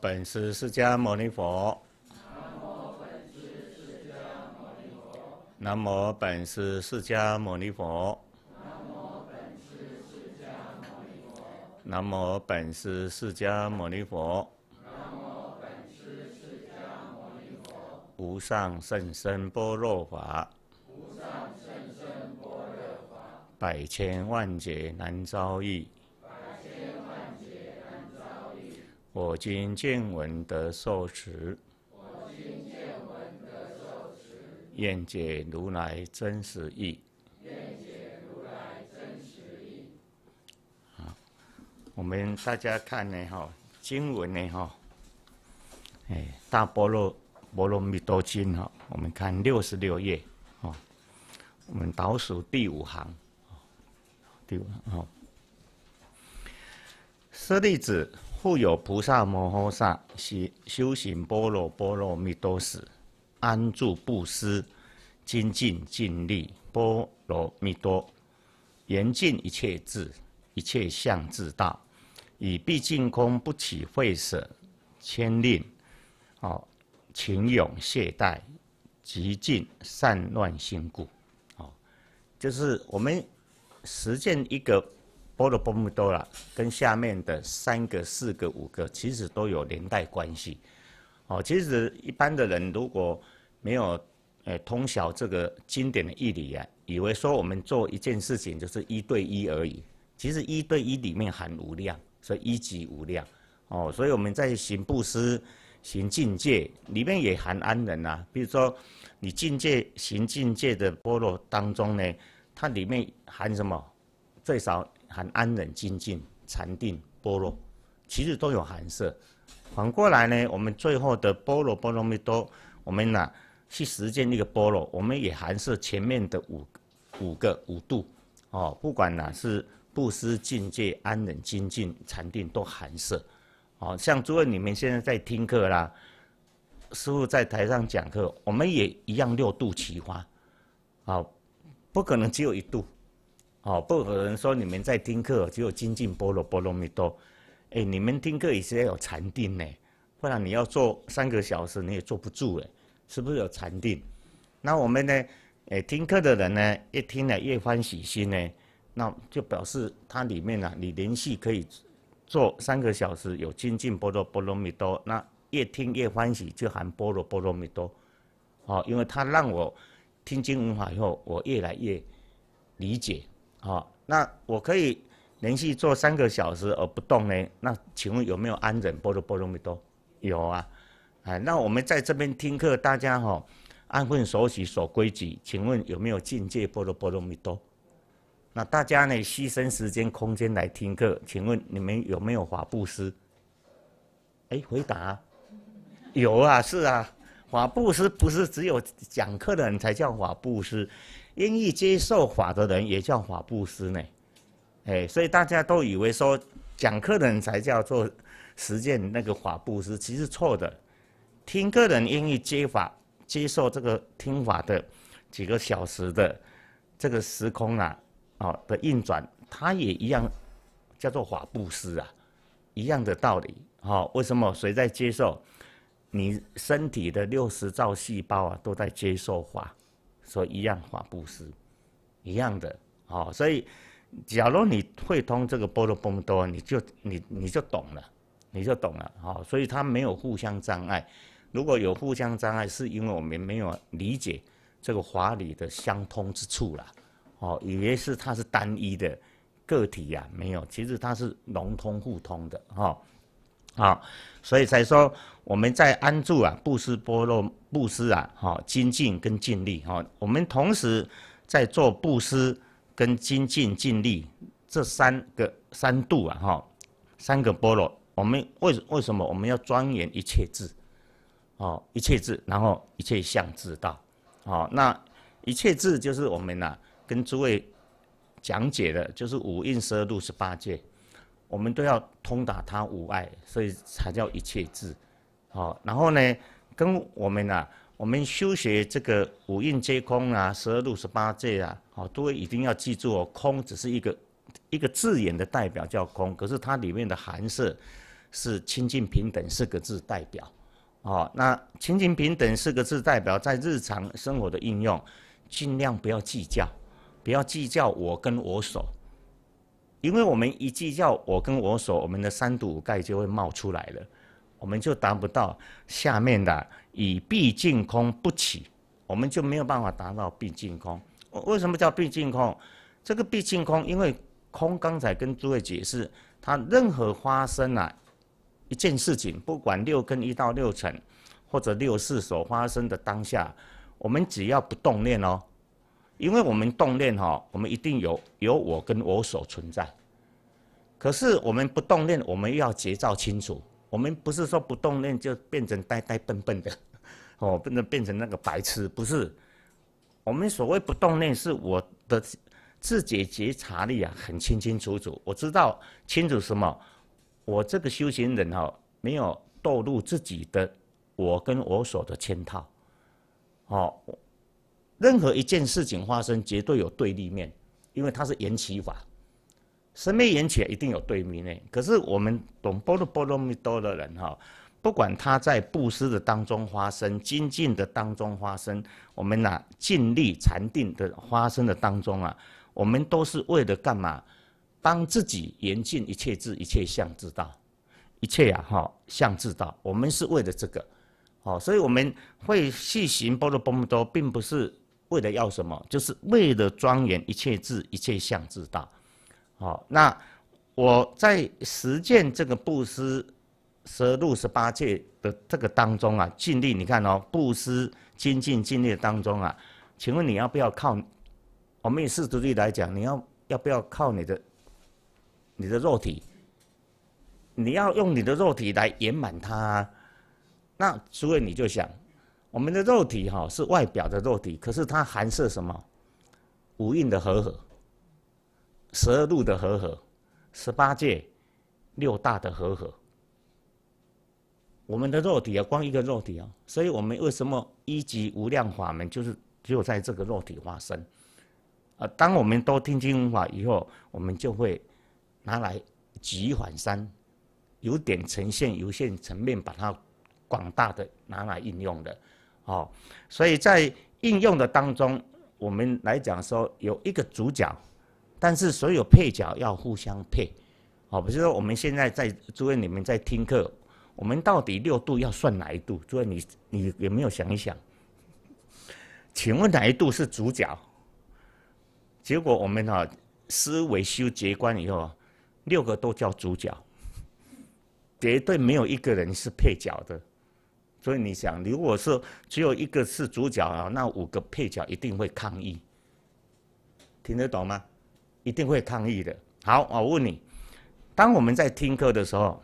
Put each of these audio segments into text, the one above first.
本师释迦牟尼佛。南无本师释迦牟尼佛。南无本师释迦牟尼佛。南无本师释迦牟尼佛。南无本师释迦牟尼佛。无上甚深般若法。无上甚深般若法。百千万劫难遭遇。我今见闻得受持，我今见闻得受持，愿解如来真实意。愿解如来真实意。好，我们大家看呢，哈，经文呢，哈，哎，《大波若波罗蜜多经》哈，我们看六十六页，哈，我们倒数第五行，第五行，哈，舍利子。复有菩萨摩诃萨修修行波罗波罗蜜多时，安住布施，精进尽力，波罗蜜多严尽一切智一切相智道，以毕竟空不起会舍，千令哦勤勇懈怠极尽善乱心故哦，就是我们实践一个。波罗波木多啦，跟下面的三个、四个、五个，其实都有连带关系。哦，其实一般的人如果没有呃，通晓这个经典的义理啊，以为说我们做一件事情就是一对一而已。其实一对一里面含无量，所以一即无量。哦，所以我们在行布施、行境界里面也含安忍啊。比如说，你境界行境界的波罗当中呢，它里面含什么？最少。含安忍精进禅定波罗，其实都有含摄。反过来呢，我们最后的波罗波罗蜜多，我们呐去实践那个波罗，我们也含摄前面的五五个五度。哦，不管哪是布施、境界、安忍、精进、禅定，都含摄。哦，像诸位你们现在在听课啦，师傅在台上讲课，我们也一样六度齐花。好，不可能只有一度。哦，不可能说你们在听课只有精进波罗波罗蜜多，哎，你们听课也是要有禅定呢，不然你要坐三个小时你也坐不住哎，是不是有禅定？那我们呢，哎，听课的人呢，一听了越欢喜心呢，那就表示它里面呢，你连续可以做三个小时有精进波罗波罗蜜多，那越听越欢喜，就含波罗波罗蜜多，哦，因为它让我听经文法以后，我越来越理解。好，那我可以连续做三个小时而不动呢？那请问有没有安忍？波罗波罗蜜多，有啊。哎，那我们在这边听课，大家哈安分守己、守规矩。请问有没有境界？波罗波罗蜜多。那大家呢牺牲时间、空间来听课？请问你们有没有法布施？哎，回答，有啊，是啊，法布施不是只有讲课的人才叫法布施。愿意接受法的人也叫法布施呢，哎，所以大家都以为说讲课的人才叫做实践那个法布施，其实错的。听课人愿意接法、接受这个听法的几个小时的这个时空啊，哦的运转，他也一样叫做法布施啊，一样的道理。好，为什么？谁在接受？你身体的六十兆细胞啊，都在接受法。说一样法布施，一样的哦，所以，假如你会通这个波罗波多，你就你你就懂了，你就懂了哦，所以它没有互相障碍。如果有互相障碍，是因为我们没有理解这个法理的相通之处了，哦，以为是它是单一的个体呀，没有，其实它是融通互通的哈，啊，所以才说。我们在安住啊，布施波罗布施啊，哈，精进跟尽力哈。我们同时在做布施跟精进、尽力这三个三度啊，哈，三个波罗。我们为为什么我们要庄严一切智？哦，一切智，然后一切相知道。哦，那一切智就是我们呐，跟诸位讲解的，就是五蕴、十二度十八界，我们都要通达它无碍，所以才叫一切智。好，然后呢，跟我们啊，我们修学这个五蕴皆空啊，十二路十八界啊，好，都一定要记住哦。空只是一个一个字眼的代表叫空，可是它里面的含摄是清净平等四个字代表。哦，那清净平等四个字代表在日常生活的应用，尽量不要计较，不要计较我跟我所，因为我们一计较我跟我所，我们的三毒五盖就会冒出来了。我们就达不到下面的以必竟空不起，我们就没有办法达到必竟空。为什么叫必竟空？这个必竟空，因为空刚才跟诸位解释，它任何发生啊一件事情，不管六根一到六尘，或者六四所发生的当下，我们只要不动念哦，因为我们动念哈，我们一定有有我跟我所存在。可是我们不动念，我们要结照清楚。我们不是说不动念就变成呆呆笨笨的，哦，不能变成那个白痴，不是。我们所谓不动念，是我的自己觉察力啊，很清清楚楚。我知道清楚什么，我这个修行人哦，没有堕入自己的我跟我所的圈套。哦，任何一件事情发生，绝对有对立面，因为它是缘起法。神秘缘起一定有对立呢，可是我们懂波罗波罗蜜多的人哈，不管他在布施的当中发生、精进的当中发生，我们呐、尽力禅定的发生的当中啊，我们都是为了干嘛？帮自己研尽一切智、一切相智道，一切呀哈相智道，我们是为了这个，哦，所以我们会细行波罗波罗蜜多，并不是为了要什么，就是为了庄严一切智、一切相智道。好，那我在实践这个布施、舍、入、十八戒的这个当中啊，尽力你看哦，布施精进尽力当中啊，请问你要不要靠？我们以世俗地来讲，你要要不要靠你的你的肉体？你要用你的肉体来圆满它？那所以你就想，我们的肉体哈是外表的肉体，可是它含是什么无印的和合。十二路的和合，十八界，六大的和合。我们的肉体啊，光一个肉体啊，所以我们为什么一级无量法门就是只有在这个肉体化身？啊，当我们都听经文法以后，我们就会拿来举一反三，有点呈现有限层面，把它广大的拿来应用的，哦。所以在应用的当中，我们来讲说有一个主角。但是所有配角要互相配，好，不是说我们现在在诸位你们在听课，我们到底六度要算哪一度？诸位你你有没有想一想？请问哪一度是主角？结果我们啊思维修结关以后，六个都叫主角，绝对没有一个人是配角的。所以你想，如果是只有一个是主角啊，那五个配角一定会抗议。听得懂吗？一定会抗议的。好，我问你，当我们在听课的时候，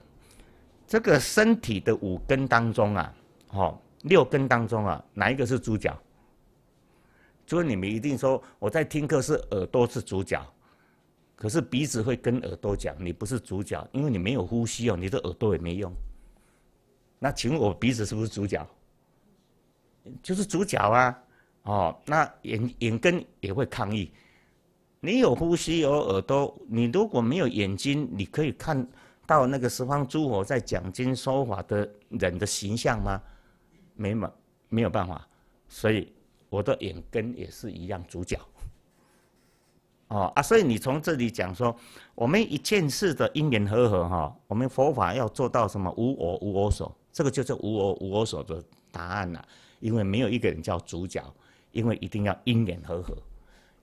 这个身体的五根当中啊，哦，六根当中啊，哪一个是主角？所以你们一定说我在听课是耳朵是主角，可是鼻子会跟耳朵讲，你不是主角，因为你没有呼吸哦，你的耳朵也没用。那请问我鼻子是不是主角？就是主角啊。哦，那眼眼根也会抗议。你有呼吸，有耳朵。你如果没有眼睛，你可以看到那个十方诸佛在讲经说法的人的形象吗？没嘛，没有办法。所以我的眼根也是一样，主角。哦啊，所以你从这里讲说，我们一件事的因缘和合哈，我们佛法要做到什么无我无我所，这个就是无我无我所的答案了。因为没有一个人叫主角，因为一定要因缘合合。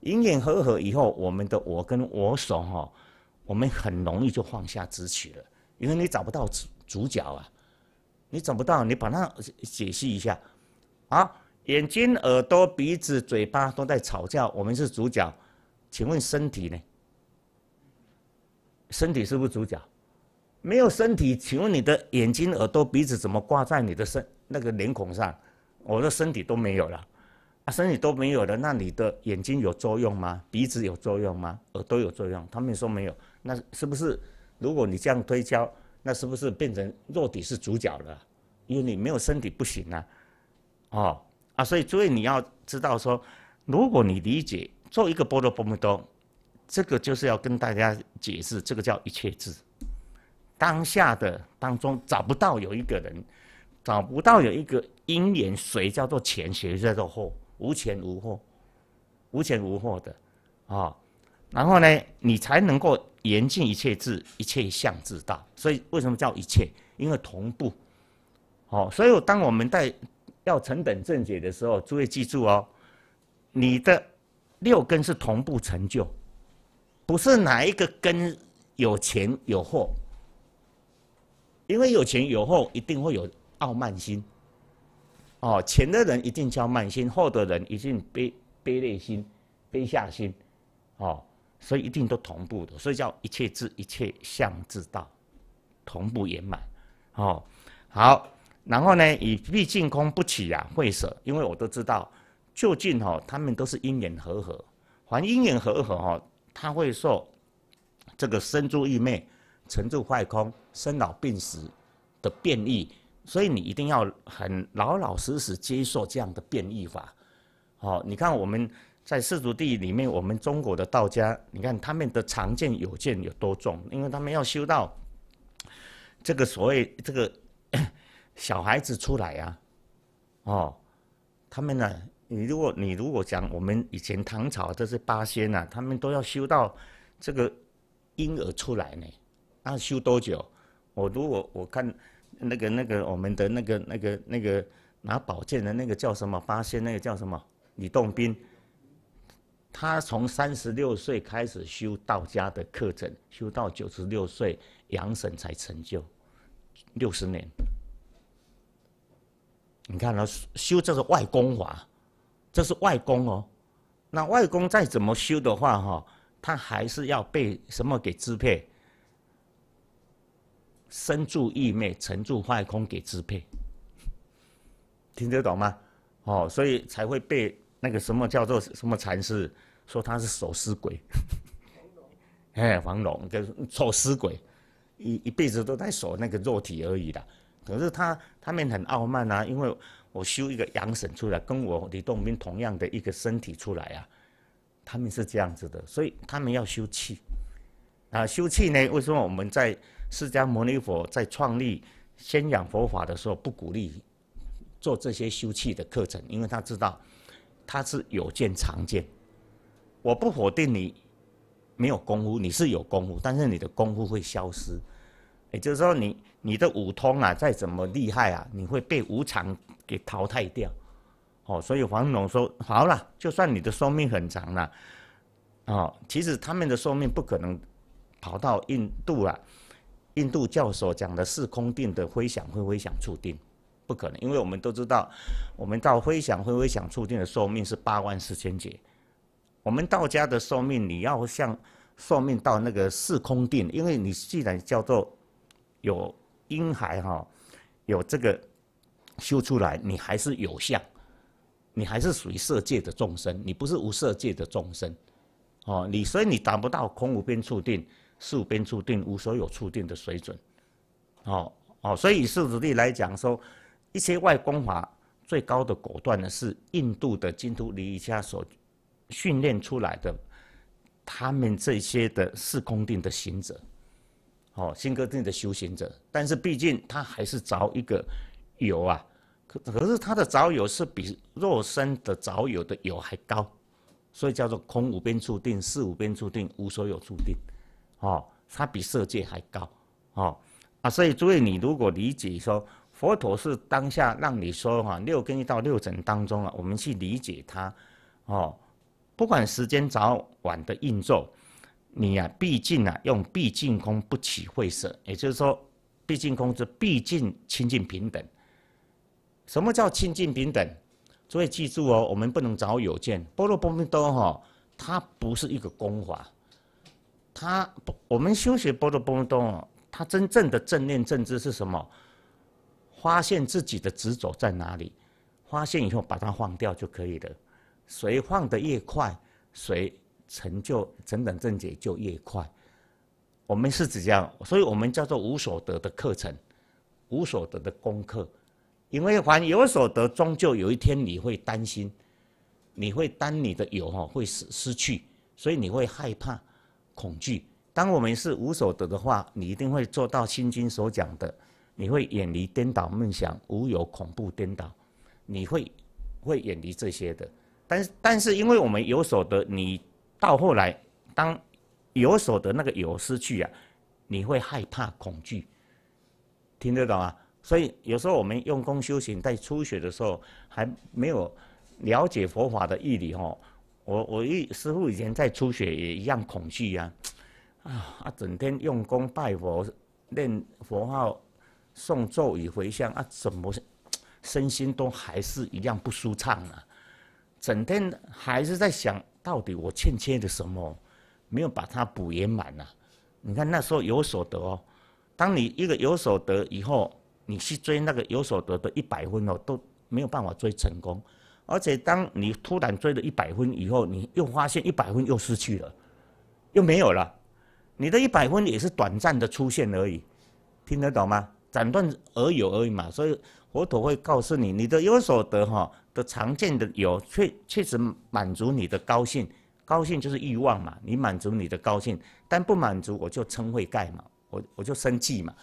隐隐合合以后，我们的我跟我所哈，我们很容易就放下执取了，因为你找不到主主角啊，你找不到，你把它解析一下，啊，眼睛、耳朵、鼻子、嘴巴都在吵架，我们是主角，请问身体呢？身体是不是主角？没有身体，请问你的眼睛、耳朵、鼻子怎么挂在你的身那个脸孔上？我的身体都没有了。啊，身体都没有了，那你的眼睛有作用吗？鼻子有作用吗？耳朵有作用？他们说没有，那是不是？如果你这样推敲，那是不是变成肉体是主角了？因为你没有身体不行啊！哦，啊，所以所以你要知道说，如果你理解做一个波罗波密多，这个就是要跟大家解释，这个叫一切智，当下的当中找不到有一个人，找不到有一个因缘，谁叫做前，谁叫做后？无前无后，无前无后的，啊，然后呢，你才能够严禁一切智、一切相自道。所以为什么叫一切？因为同步，好。所以当我们在要成等正解的时候，诸位记住哦，你的六根是同步成就，不是哪一个根有钱有后，因为有钱有后一定会有傲慢心。哦，前的人一定叫慢心，后的人一定悲悲泪心、悲下心，哦，所以一定都同步的，所以叫一切智、一切相之道，同步圆满，哦，好，然后呢，以毕竟空不起呀，会舍，因为我都知道，究竟哦，他们都是因缘合合，凡因缘合合哦，他会受这个生住异昧、成住坏空、生老病死的变异。所以你一定要很老老实实接受这样的变异法，哦，你看我们在世俗地里面，我们中国的道家，你看他们的常剑、有见有多重，因为他们要修到这个所谓这个小孩子出来啊，哦，他们呢，你如果你如果讲我们以前唐朝这些八仙呐，他们都要修到这个婴儿出来呢，那修多久？我如果我看。那个、那个，我们的那个、那个、那个拿宝剑的那个叫什么？八仙那个叫什么？李洞宾，他从三十六岁开始修道家的课程，修到九十六岁，杨神才成就六十年。你看啊、修这是外功法，这是外功哦。那外功再怎么修的话，哈，他还是要被什么给支配？身住异昧，沉住坏空，给支配，听得懂吗？哦，所以才会被那个什么叫做什么禅师说他是守尸鬼，哎，黄龙跟臭尸鬼一一辈子都在守那个肉体而已的。可是他他们很傲慢啊，因为我修一个阳神出来，跟我李洞宾同样的一个身体出来啊，他们是这样子的，所以他们要修气啊，修气呢？为什么我们在？释迦牟尼佛在创立宣扬佛法的时候，不鼓励做这些修气的课程，因为他知道他是有见常见。我不否定你没有功夫，你是有功夫，但是你的功夫会消失。也就是说，你你的五通啊，再怎么厉害啊，你会被无常给淘汰掉。哦，所以黄龙说：“好了，就算你的寿命很长了，哦，其实他们的寿命不可能跑到印度啊。”印度教所讲的四空定的非想、会微想、住定，不可能，因为我们都知道，我们到非想、会微想、住定的寿命是八万四千劫。我们道家的寿命，你要像寿命到那个四空定，因为你既然叫做有婴孩哈，有这个修出来，你还是有相，你还是属于色界的众生，你不是无色界的众生，哦，你所以你达不到空无边处定。四五边处定、无所有处定的水准，哦哦，所以以世子力来讲说，一些外公法最高的果断呢，是印度的金都尼加所训练出来的，他们这些的四空定的行者，哦，新各定的修行者，但是毕竟他还是着一个有啊，可可是他的着有是比肉身的着有的有还高，所以叫做空无边处定、四无边处定、无所有处定。哦，它比色界还高，哦，啊，所以诸位，你如果理解说佛陀是当下让你说哈六根到六尘当中啊，我们去理解它，哦，不管时间早晚的运作，你呀毕竟啊用毕竟空不起会色，也就是说毕竟空是毕竟清净平等。什么叫清净平等？诸位记住哦，我们不能找有见波罗波蜜多哈，它不是一个功法。他不，我们修学波罗波罗多，他真正的正念正知是什么？发现自己的执着在哪里，发现以后把它放掉就可以了。谁放的越快，谁成就成等正解就越快。我们是这样，所以我们叫做无所得的课程，无所得的功课。因为凡有所得，终究有一天你会担心，你会担你的有哈会失失去，所以你会害怕。恐惧，当我们是无所得的话，你一定会做到心经所讲的，你会远离颠倒梦想，无有恐怖，颠倒，你会会远离这些的。但是，但是，因为我们有所得，你到后来，当有所得那个有失去啊，你会害怕恐惧，听得懂吗？所以有时候我们用功修行，在初学的时候还没有了解佛法的义理哦。我我一师傅以前在初学也一样恐惧呀，啊啊整天用功拜佛、念佛号、诵咒语、回向啊，怎么身心都还是一样不舒畅呢？整天还是在想，到底我欠缺的什么，没有把它补圆满呢？你看那时候有所得哦，当你一个有所得以后，你去追那个有所得的一百分哦，都没有办法追成功。而且，当你突然追了一百分以后，你又发现一百分又失去了，又没有了。你的一百分也是短暂的出现而已，听得懂吗？斩断而有而已嘛。所以佛陀会告诉你，你的有所得哈的常见的有，确确实满足你的高兴，高兴就是欲望嘛。你满足你的高兴，但不满足我就称会盖嘛，我我就生气嘛，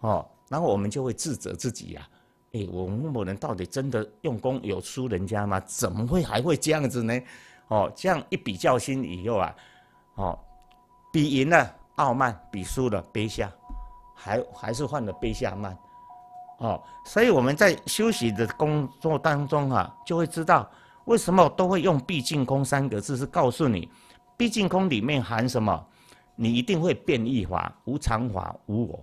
哦，然后我们就会自责自己呀。哎，我们某人到底真的用功有输人家吗？怎么会还会这样子呢？哦，这样一比较心以后啊，哦，比赢了傲慢，比输了卑下，还还是换了卑下慢。哦，所以我们在休息的工作当中啊，就会知道为什么都会用“毕竟空”三个字是告诉你，“毕竟空”里面含什么？你一定会变异法、无常法、无我，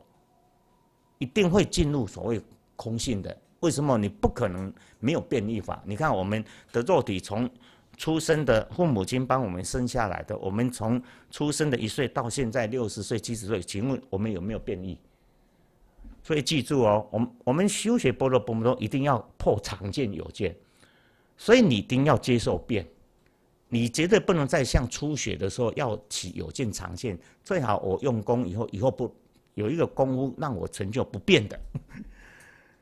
一定会进入所谓。空性的，为什么你不可能没有变异法？你看我们的肉体从出生的父母亲帮我们生下来的，我们从出生的一岁到现在六十岁、七十岁，请问我们有没有变异？所以记住哦，我们我们修学波罗波波多一定要破常见有见，所以你一定要接受变，你绝对不能再像初学的时候要起有见常见，最好我用功以后以后不有一个功夫让我成就不变的。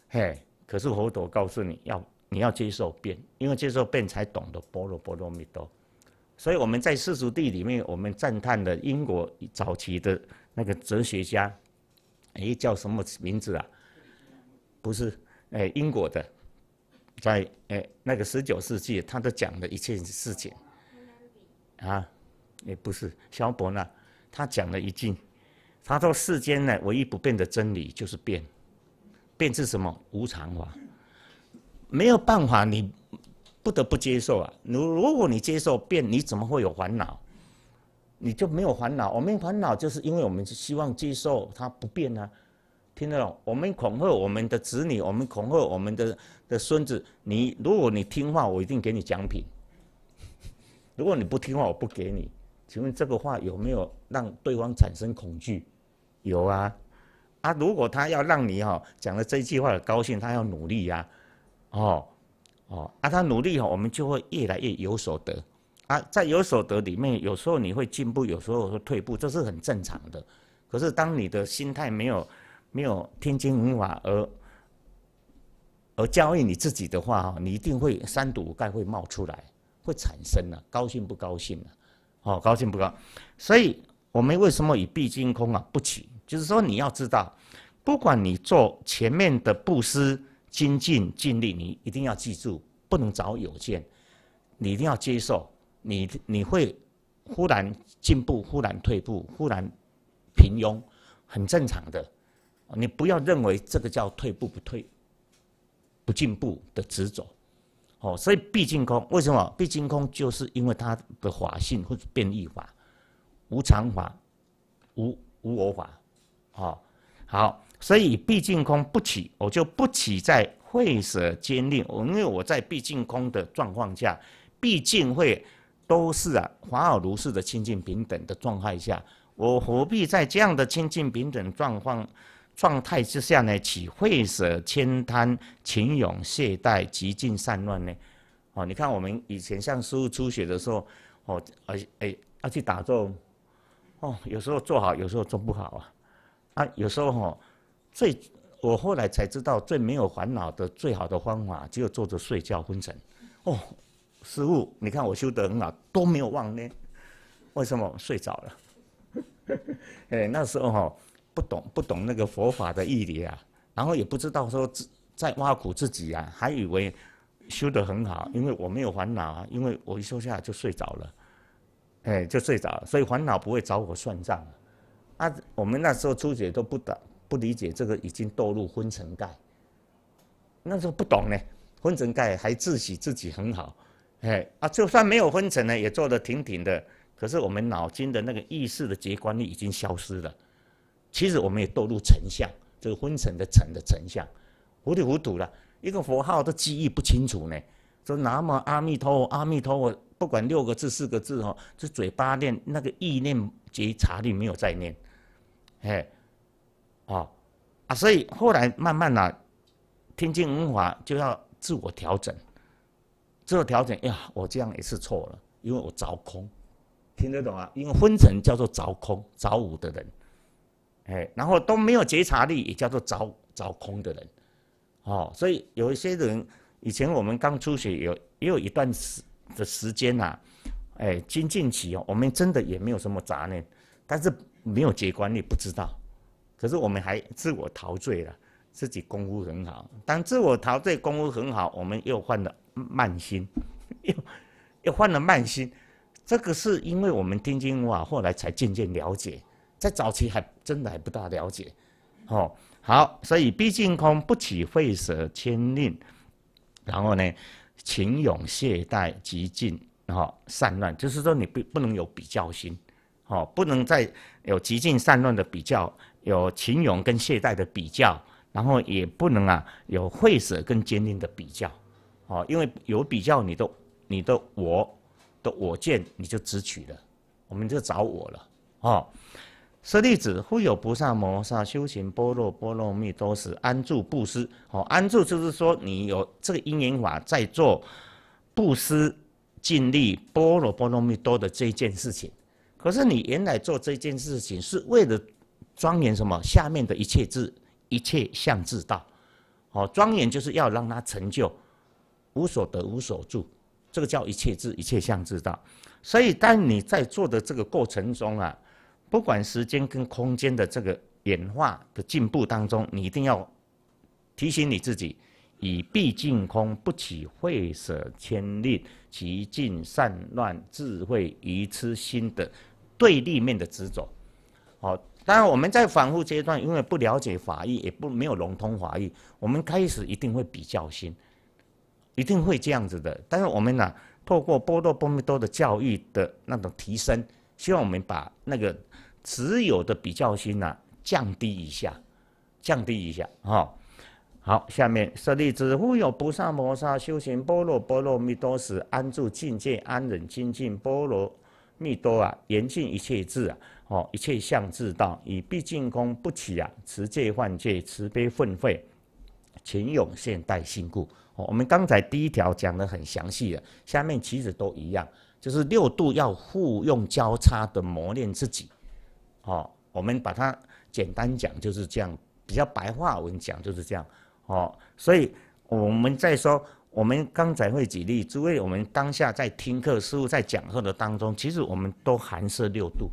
嘿，可是佛陀告诉你要，你要接受变，因为接受变才懂得般若波罗蜜多。所以我们在世俗地里面，我们赞叹的英国早期的那个哲学家，哎，叫什么名字啊？不是，哎，英国的，在哎那个十九世纪，他都讲了一件事情啊，也不是萧伯纳，他讲了一句，他说世间呢唯一不变的真理就是变。变是什么无常法，没有办法，你不得不接受啊。如如果你接受变，你怎么会有烦恼？你就没有烦恼。我们烦恼就是因为我们希望接受它不变啊，听得懂？我们恐吓我们的子女，我们恐吓我们的的孙子。你如果你听话，我一定给你奖品。如果你不听话，我不给你。请问这个话有没有让对方产生恐惧？有啊。他如果他要让你哈讲了这句话高兴，他要努力呀，哦哦啊，他努力哈，我们就会越来越有所得啊。在有所得里面，有时候你会进步，有时候会退步，这是很正常的。可是当你的心态没有没有天经文法而而教育你自己的话哈，你一定会三堵五盖会冒出来，会产生了高兴不高兴啊？哦高兴不高，所以我们为什么以必尽空啊不起？就是说，你要知道，不管你做前面的布施、精进、尽力，你一定要记住，不能找有见。你一定要接受，你你会忽然进步，忽然退步，忽然平庸，很正常的。你不要认为这个叫退步不退，不进步的执着。哦，所以毕竟空，为什么毕竟空？就是因为它的法性或者变异法、无常法、无无我法。哦，好，所以毕竟空不起，我就不起在会舍兼令。我因为我在毕竟空的状况下，毕竟会都是啊，法尔如是的清净平等的状态下，我何必在这样的清净平等状况状态之下呢？起会舍千贪、情勇懈怠、极尽善乱呢？哦，你看我们以前像输入出血的时候，哦，而且哎，要去打坐，哦，有时候做好，有时候做不好啊。啊，有时候哈，最我后来才知道，最没有烦恼的最好的方法，只有坐着睡觉昏沉。哦，师傅，你看我修得很好，都没有忘呢。为什么睡着了？哎，那时候哈，不懂不懂那个佛法的义理啊，然后也不知道说在挖苦自己啊，还以为修得很好，因为我没有烦恼啊，因为我一修下就睡着了，哎，就睡着了，所以烦恼不会找我算账。啊，我们那时候初学都不懂，不理解这个已经堕入昏沉盖。那时候不懂呢，昏沉盖还自喜自己很好，哎，啊，就算没有昏沉呢，也做得挺挺的。可是我们脑筋的那个意识的觉观力已经消失了。其实我们也堕入沉相，这个昏沉的沉的沉相，糊里糊涂了。一个佛号的记忆不清楚呢，说南无阿弥陀佛，阿弥陀佛，不管六个字四个字哦，就嘴巴念那个意念觉察力没有在念。嘿，哦，啊，所以后来慢慢啊，天津文化就要自我调整，自我调整呀，我这样也是错了，因为我凿空，听得懂啊？因为昏沉叫做凿空凿五的人，哎，然后都没有觉察力，也叫做凿凿空的人，哦，所以有一些人以前我们刚出学，有也有一段时的时间呐，哎，精进期哦，我们真的也没有什么杂念，但是。没有结关，你不知道。可是我们还自我陶醉了，自己功夫很好。当自我陶醉功夫很好，我们又患了慢心，又又患了慢心。这个是因为我们听经话，后来才渐渐了解，在早期还真的还不大了解。哦，好，所以毕竟空不起会舍牵令，然后呢，情勇懈怠极进，哈、后散乱，就是说你不不能有比较心。哦，不能再有极尽善论的比较，有秦勇跟懈怠的比较，然后也不能啊有晦涩跟坚定的比较，哦，因为有比较，你的你的我的我见你就直取了，我们就找我了啊。舍利子，复有菩萨摩萨修行波罗波罗蜜多时，安住布施。哦，安住就是说你有这个因缘法在做布施尽力波罗波罗蜜多的这一件事情。可是你原来做这件事情是为了庄严什么？下面的一切智、一切相智道，哦，庄严就是要让它成就无所得、无所住，这个叫一切智、一切相智道。所以当你在做的这个过程中啊，不管时间跟空间的这个演化的进步当中，你一定要提醒你自己：以毕竟空，不起会舍，千令。极尽善乱智慧愚痴心的对立面的执着，好，当然我们在反复阶段，因为不了解法义，也不没有融通法义，我们开始一定会比较心，一定会这样子的。但是我们呢，透过波多波蜜多的教育的那种提升，希望我们把那个持有的比较心呢降低一下，降低一下，哈。好，下面舍利子，护有菩萨摩萨修行波罗波罗蜜多时，安住境界，安忍精进，波罗蜜多啊，严禁一切智啊，哦，一切相智道以毕竟空不起啊，持戒犯戒，慈悲愤愤，勤勇现代心故。我们刚才第一条讲的很详细了，下面其实都一样，就是六度要互用交叉的磨练自己。哦，我们把它简单讲就是这样，比较白话文讲就是这样。哦，所以我们在说，我们刚才会举例，诸位，我们当下在听课、师傅在讲课的当中，其实我们都含摄六度，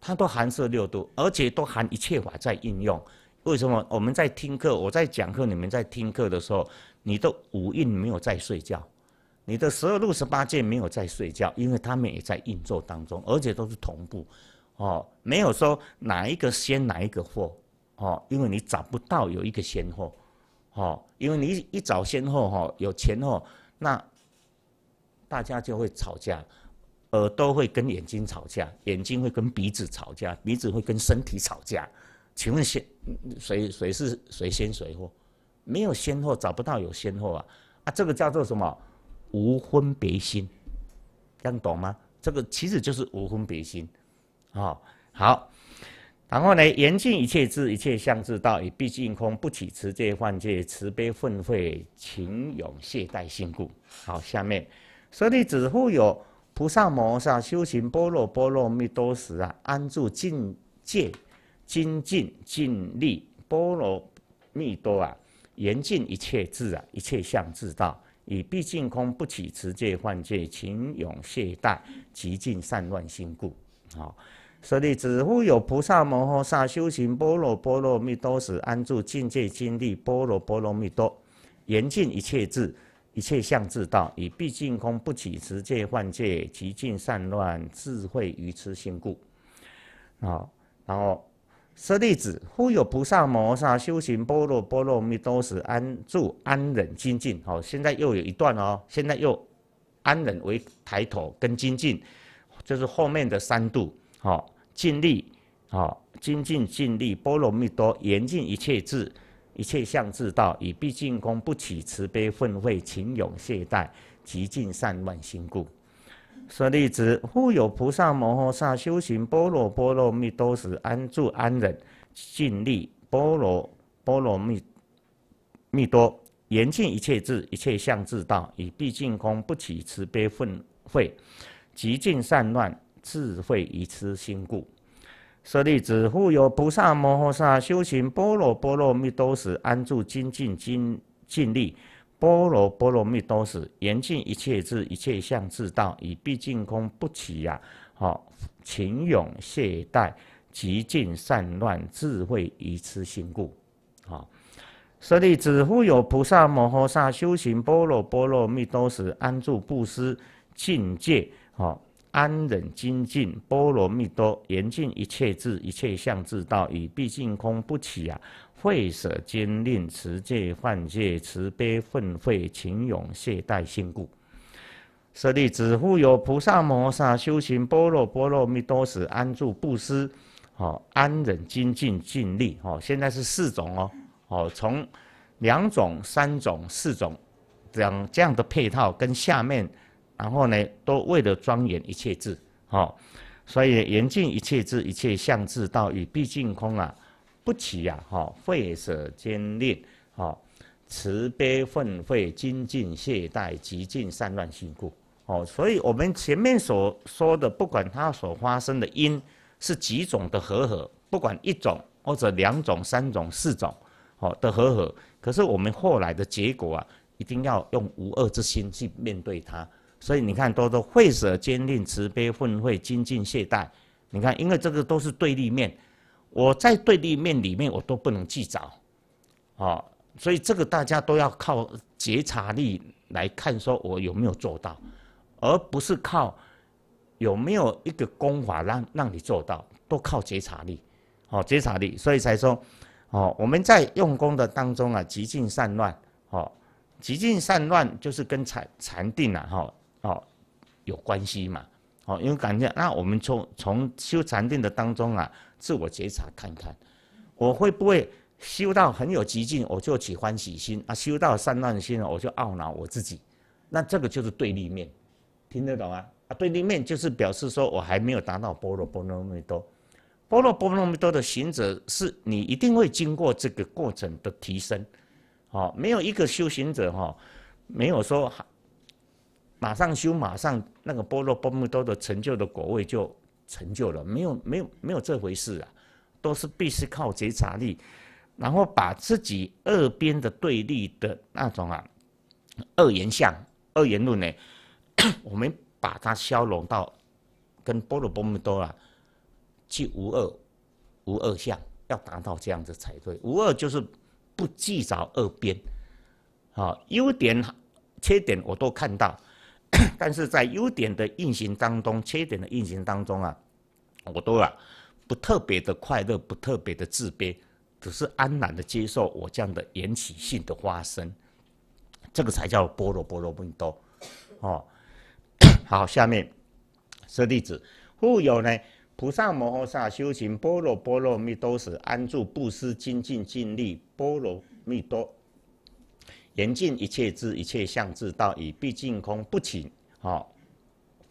它都含摄六度，而且都含一切法在应用。为什么我们在听课，我在讲课，你们在听课的时候，你的五印没有在睡觉，你的十二路十八界没有在睡觉，因为他们也在运作当中，而且都是同步，哦，没有说哪一个先，哪一个后。哦，因为你找不到有一个先后，哦，因为你一找先后，哈，有前后，那大家就会吵架，耳朵会跟眼睛吵架，眼睛会跟鼻子吵架，鼻子会跟身体吵架。请问先谁谁是谁先谁后？没有先后，找不到有先后啊！啊，这个叫做什么？无分别心，这样懂吗？这个其实就是无分别心，哦，好。然后呢，严禁一切智、一切相智道，以必尽空，不起慈戒、犯戒、慈悲愤会，情勇懈怠心故。好，下面，舍利子复有菩萨摩萨修行波若波罗蜜多时啊，安住境戒、精进、尽力波罗蜜多啊，严禁一切智啊，一切相智道，以必尽空，不起慈戒、犯戒、情勇懈怠，极尽善乱心故。好。舍利子，复有菩萨摩诃萨修行波若波罗蜜多时，安住境界经历波若波罗蜜多，严尽一切智，一切相智道，以毕竟空不起持戒幻界，极尽善乱智慧于此心故。好，然后舍利子，忽有菩萨摩诃萨修行波若波罗蜜多时，安住安忍精进。好，现在又有一段哦，现在又安忍为抬头，跟精进就是后面的三度。好。尽力，好，精进尽力，波罗蜜多，严尽一切智，一切相智道，以必尽功，不起慈悲分会，勤勇懈怠，极尽善乱心故。说例子，复有菩萨摩诃萨修行波罗波罗蜜多时，安住安忍，尽力波罗波罗蜜，蜜多，严尽一切智，一切相智道，以必尽功，不起慈悲分会，极尽善乱。智慧一此心故，舍利子，复有菩萨摩诃萨修行波若波罗蜜多时，安住精进精进力，波若波罗蜜多时，严禁一切智一切相智道，以毕竟空不起呀，好，勤勇懈怠，极尽散乱，智慧一此心故，好，舍利子，复有菩萨摩诃萨修行波罗波罗蜜多时，安住布施境界，好。安忍精进，波罗蜜多，严禁一切智，一切相智道以毕竟空不起啊！会舍坚令持戒犯戒慈悲愤慧勤勇懈怠心故，舍利子，复有菩萨摩萨修行波罗波罗蜜多时，安住布施，哦，安忍精进尽力，哦，现在是四种哦，哦，从两种、三种、四种这样这样的配套跟下面。然后呢，都为了庄严一切智，好，所以严禁一切智、一切相智，到与毕竟空啊，不起啊，好，废舍坚令，好，慈悲愤恚，精进懈怠，极尽善乱心故，哦，所以我们前面所说的，不管它所发生的因是几种的合合，不管一种或者两种、三种、四种，哦的合合，可是我们后来的结果啊，一定要用无二之心去面对它。所以你看，多多慧舍、坚定、慈悲、混会、精进、懈怠，你看，因为这个都是对立面，我在对立面里面我都不能去找，哦，所以这个大家都要靠觉察力来看，说我有没有做到，而不是靠有没有一个功法让让你做到，都靠觉察力，哦，觉察力，所以才说，哦，我们在用功的当中啊，极尽善乱，哦，极尽善乱就是跟禅禅定啊，哈。哦，有关系嘛？哦，因为感觉，那我们从从修禅定的当中啊，自我觉察看看，我会不会修到很有极进，我就起欢喜心啊；修到散乱心我就懊恼我自己。那这个就是对立面，听得懂啊？对立面就是表示说我还没有达到波罗波罗蜜多。波罗波罗蜜多的行者，是你一定会经过这个过程的提升。哦，没有一个修行者哈，没有说。马上修，马上那个波罗波密多的成就的果位就成就了，没有没有没有这回事啊，都是必须靠觉察力，然后把自己二边的对立的那种啊，二言相、二言论呢，我们把它消融到跟波罗波密多啊，去无二、无二相，要达到这样子才对。无二就是不计较二边，好，优点、缺点我都看到。但是在优点的运行当中，缺点的运行当中啊，我都啊不特别的快乐，不特别的自卑，只是安然的接受我这样的缘起性的发生，这个才叫波罗波罗蜜多哦。好，下面舍利子，复有呢，菩萨摩诃萨修行波罗波罗蜜多时，安住布施精进尽力波罗蜜多。严尽一切智，一切相之道以毕竟空，不勤。哦，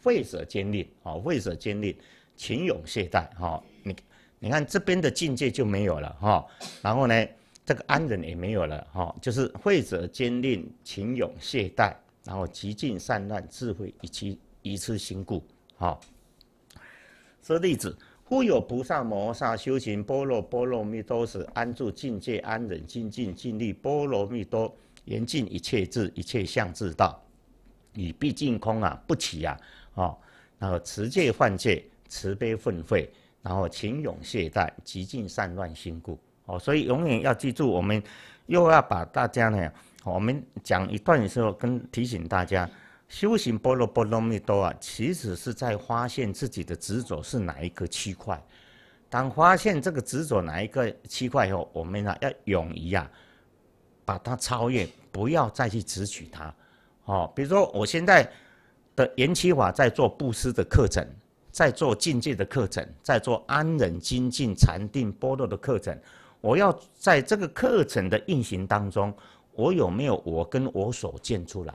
会者坚令哦，会者坚令，勤勇懈怠。哦，你，你看这边的境界就没有了。哈，然后呢，这个安忍也没有了。哈，就是会者坚令，勤勇懈怠，然后极尽善乱，智慧以及一次心故。好，示例子，忽有菩萨摩萨修行波罗波罗蜜多时，安住境界，安忍精进尽力，波罗蜜多。严禁一切智、一切相智道，以毕竟空啊不起啊哦，然后持戒犯戒、慈悲愤恚，然后情勇懈怠，极尽善乱心故哦。所以永远要记住，我们又要把大家呢，我们讲一段的时候跟提醒大家，修行波罗波罗蜜多啊，其实是在发现自己的执着是哪一个区块。当发现这个执着哪一个区块后，我们呢要勇于啊，把它超越。不要再去执取它，哦，比如说我现在的延期法在做布施的课程，在做境界的课程，在做安忍精进禅定波罗的课程，我要在这个课程的运行当中，我有没有我跟我所见出来？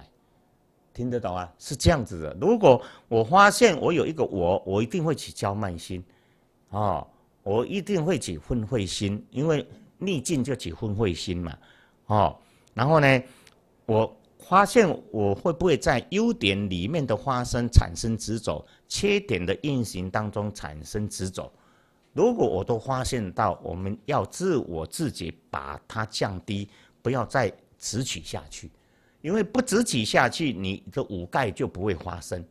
听得懂啊？是这样子的。如果我发现我有一个我，我一定会起交慢心，哦，我一定会起昏慧心，因为逆境就起昏慧心嘛，哦。然后呢，我发现我会不会在优点里面的发生产生直走，缺点的运行当中产生直走。如果我都发现到，我们要自我自己把它降低，不要再直取下去，因为不直取下去，你的五盖就不会发生。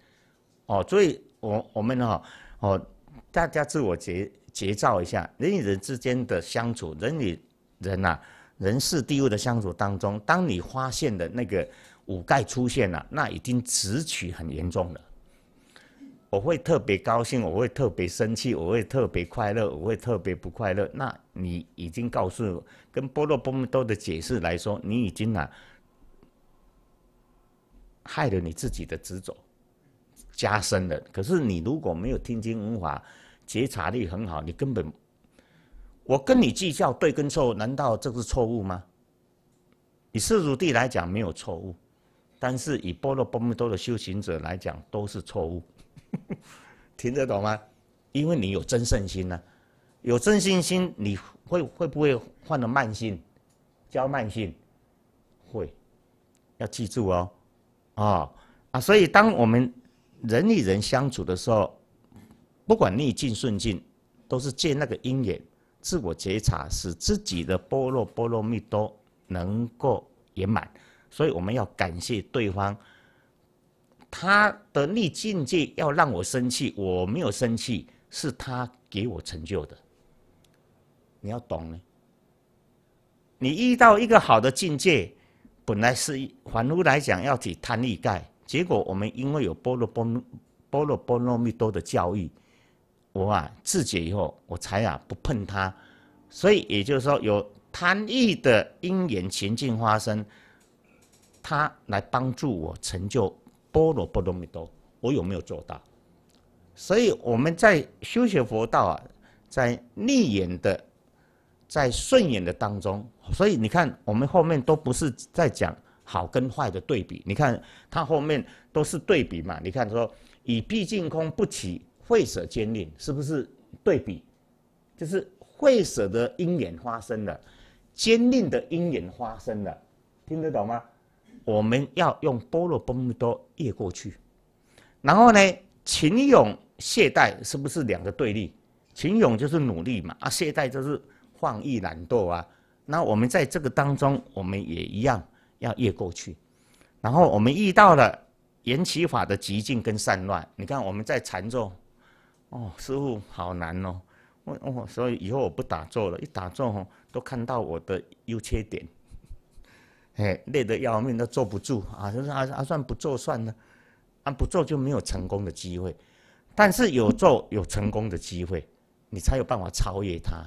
哦，所以，我我们啊，哦，大家自我节节照一下，人与人之间的相处，人与人呐。人事地位的相处当中，当你发现的那个五盖出现了，那已经直取很严重了。我会特别高兴，我会特别生气，我会特别快乐，我会特别不快乐。那你已经告诉，跟波罗波密多的解释来说，你已经啊，害了你自己的执着加深了。可是你如果没有听经文法，觉察力很好，你根本。我跟你计较对跟错，难道这是错误吗？以世俗地来讲没有错误，但是以波罗波密多的修行者来讲都是错误。听得懂吗？因为你有真圣心呢，有真信心，你会会不会患了慢性？交慢性？会。要记住哦，啊啊！所以当我们人与人相处的时候，不管逆境顺境，都是借那个因缘自我觉察，使自己的波罗波罗蜜多能够圆满。所以我们要感谢对方，他的逆境界要让我生气，我没有生气，是他给我成就的。你要懂呢。你遇到一个好的境界，本来是凡夫来讲要起贪欲盖，结果我们因为有波罗波波罗波罗蜜多的教育。我啊自解以后，我才啊不碰它，所以也就是说，有贪欲的因缘情境发生，它来帮助我成就波罗波罗蜜多，我有没有做到？所以我们在修学佛道啊，在逆眼的，在顺眼的当中，所以你看，我们后面都不是在讲好跟坏的对比，你看它后面都是对比嘛。你看说以毕竟空不起。会舍坚定是不是对比？就是会舍的因缘发生了，坚定的因缘发生了，听得懂吗？我们要用波罗波密多越过去。然后呢，勤勇懈怠是不是两个对立？勤勇就是努力嘛，啊，懈怠就是放逸懒惰啊。那我们在这个当中，我们也一样要越过去。然后我们遇到了缘起法的极境跟散乱，你看我们在禅宗哦，师傅好难哦，我哦，所以以后我不打坐了，一打坐吼都看到我的优缺点，哎，累得要命，都坐不住啊，就是啊啊，算不做算了，啊不做就没有成功的机会，但是有做 有成功的机会，你才有办法超越他，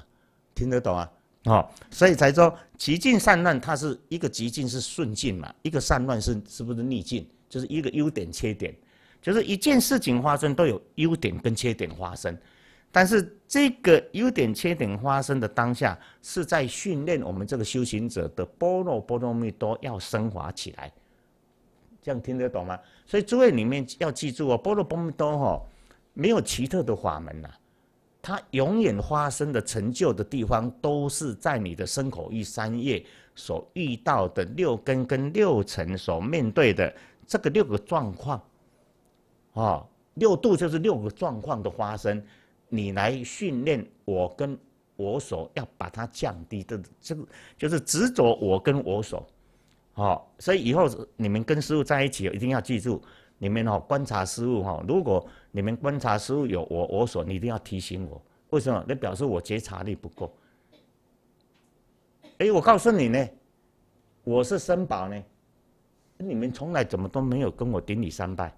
听得懂啊？哦，所以才说极尽善乱，它是一个极尽是顺境嘛，一个善乱是是不是逆境？就是一个优点缺点。就是一件事情发生都有优点跟缺点发生，但是这个优点缺点发生的当下，是在训练我们这个修行者的波罗波罗蜜多要升华起来，这样听得懂吗？所以诸位里面要记住哦，波罗波罗蜜多哈，没有奇特的法门呐，它永远发生的成就的地方，都是在你的身口意三业所遇到的六根跟六尘所面对的这个六个状况。啊，六度就是六个状况的发生，你来训练我跟我所要把它降低的，这个就是执着我跟我所，好，所以以后你们跟师傅在一起一定要记住，你们哦观察师傅哈，如果你们观察师傅有我我所，你一定要提醒我，为什么？那表示我觉察力不够。哎，我告诉你呢，我是森宝呢，你们从来怎么都没有跟我顶礼三拜。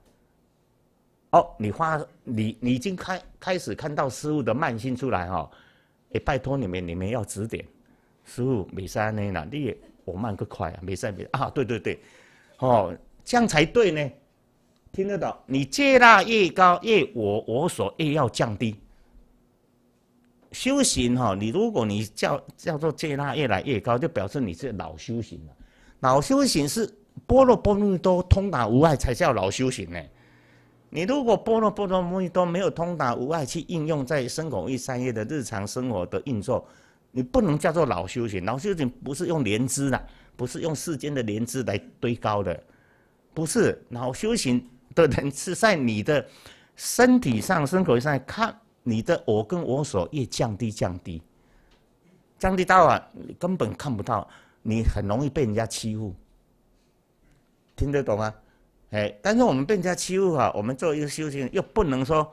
哦，你花你你已经开开始看到师傅的慢性出来哈，哎，拜托你们，你们要指点。师傅没事儿呢，你也我慢个快啊，没事儿没啊，对对对，哦，这样才对呢，听得到？你戒辣越高，越我我所越要降低。修行哈，你如果你叫叫做戒辣越来越高，就表示你是老修行了。老修行是波罗波密多通达无碍才叫老修行呢。你如果波罗波罗蜜多没有通达无碍去应用在生活业的日常生活的运作，你不能叫做老修行。老修行不是用莲枝的，不是用世间的莲枝来堆高的，不是老修行的人是在你的身体上生活上看你的我跟我所越降低降低，降低到啊，你根本看不到，你很容易被人家欺负。听得懂吗？哎，但是我们更加欺负哈，我们做一个修行，又不能说，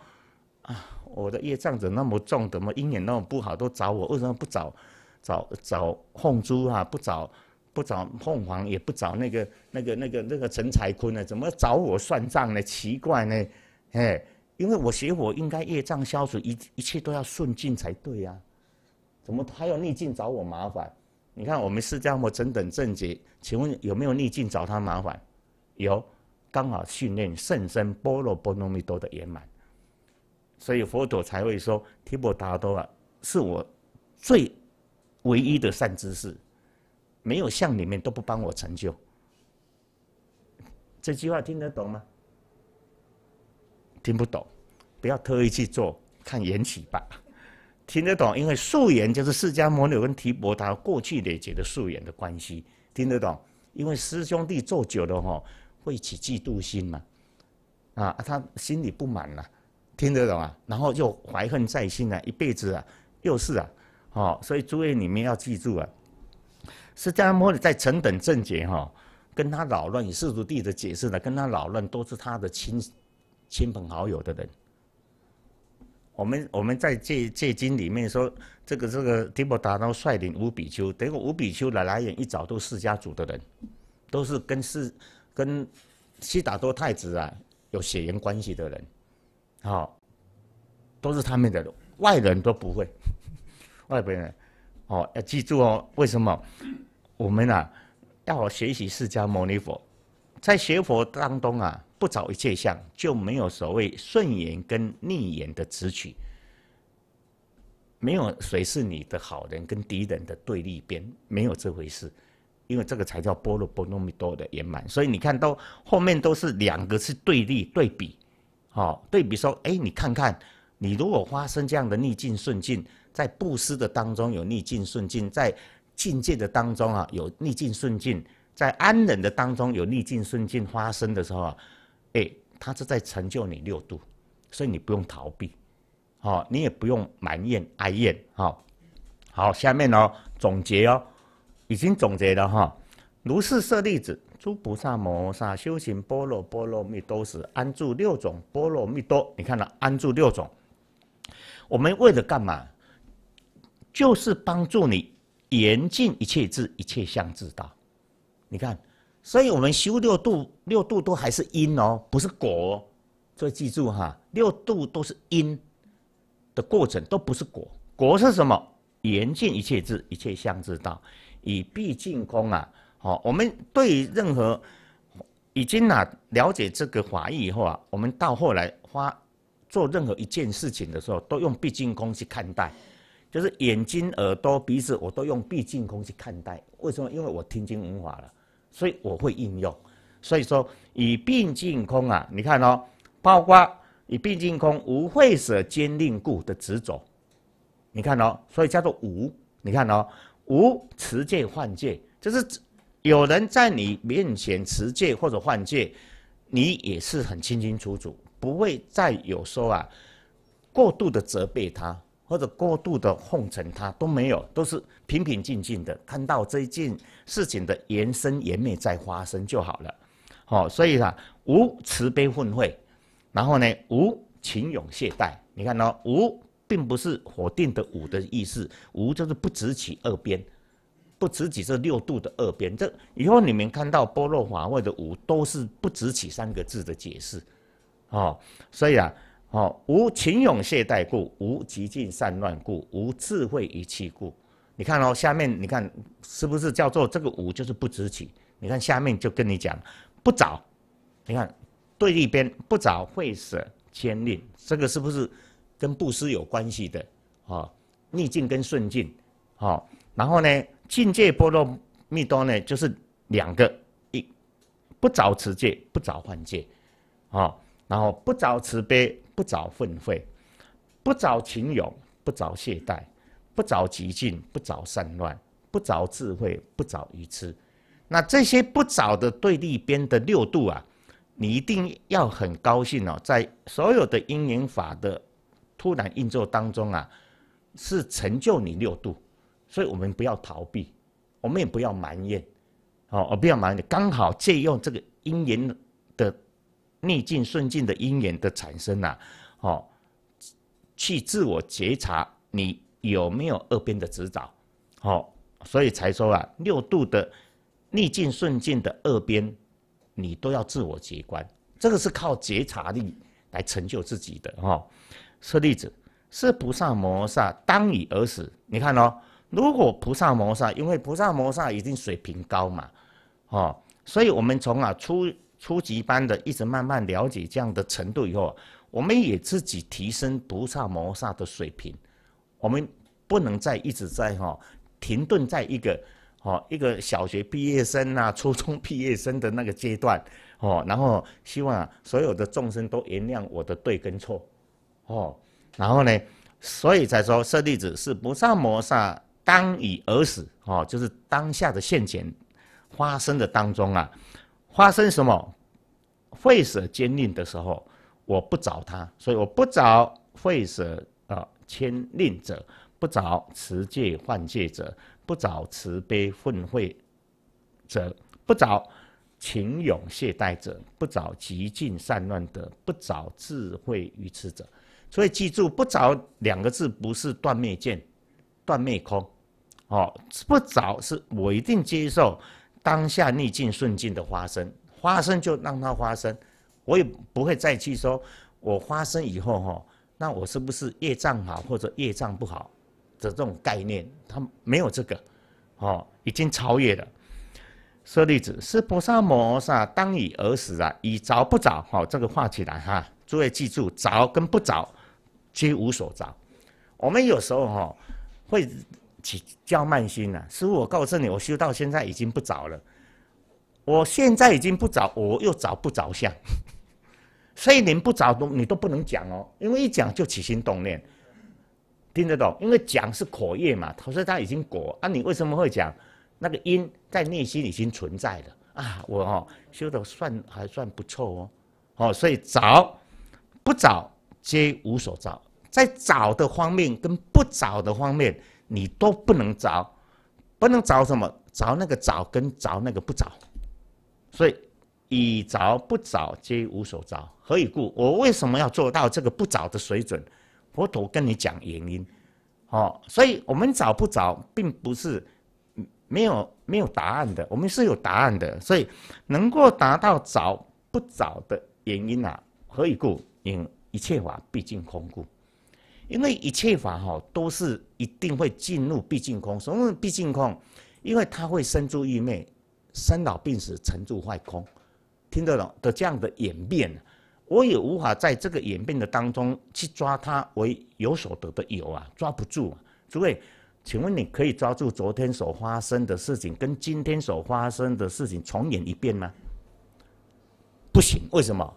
啊，我的业障么那么重，怎么阴缘那么不好都找我？为什么不找找找凤珠啊？不找不找凤凰，也不找那个那个那个那个陈才坤呢？怎么找我算账呢？奇怪呢，哎，因为我学我应该业障消除，一一切都要顺境才对呀，怎么还有逆境找我麻烦？你看我们释迦摩成等正解，请问有没有逆境找他麻烦？有。刚好训练圣深波罗波罗蜜多的圆满，所以佛陀才会说提婆达多啊，是我最唯一的善知识，没有像里面都不帮我成就。这句话听得懂吗？听不懂，不要特意去做，看缘起吧。听得懂，因为素缘就是释迦牟尼跟提婆达过去累积的素缘的关系。听得懂，因为师兄弟做久了哈。会起嫉妒心嘛？啊，他心里不满了，听得懂啊？然后又怀恨在心啊，一辈子啊，又是啊，好，所以诸位你们要记住啊，释迦牟尼在成等正觉哈，跟他扰乱以世俗弟子解释的，跟他扰乱都是他的亲亲朋好友的人。我们我们在戒戒经里面说，这个这个提婆达多率领五比丘，结果五比丘的来源一早都是释迦族的人，都是跟释。跟西达多太子啊有血缘关系的人，好，都是他们的外人，都不会外边人。哦，要记住哦，为什么我们啊要学习释迦牟尼佛？在学佛当中啊，不找一切相，就没有所谓顺缘跟逆缘的执取，没有谁是你的好人跟敌人的对立边，没有这回事。因为这个才叫波罗波罗蜜多的圆满，所以你看到后面都是两个是对立对比，好对比说，哎，你看看，你如果发生这样的逆境顺境，在布施的当中有逆境顺境，在境界的当中啊有逆境顺境，在安忍的当中有逆境顺境发生的时候啊，哎，他是在成就你六度，所以你不用逃避，哦，你也不用埋怨哀怨，好，好，下面哦总结哦。已经总结了哈，如是舍利子，诸菩萨摩萨修行波罗波罗蜜多时，安住六种波罗蜜多。你看了安住六种，我们为了干嘛？就是帮助你严禁一切智，一切相之道。你看，所以我们修六度，六度都还是因哦，不是果。所以记住哈，六度都是因的过程，都不是果。果是什么？严禁一切智，一切相之道。以毕竟空啊，好，我们对任何已经呐了解这个法义以后啊，我们到后来花做任何一件事情的时候，都用毕竟空去看待，就是眼睛、耳朵、鼻子，我都用毕竟空去看待。为什么？因为我听经闻法了，所以我会应用。所以说，以毕竟空啊，你看哦，包括以毕竟空无会舍坚令故的执着，你看哦，所以叫做无，你看哦。无持戒犯戒，就是有人在你面前持戒或者犯戒，你也是很清清楚楚，不会再有说啊过度的责备他，或者过度的奉承他都没有，都是平平静静的，看到这件事情的延伸延绵在发生就好了，哦，所以啦，无慈悲混会，然后呢，无情勇懈怠，你看哦，无。并不是否定的五的意思，无就是不执起二边，不执起这六度的二边。这以后你们看到般若法外的无，都是不执起三个字的解释，哦，所以啊，哦，无情勇懈怠故，无极尽善乱故，无智慧一气故。你看哦，下面你看是不是叫做这个无就是不执起？你看下面就跟你讲不早，你看对立边不早会舍坚令，这个是不是？跟布施有关系的，啊，逆境跟顺境，好，然后呢，境界波罗蜜多呢，就是两个，一不着持戒，不着幻戒，啊，然后不着慈悲，不着愤恚，不着情勇，不着懈怠，不着极进，不着散乱，不着智慧，不着愚痴，那这些不着的对立边的六度啊，你一定要很高兴哦，在所有的因缘法的。突然运作当中啊，是成就你六度，所以我们不要逃避，我们也不要埋怨，哦，我不要埋。怨，刚好借用这个因缘的逆境、顺境的因缘的产生啊，哦，去自我觉察你有没有二边的执导哦，所以才说啊，六度的逆境、顺境的二边，你都要自我觉观，这个是靠觉察力来成就自己的哈。是例子，是菩萨摩萨当以而死。你看哦，如果菩萨摩萨，因为菩萨摩萨已经水平高嘛，哦，所以我们从啊初初级班的一直慢慢了解这样的程度以后，我们也自己提升菩萨摩萨的水平。我们不能再一直在哈停顿在一个哦一个小学毕业生呐、初中毕业生的那个阶段哦，然后希望所有的众生都原谅我的对跟错。哦，然后呢？所以才说舍利子是菩萨摩萨当以而死哦，就是当下的现前发生的当中啊，发生什么？会舍坚令的时候，我不找他，所以我不找会舍啊，牵令者不找持戒犯戒者，不找慈悲混会者，不找勤勇懈怠者，不找极尽善乱者，不找智慧愚痴者。所以记住，“不着”两个字不是断灭见、断灭空哦。不着是我一定接受当下逆境、顺境的发生，发生就让它发生，我也不会再去说我发生以后哈，那我是不是业障好或者业障不好的这种概念，它没有这个哦，已经超越了。舍利子，是菩萨摩萨当以而死啊，以着不着哦，这个画起来哈，诸位记住，“着”跟“不着”。皆无所着。我们有时候哈会起叫慢心啊，师傅，我告诉你，我修到现在已经不着了。我现在已经不着，我又着不着相，所以你不着都你都不能讲哦，因为一讲就起心动念，听得懂？因为讲是果业嘛，他说他已经果，啊，你为什么会讲？那个因在内心已经存在了啊，我哦修的算还算不错哦，哦，所以着不着皆无所着。在找的方面跟不找的方面，你都不能找，不能找什么？找那个找跟找那个不找，所以以找不找皆无所找。何以故？我为什么要做到这个不找的水准？佛陀跟你讲原因，哦，所以我们找不找并不是没有没有答案的，我们是有答案的。所以能够达到找不找的原因啊？何以故？因一切法毕竟空故。因为一切法哈都是一定会进入必竟空，什么必竟空？因为它会生住愚昧，生老病死，成住坏空，听得懂的这样的演变，我也无法在这个演变的当中去抓它为有所得的有啊，抓不住。诸位，请问你可以抓住昨天所发生的事情跟今天所发生的事情重演一遍吗？不行，为什么？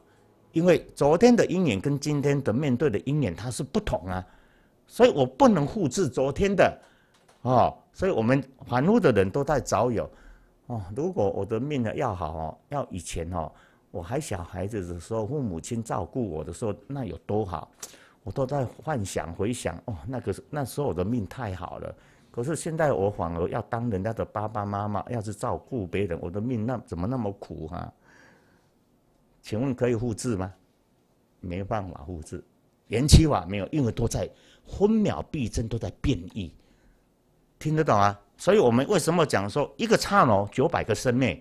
因为昨天的鹰影跟今天的面对的鹰影它是不同啊，所以我不能复制昨天的，哦，所以我们凡夫的人都在找有，哦，如果我的命呢要好哦，要以前哦，我还小孩子的时候，父母亲照顾我的时候，那有多好，我都在幻想回想，哦，那个那时候我的命太好了，可是现在我反而要当人家的爸爸妈妈，要是照顾别人，我的命那怎么那么苦哈？请问可以复制吗？没办法复制，延期法没有，因为都在分秒必争，都在变异，听得懂啊？所以，我们为什么讲说一个刹那九百个生命？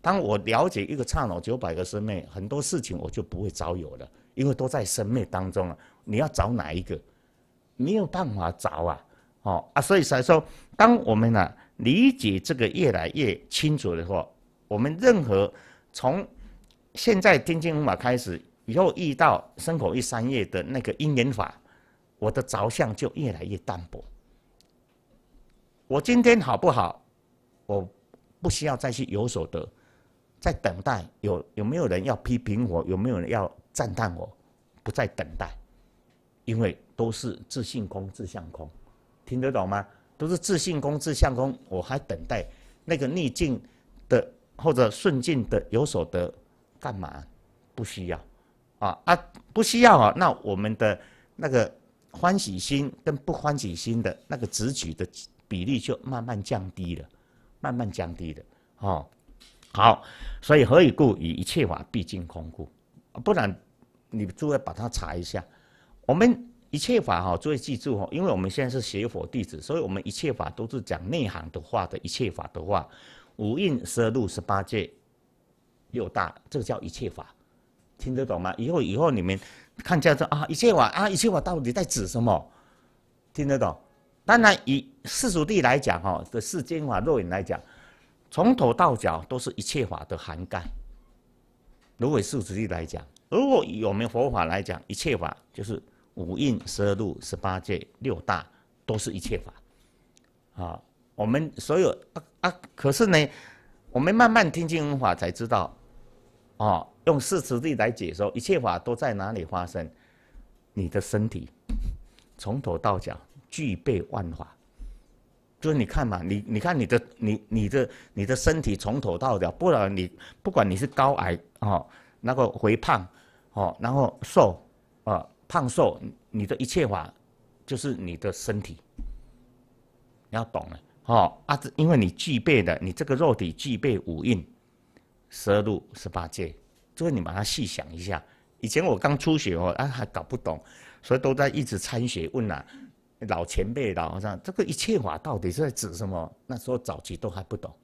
当我了解一个刹那九百个生命，很多事情我就不会找有了，因为都在生命当中了。你要找哪一个？没有办法找啊！哦啊，所以才说，当我们呢理解这个越来越清楚的话，我们任何从。现在天津五马开始，以后遇到《生口一三叶》的那个因缘法，我的着相就越来越淡薄。我今天好不好？我不需要再去有所得，在等待有有没有人要批评我，有没有人要赞叹我？不再等待，因为都是自性空、自相空，听得懂吗？都是自性空、自相空，我还等待那个逆境的或者顺境的有所得？干嘛？不需要啊啊！不需要啊，那我们的那个欢喜心跟不欢喜心的那个子取的比例就慢慢降低了，慢慢降低了哦。好，所以何以故？以一切法毕竟空故。不然你就位把它查一下。我们一切法哈，注意记住哦，因为我们现在是邪佛弟子，所以我们一切法都是讲内行的话的一切法的话，五蕴、十二入、十八界。六大，这个叫一切法，听得懂吗？以后以后你们看见做啊，一切法啊，一切法到底在指什么？听得懂？当然，以世俗地来讲，哈，的世间法、肉眼来讲，从头到脚都是一切法的涵盖。如果世俗地来讲，如果我们佛法来讲，一切法就是五蕴、十二路、十八界、六大，都是一切法。啊，我们所有啊啊，可是呢，我们慢慢听经文法才知道。哦，用四词地来解说，一切法都在哪里发生？你的身体从头到脚具备万法，就是你看嘛，你你看你的你你的你的身体从头到脚，不然你不管你是高矮哦，然后肥胖哦，然后瘦啊，胖瘦，你的一切法就是你的身体，你要懂了哦啊，因为你具备的，你这个肉体具备五蕴。十二路十八界，这个你把它细想一下。以前我刚初学哦，啊还搞不懂，所以都在一直参学，问啊老前辈、老和尚，这个一切法到底是在指什么？那时候早期都还不懂，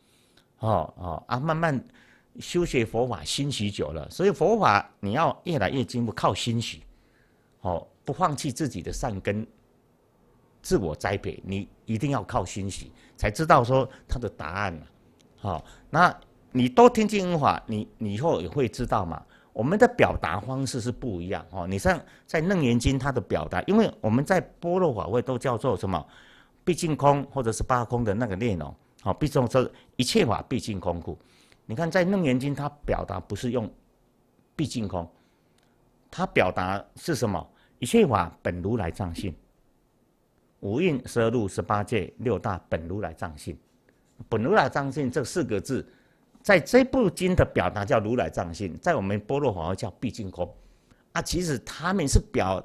哦哦啊，慢慢修学佛法，心许久了，所以佛法你要越来越进步，靠心许，哦，不放弃自己的善根，自我栽培，你一定要靠心许，才知道说它的答案嘛，好那。你多听经法，你你以后也会知道嘛。我们的表达方式是不一样哦。你像在《楞严经》，它的表达，因为我们在般若法会都叫做什么？毕竟空，或者是八空的那个内容哦。毕竟说一切法毕竟空故。你看在《楞严经》，它表达不是用毕竟空，它表达是什么？一切法本如来藏性，五蕴十二路、十八界六大本如来藏性，本如来藏性这四个字。在这部经的表达叫如来藏性，在我们般若法叫毕竟空，啊，其实他们是表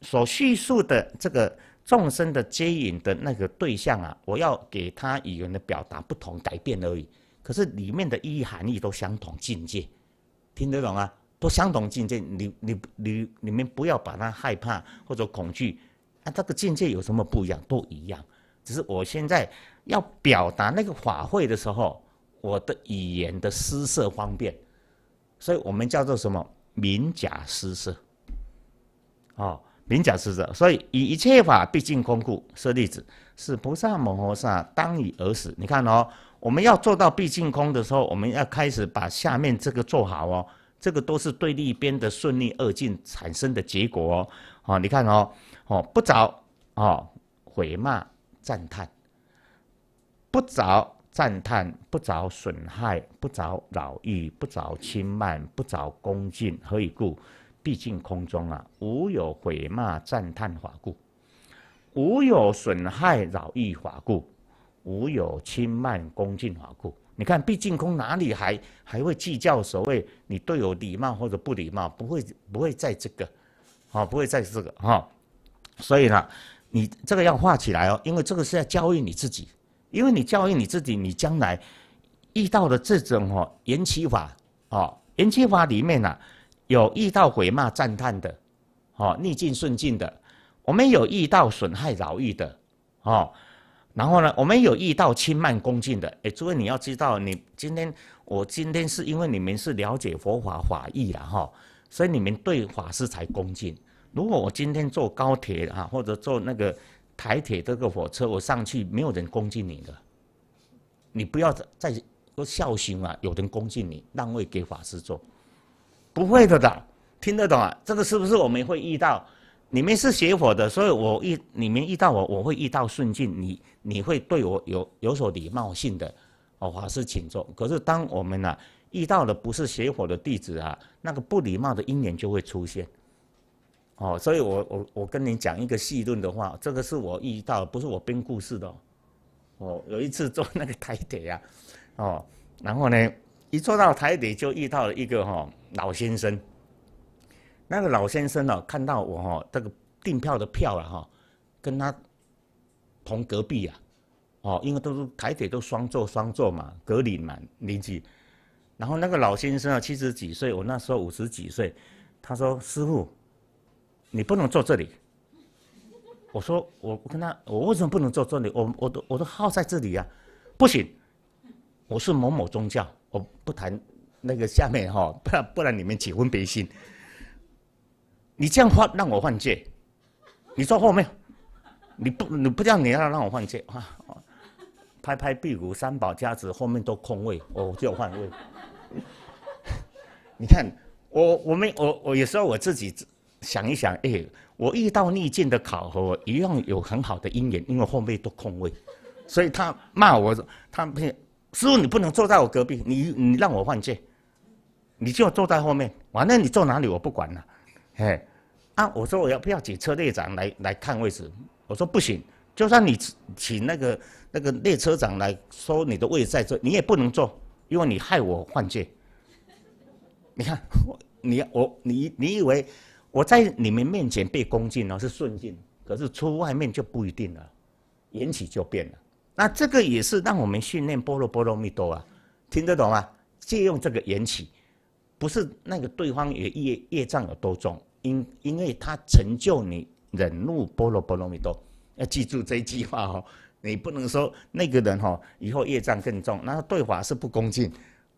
所叙述的这个众生的接引的那个对象啊，我要给他语言的表达不同改变而已，可是里面的意义含义都相同境界，听得懂啊？都相同境界，你你你你们不要把它害怕或者恐惧，啊，这个境界有什么不一样？都一样，只是我现在要表达那个法会的时候。我的语言的施舍方便，所以我们叫做什么？名假施舍。哦，名假施舍，所以以一切法毕竟空故，舍利子是菩萨摩诃萨当以而死。你看哦，我们要做到毕竟空的时候，我们要开始把下面这个做好哦。这个都是对立边的顺逆二境产生的结果哦。哦，你看哦，哦不着哦毁骂赞叹，不着。赞叹不着损害，不着扰欲，不着轻慢，不着恭敬，何以故？毕竟空中啊，无有毁骂赞叹法故，无有损害扰欲法故，无有轻慢恭敬法故。你看，毕竟空哪里还还会计较所谓你对有礼貌或者不礼貌？不会不会在这个啊，不会在这个哦。所以呢，你这个要画起来哦，因为这个是要教育你自己。因为你教育你自己，你将来遇到的这种哦，延期法哦，延期法里面呐，有遇到毁骂赞叹的哦，逆境顺境的，我们有遇到损害饶益的哦，然后呢，我们有遇到轻慢恭敬的。哎，诸位你要知道，你今天我今天是因为你们是了解佛法法义的哈，所以你们对法师才恭敬。如果我今天坐高铁啊，或者坐那个。台铁这个火车，我上去没有人攻击你的，你不要再说孝心啊，有人攻击你，让位给法师坐，不会的的，听得懂啊？这个是不是我们会遇到？你们是邪火的，所以我遇你们遇到我，我会遇到顺境，你你会对我有有所礼貌性的，哦，法师请坐。可是当我们呢遇到的不是邪火的弟子啊，那个不礼貌的因缘就会出现。哦，所以我我我跟你讲一个细论的话，这个是我遇到，不是我编故事的。哦，有一次坐那个台铁啊，哦，然后呢，一坐到台铁就遇到了一个哈老先生。那个老先生哦，看到我哈这个订票的票了哈，跟他同隔壁啊，哦，因为都是台铁都双座双座嘛，隔离嘛邻居。然后那个老先生啊，七十几岁，我那时候五十几岁，他说师傅。你不能坐这里。我说，我我跟他，我为什么不能坐这里？我我都我都耗在这里呀，不行。我是某某宗教，我不谈那个下面哈，不 然不然你们几分别信。你这样换让我换戒，你坐后面，你不你不这样你要让我换戒啊？拍拍屁股，三宝家子后面都空位，我就换位。你看，我我们我我有时候我自己。想一想，哎，我遇到逆境的考核，一样有很好的姻缘，因为后面都空位，所以他骂我，他说：“师傅，你不能坐在我隔壁，你你让我换届，你就坐在后面。”我那你坐哪里我不管了，哎，啊，我说我要不要请车队长来来看位置？我说不行，就算你请那个那个列车长来收你的位置在这，你也不能坐，因为你害我换届。你看我，你我你你以为？我在你们面前被恭敬了是顺境，可是出外面就不一定了，缘起就变了。那这个也是让我们训练波罗波罗蜜多啊，听得懂吗？借用这个缘起，不是那个对方也业业障有多重，因因为他成就你忍辱波罗波罗蜜多。要记住这句话哦，你不能说那个人哈以后业障更重，那对法是不恭敬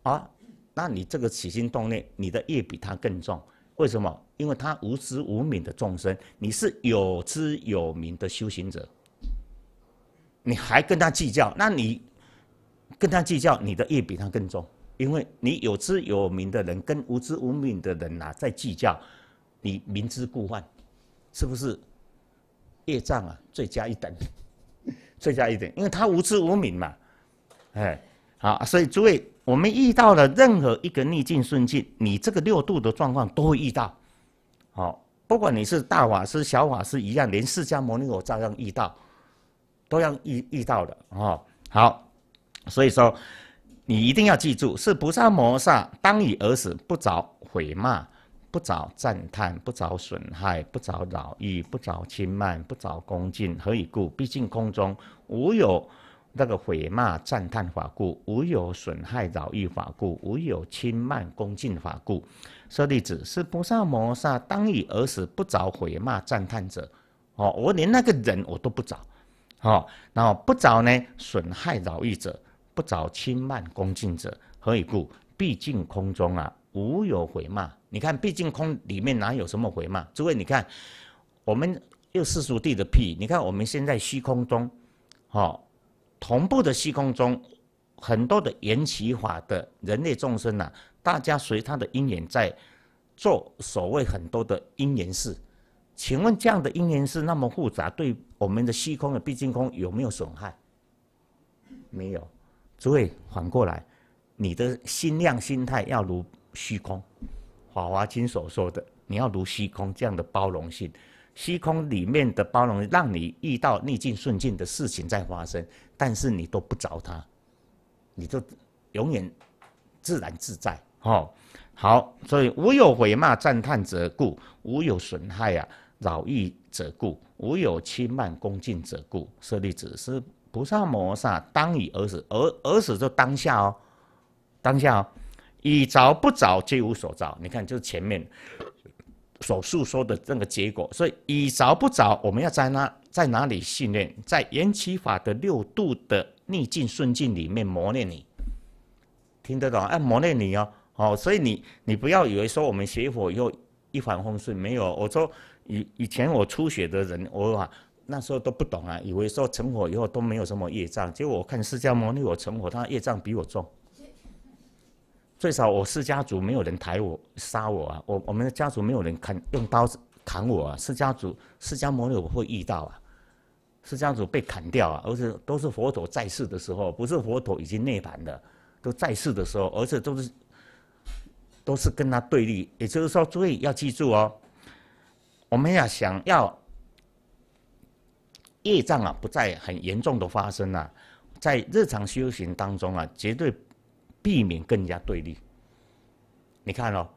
啊。那你这个起心动念，你的业比他更重。为什么？因为他无知无明的众生，你是有知有明的修行者，你还跟他计较？那你跟他计较，你的业比他更重，因为你有知有名的人跟无知无明的人呐，在计较，你明知故犯，是不是？业障啊，罪加一等，罪加一等，因为他无知无明嘛，哎。啊，所以诸位，我们遇到了任何一个逆境、顺境，你这个六度的状况都会遇到。好，不管你是大法师、小法师一样，连释迦牟尼佛照样遇到，都要遇遇到的哦。好，所以说你一定要记住，是菩萨摩萨当以而死，不着毁骂，不着赞叹，不着损害，不着恼与，不着轻慢，不着恭敬。何以故？毕竟空中无有。那个毁骂赞叹法故，无有损害饶益法故，无有轻慢恭敬法故。舍利子，是菩萨摩萨当以而死，不着毁骂赞叹者。哦，我连那个人我都不着。哦，然后不着呢，损害饶益者，不着轻慢恭敬者。何以故？毕竟空中啊，无有毁骂。你看，毕竟空里面哪有什么毁骂？诸位，你看，我们又世俗地的屁，你看我们现在虚空中，哦。同步的虚空中，很多的缘起法的人类众生呐，大家随他的因缘在做所谓很多的因缘事。请问这样的因缘事那么复杂，对我们的虚空的毕竟空有没有损害？没有。诸位，反过来，你的心量、心态要如虚空，《法华经》所说的，你要如虚空这样的包容性。虚空里面的包容，让你遇到逆境、顺境的事情在发生，但是你都不着它，你就永远自然自在。哦，好，所以无有毁骂赞叹者故，无有损害啊扰益者故，无有轻慢恭敬者故。舍利子是菩萨摩萨当以而死，而而死就当下哦，当下哦，以着不着皆无所着。你看，就是前面。所诉说的那个结果，所以以着不着，我们要在哪在哪里训练，在延期法的六度的逆境顺境里面磨练你，听得懂？哎，磨练你哦，哦，所以你你不要以为说我们学火又一帆风顺，没有。我说以以前我初学的人，我那时候都不懂啊，以为说成火以后都没有什么业障，结果我看释迦牟尼我成火，他业障比我重。最少我释家族没有人抬我杀我啊，我我们的家族没有人砍用刀砍我啊。释家族释迦牟尼我会遇到啊，释迦族被砍掉啊，而且都是佛陀在世的时候，不是佛陀已经涅槃了，都在世的时候，而且都是都是跟他对立。也就是说，注意要记住哦，我们要想要业障啊不在很严重的发生啊，在日常修行当中啊，绝对。避免更加对立。你看哦，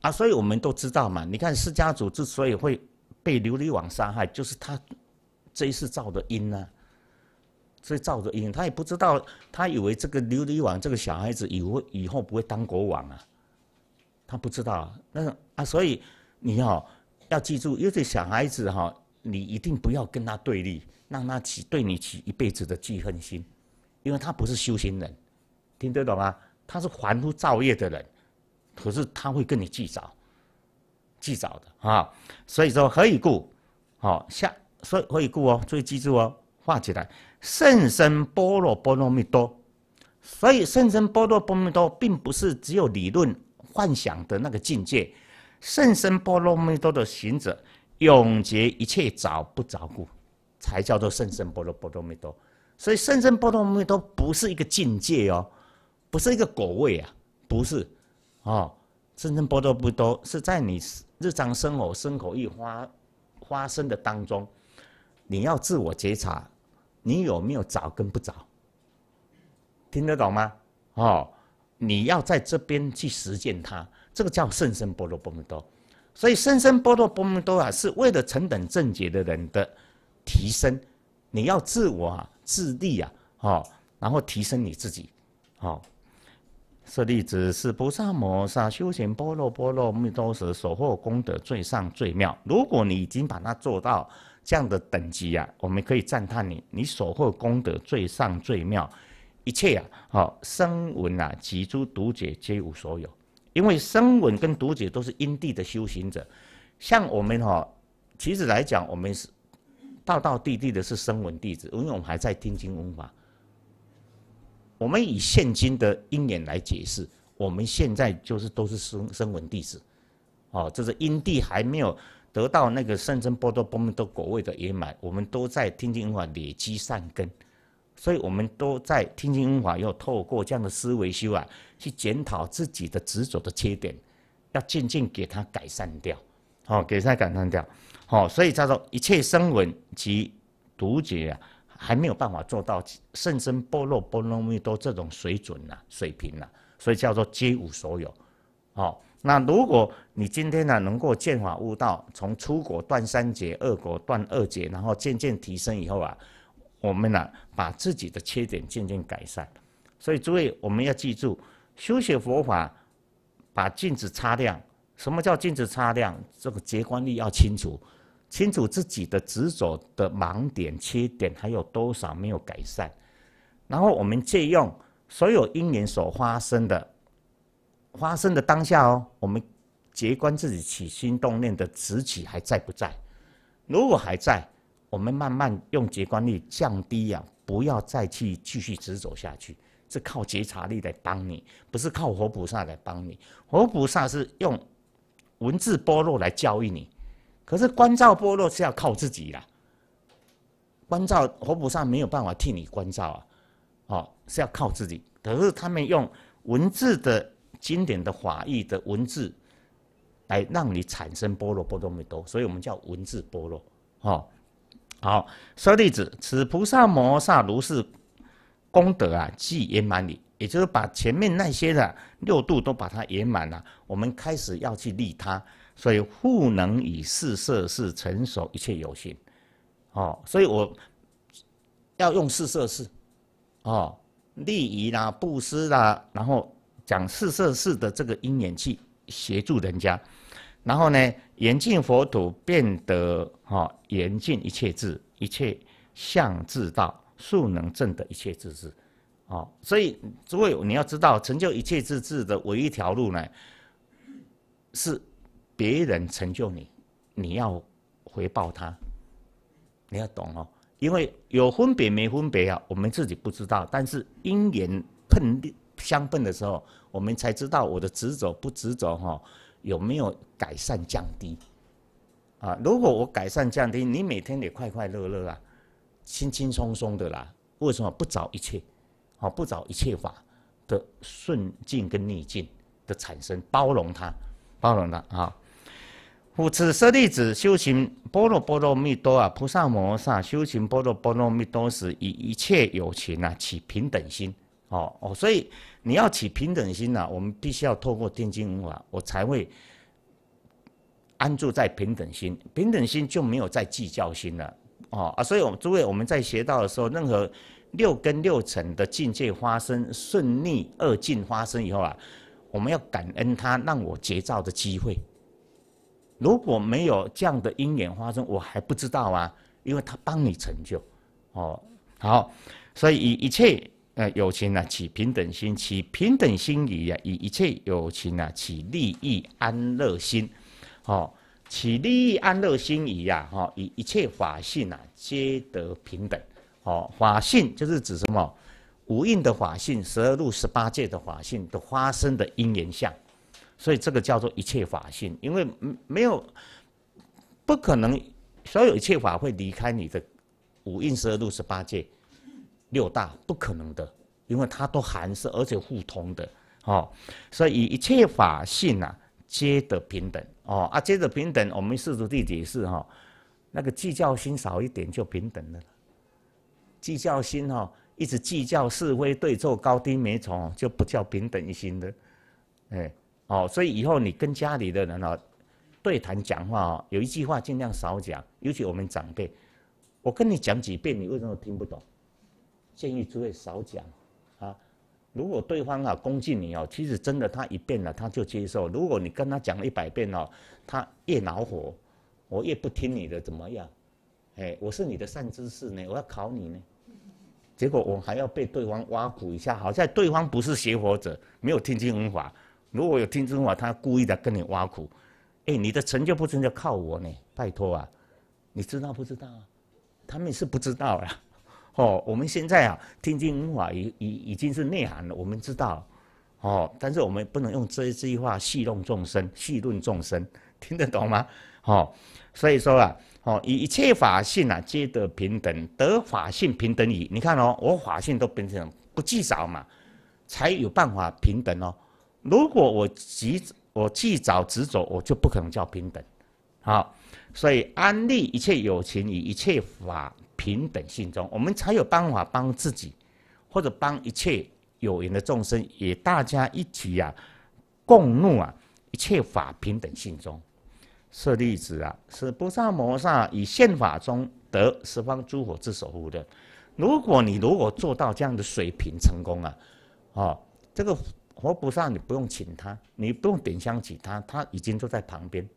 啊，所以我们都知道嘛。你看释迦祖之所以会被琉璃王杀害，就是他这一世造的因呢。所以造的因，他也不知道，他以为这个琉璃王这个小孩子以后以后不会当国王啊，他不知道。那啊，所以你要要记住，因为小孩子哈，你一定不要跟他对立，让他起对你起一辈子的记恨心，因为他不是修行人。听得懂吗？他是凡夫造业的人，可是他会跟你计较、计较的啊！所以说何以故？好下，所以何以故哦？注意记住哦，画起来。圣僧般若波罗蜜多，所以圣僧般若波罗蜜多，并不是只有理论幻想的那个境界。圣僧般若波罗蜜多的行者，永结一切找不着故，才叫做圣僧般若波罗蜜多。所以圣僧波罗蜜多不是一个境界哦。不是一个果位啊，不是，哦，生深波罗不多是在你日常生活生活一发发生的当中，你要自我觉察，你有没有找跟不找？听得懂吗？哦，你要在这边去实践它，这个叫生深波多波多。所以生深波多波多啊，是为了成等正觉的人的提升，你要自我自立啊，哦，然后提升你自己，哦。舍利子，是菩萨摩萨修行波罗波罗蜜多时，所获功德最上最妙。如果你已经把它做到这样的等级啊，我们可以赞叹你，你所获功德最上最妙。一切啊，好声闻啊，及诸读解皆无所有。因为声闻跟读解都是因地的修行者，像我们哈，其实来讲，我们是道道地地的是声闻弟子，因为我们还在听经闻法。我们以现今的因缘来解释，我们现在就是都是生声闻弟子，哦，这是因地还没有得到那个圣真波多波蜜多果位的圆满，我们都在听经闻法累积善根，所以我们都在听经闻法，要透过这样的思维修啊，去检讨自己的执着的缺点，要渐渐给它改善掉，好，改善改善掉，好，所以叫做一切生闻及读解啊。还没有办法做到甚深波若波罗蜜多这种水准呐、水平呐，所以叫做皆无所有。哦，那如果你今天呢能够见法悟道，从出国断三劫，二果断二劫，然后渐渐提升以后啊，我们呢把自己的缺点渐渐改善。所以诸位，我们要记住，修学佛法，把镜子擦亮。什么叫镜子擦亮？这个结观力要清楚。清楚自己的执着的盲点、缺点还有多少没有改善，然后我们借用所有因缘所发生的发生的当下哦，我们结观自己起心动念的执起还在不在？如果还在，我们慢慢用结观力降低呀，不要再去继续执着下去。是靠觉察力来帮你，不是靠活菩萨来帮你。活菩萨是用文字波落来教育你。可是关照波落是要靠自己啦，关照活菩萨没有办法替你关照啊，哦是要靠自己。可是他们用文字的经典的法义的文字，来让你产生波罗波罗蜜多，所以我们叫文字波罗。哦，好，舍利子，此菩萨摩萨如是功德啊，即圆满你，也就是把前面那些的六度都把它圆满了，我们开始要去利他。所以，不能以四色是成熟一切有形，哦，所以我要用四色是，哦，利益啦、布施啦，然后讲四色是的这个因缘器协助人家，然后呢，严禁佛土，变得哈严禁一切智、一切相智道，速能证的一切智智，哦，所以，诸位你要知道，成就一切自治的唯一条路呢，是。别人成就你，你要回报他，你要懂哦。因为有分别没分别啊，我们自己不知道。但是因缘碰相碰的时候，我们才知道我的执着不执着哈，有没有改善降低？啊，如果我改善降低，你每天得快快乐乐啊，轻轻松松的啦。为什么不找一切？哦，不找一切法的顺境跟逆境的产生，包容它，包容它啊。故此舍利子修行波罗波罗蜜多啊，菩萨摩诃萨修行波罗波罗蜜多时，以一切有情啊起平等心。哦哦，所以你要起平等心啊，我们必须要透过天经五法，我才会安住在平等心。平等心就没有再计较心了。哦啊，所以，我们诸位我们在学到的时候，任何六根六尘的境界发生顺逆二境发生以后啊，我们要感恩他让我结照的机会。如果没有这样的因缘发生，我还不知道啊，因为他帮你成就，哦，好，所以以一切呃友情啊，起平等心，起平等心语呀，以一切友情啊，起利益安乐心，哦，起利益安乐心语呀，哈，以一切法性啊，皆得平等，哦，法性就是指什么？无因的法性，十二入十八界的法性，的发生的因缘相。所以这个叫做一切法性，因为没没有不可能，所有一切法会离开你的五蕴、十二度十八界、六大，不可能的，因为它都含是而且互通的哦。所以一切法性啊，皆得平等哦啊，皆得平等。我们世俗地解释哈，那个计较心少一点就平等了。计较心哈，一直计较是非对错高低美丑，就不叫平等心的，哎。哦，所以以后你跟家里的人哦，对谈讲话哦，有一句话尽量少讲，尤其我们长辈，我跟你讲几遍，你为什么听不懂？建议诸位少讲，啊，如果对方啊恭敬你哦，其实真的他一遍了他就接受，如果你跟他讲了一百遍哦，他越恼火，我越不听你的怎么样？哎，我是你的善知识呢，我要考你呢，结果我还要被对方挖苦一下，好像对方不是学佛者，没有听经文法。如果有听经法，他故意的跟你挖苦，哎，你的成就不成就靠我呢？拜托啊，你知道不知道啊？他们是不知道呀。哦，我们现在啊，听经文法已已已经是内涵了，我们知道。哦，但是我们不能用这句话戏弄众生，戏论众生，听得懂吗？哦，所以说啊，哦，一切法性啊，皆得平等，得法性平等矣。你看哦，我法性都变成不计少嘛，才有办法平等哦。如果我及我既早执着，我就不可能叫平等，好，所以安利一切有情与一切法平等性中，我们才有办法帮自己，或者帮一切有缘的众生，也大家一起呀共怒啊一切法平等性中。舍利子啊，是菩萨摩萨以宪法中得十方诸佛之守护的。如果你如果做到这样的水平成功啊，哦，这个。菩萨，你不用请他，你不用点香请他，他已经坐在旁边。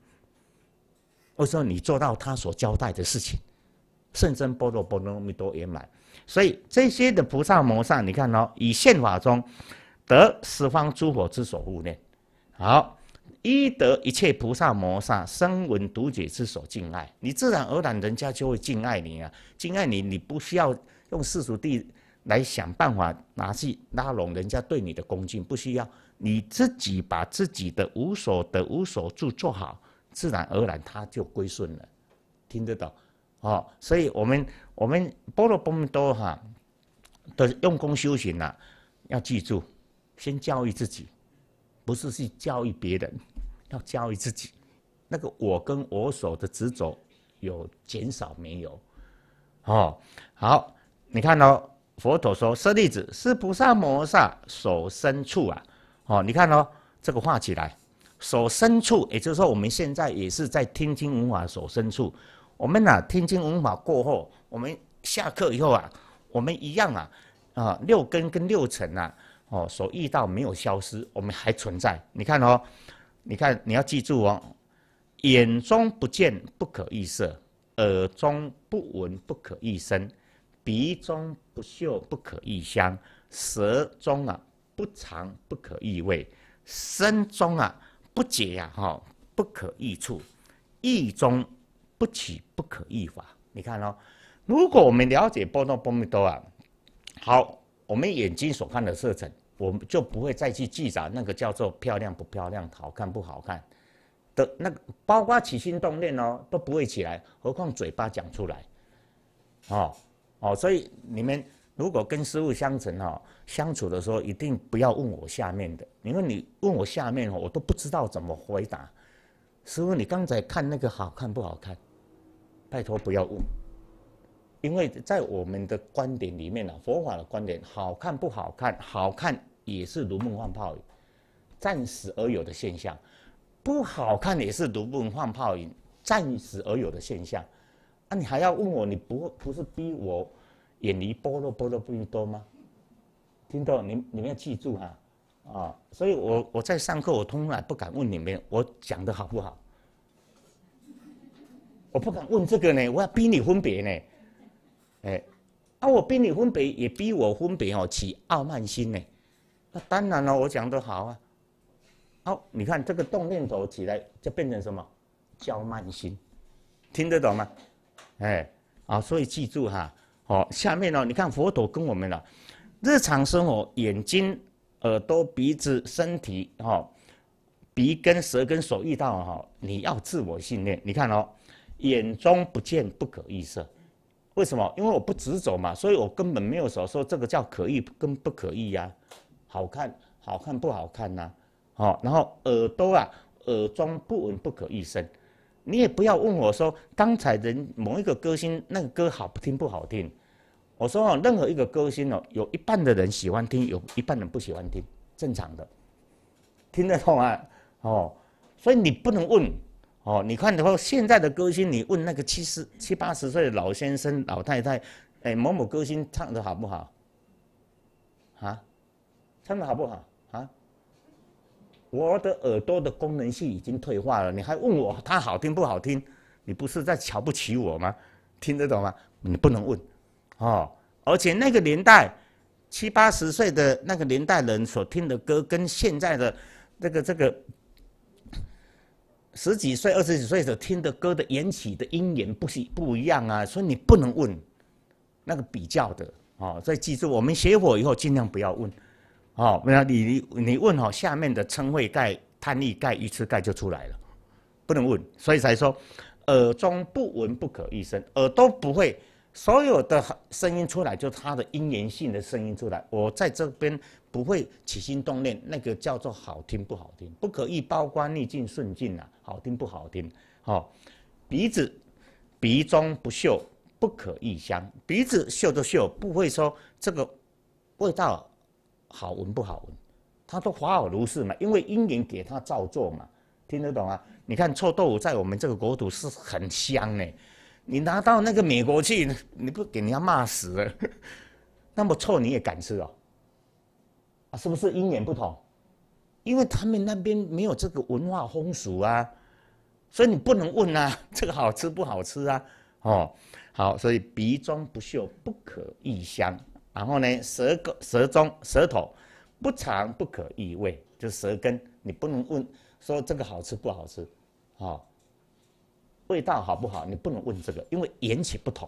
我说你做到他所交代的事情，甚深般若波罗蜜多圆满。所以这些的菩萨摩萨，你看哦，以宪法中得十方诸佛之所护念。好，依得一切菩萨摩萨声闻毒解之所敬爱，你自然而然人家就会敬爱你啊！敬爱你，你不需要用世俗地。来想办法拿去拉拢人家对你的恭敬，不需要你自己把自己的无所得、无所住做好，自然而然他就归顺了。听得懂哦？所以，我们我们波罗波多哈的用功修行啊，要记住，先教育自己，不是去教育别人，要教育自己。那个我跟我所的执着有减少没有？哦，好，你看哦。佛陀说：“舍利子，是菩萨摩萨所生处啊！哦，你看哦，这个画起来，所生处，也就是说，我们现在也是在听经文法所生处。我们呐，听经文法过后，我们下课以后啊，我们一样啊，啊，六根跟六尘呐，哦，所遇到没有消失，我们还存在。你看哦，你看，你要记住哦，眼中不见不可预设，耳中不闻不可预声，鼻中……不嗅不可易香，舌中啊不尝不可易味，身中啊不解呀哈不可易触，意中不起不可易法。你看哦，如果我们了解波多波密多啊，好，我们眼睛所看的色尘，我们就不会再去记较那个叫做漂亮不漂亮、好看不好看的那，包括起心动念哦都不会起来，何况嘴巴讲出来，哦。哦，所以你们如果跟师傅相成哈相处的时候，一定不要问我下面的，因为你问我下面我都不知道怎么回答。师傅，你刚才看那个好看不好看？拜托不要问，因为在我们的观点里面呢，佛法的观点，好看不好看，好看也是如梦幻泡影，暂时而有的现象；不好看也是如梦幻泡影，暂时而有的现象。你还要问我？你不不是逼我远离波罗波罗蜜多吗？听到？你你们要记住哈，啊，所以，我我在上课，我从来不敢问你们我讲的好不好。我不敢问这个呢，我要逼你分别呢，哎，啊，我逼你分别也逼我分别哦，起傲慢心呢。那当然了，我讲的好啊。好，你看这个动念头起来就变成什么？骄慢心，听得懂吗？哎，好，所以记住哈，好，下面呢，你看佛陀跟我们了，日常生活，眼睛、耳朵、鼻子、身体，哈，鼻跟舌跟手遇到哈，你要自我训练。你看哦，眼中不见不可预设，为什么？因为我不直走嘛，所以我根本没有所说这个叫可遇跟不可遇呀，好看好看不好看呐，哦，然后耳朵啊，耳中不闻不可预声。你也不要问我说，刚才人某一个歌星那个歌好不听不好听。我说哦，任何一个歌星哦，有一半的人喜欢听，有一半人不喜欢听，正常的，听得懂啊？哦，所以你不能问，哦，你看的话，现在的歌星，你问那个七十七八十岁的老先生老太太，哎，某某歌星唱的好不好？啊，唱的好不好？我的耳朵的功能性已经退化了，你还问我它好听不好听？你不是在瞧不起我吗？听得懂吗？你不能问，哦，而且那个年代七八十岁的那个年代人所听的歌，跟现在的这个这个十几岁、二十几岁的听的歌的缘起的音源不是不一样啊，所以你不能问那个比较的哦。所以记住，我们学火以后尽量不要问。哦，那你你你问好，下面的称谓盖贪利盖鱼痴盖就出来了，不能问，所以才说耳中不闻不可一声，耳都不会所有的声音出来，就它的因缘性的声音出来。我在这边不会起心动念，那个叫做好听不好听，不可一包括逆境顺境呐，好听不好听。好，鼻子鼻中不嗅不可一香，鼻子嗅都嗅，不会说这个味道。好闻不好闻，他都华尔如是嘛？因为因缘给他造作嘛，听得懂啊？你看臭豆腐在我们这个国土是很香呢，你拿到那个美国去，你不给人家骂死了？那么臭你也敢吃哦？啊，是不是因缘不同？因为他们那边没有这个文化风俗啊，所以你不能问啊，这个好吃不好吃啊？哦，好，所以鼻中不嗅，不可异香。然后呢，舌根、舌中、舌头不尝不可意味，就舌根你不能问说这个好吃不好吃，啊，味道好不好？你不能问这个，因为言起不同，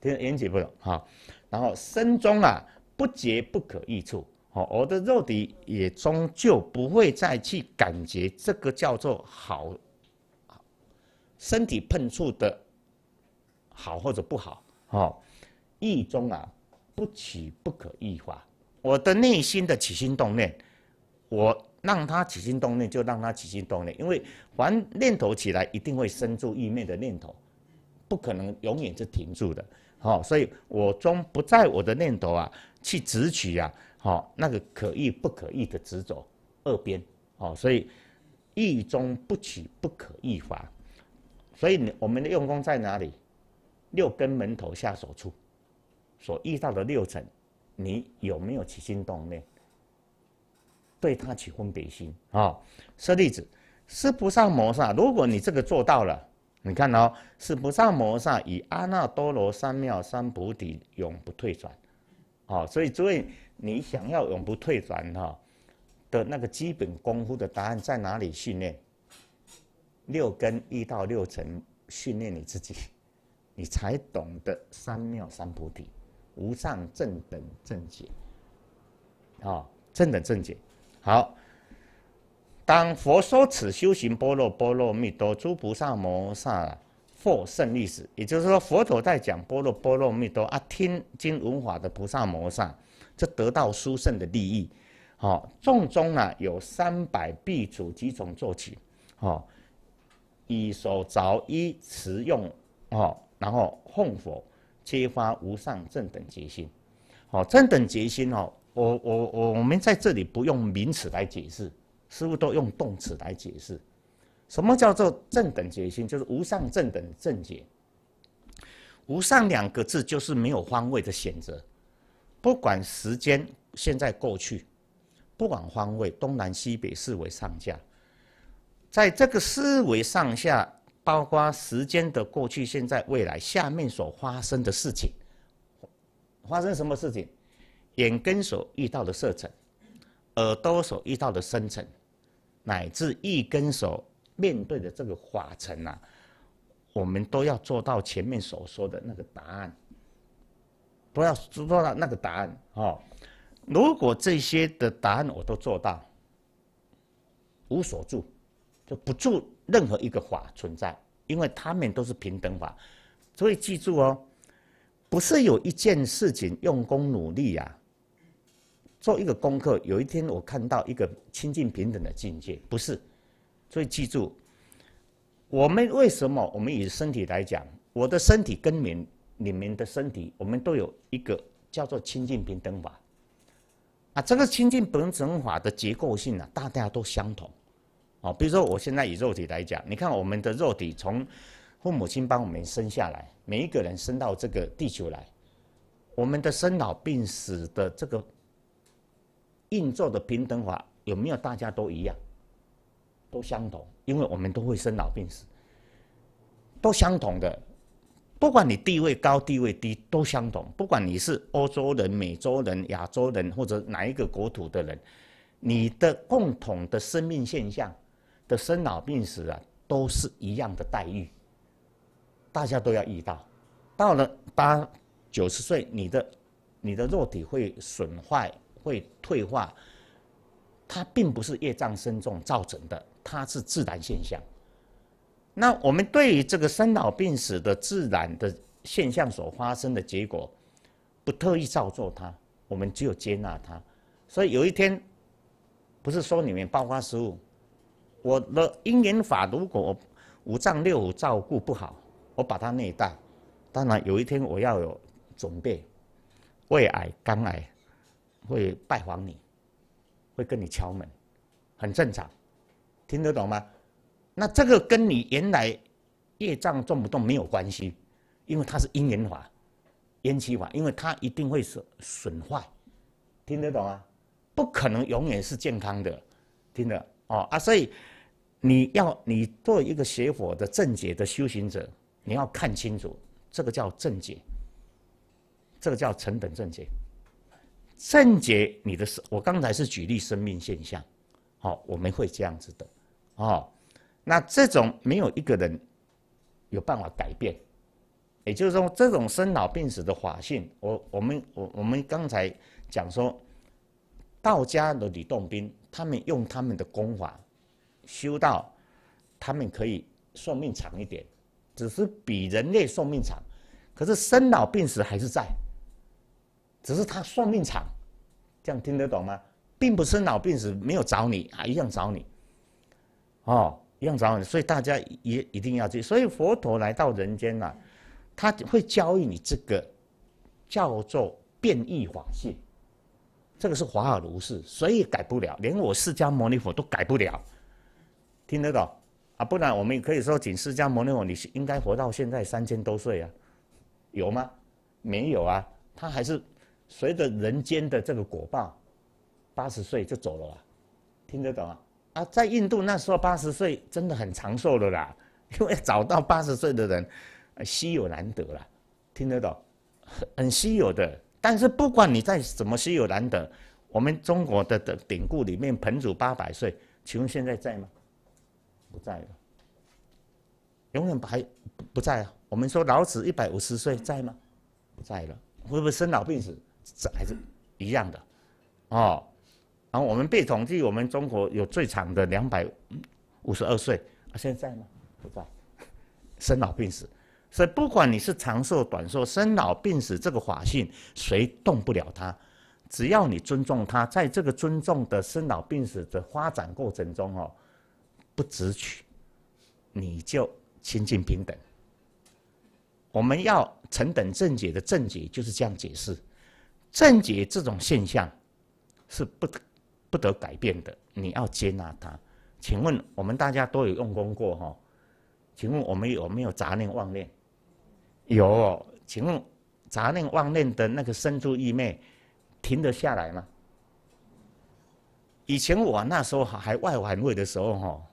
听言起不同哈。然后身中啊，不觉不可意处，好，我的肉体也终究不会再去感觉这个叫做好，身体碰触的好或者不好，好意中啊。不起不可易法，我的内心的起心动念，我让他起心动念就让他起心动念，因为凡念头起来一定会生出意念的念头，不可能永远是停住的，好，所以我终不在我的念头啊去执取啊，好，那个可遇不可遇的执着二边，好，所以意中不起不可易法，所以我们的用功在哪里？六根门头下手处。所遇到的六层，你有没有起心动念？对他起分别心啊？舍利子，是菩萨摩萨。如果你这个做到了，你看哦，是菩萨摩萨以阿那多罗三藐三菩提永不退转。哦，所以诸位，你想要永不退转哈的那个基本功夫的答案在哪里训练？六根一到六层训练你自己，你才懂得三妙三菩提。无上正等正解，啊，正等正解，好。当佛说此修行波若波罗蜜多诸菩萨摩萨获胜利时，也就是说，佛陀在讲波若波罗蜜多啊，听经闻法的菩萨摩萨，这得到殊胜的利益。好，众中啊，有三百比主几种做起，好，以手着衣持用，哦，然后奉佛。揭发无上正等觉心，哦，正等觉心哦，我我我们在这里不用名词来解释，师傅都用动词来解释。什么叫做正等觉心？就是无上正等正解。无上两个字就是没有方位的选择，不管时间，现在过去，不管方位，东南西北四为上下，在这个四维上下。包括时间的过去、现在、未来，下面所发生的事情，发生什么事情，眼根所遇到的色尘，耳朵所遇到的深尘，乃至一根手面对的这个法尘呐，我们都要做到前面所说的那个答案，都要做到那个答案哦。如果这些的答案我都做到，无所住。不住任何一个法存在，因为他们都是平等法。所以记住哦，不是有一件事情用功努力呀，做一个功课，有一天我看到一个清净平等的境界，不是。所以记住，我们为什么我们以身体来讲，我的身体跟你们的身体，我们都有一个叫做清净平等法啊。这个清净平等法的结构性呢，大家都相同。哦，比如说我现在以肉体来讲，你看我们的肉体从父母亲帮我们生下来，每一个人生到这个地球来，我们的生老病死的这个运作的平等法有没有大家都一样，都相同？因为我们都会生老病死，都相同的，不管你地位高地位低都相同，不管你是欧洲人、美洲人、亚洲人或者哪一个国土的人，你的共同的生命现象。的生老病死啊，都是一样的待遇，大家都要遇到。到了八九十岁，你的你的肉体会损坏、会退化，它并不是业障深重造成的，它是自然现象。那我们对于这个生老病死的自然的现象所发生的结果，不特意造作它，我们只有接纳它。所以有一天，不是说里面爆发失误。我的因缘法，如果我五脏六腑照顾不好，我把它内带。当然，有一天我要有准备，胃癌、肝癌会拜访你，会跟你敲门，很正常。听得懂吗？那这个跟你原来业障重不重没有关系，因为它是因缘法、缘起法，因为它一定会损损坏。听得懂啊？不可能永远是健康的，听得哦啊，所以。你要你做一个学佛的正解的修行者，你要看清楚，这个叫正解，这个叫成本正解。正解你的生，我刚才是举例生命现象，好，我们会这样子的，哦，那这种没有一个人有办法改变，也就是说，这种生老病死的法性，我我们我我们刚才讲说，道家的李洞宾他们用他们的功法。修道，他们可以寿命长一点，只是比人类寿命长，可是生老病死还是在，只是他寿命长，这样听得懂吗？并不生老病死没有找你，啊，一样找你，哦，一样找你，所以大家也一定要记，所以佛陀来到人间呐，他会教育你这个叫做变异法性，这个是华尔如是，谁也改不了，连我释迦牟尼佛都改不了。听得懂啊？不然我们可以说，仅释迦牟尼佛，你应该活到现在三千多岁啊？有吗？没有啊。他还是随着人间的这个果报，八十岁就走了。听得懂啊？啊，在印度那时候，八十岁真的很长寿的啦。因为找到八十岁的人，稀有难得啦，听得懂？很稀有的。但是不管你在什么稀有难得，我们中国的的典故里面，彭祖八百岁，请问现在在吗？不在了，永远不还不在啊。我们说老子一百五十岁在吗？不在了。会不会生老病死，这还是一样的？哦，然后我们被统计，我们中国有最长的两百五十二岁，现在吗？不在，生老病死。所以不管你是长寿短寿，生老病死这个法性谁动不了它？只要你尊重它，在这个尊重的生老病死的发展过程中，哦。不直取，你就清净平等。我们要成等正解的正解就是这样解释。正解这种现象是不得不得改变的，你要接纳它。请问我们大家都有用功过哈？请问我们有没有杂念妄念？有。请问杂念妄念的那个生住意昧，停得下来吗？以前我那时候还外环位的时候哈。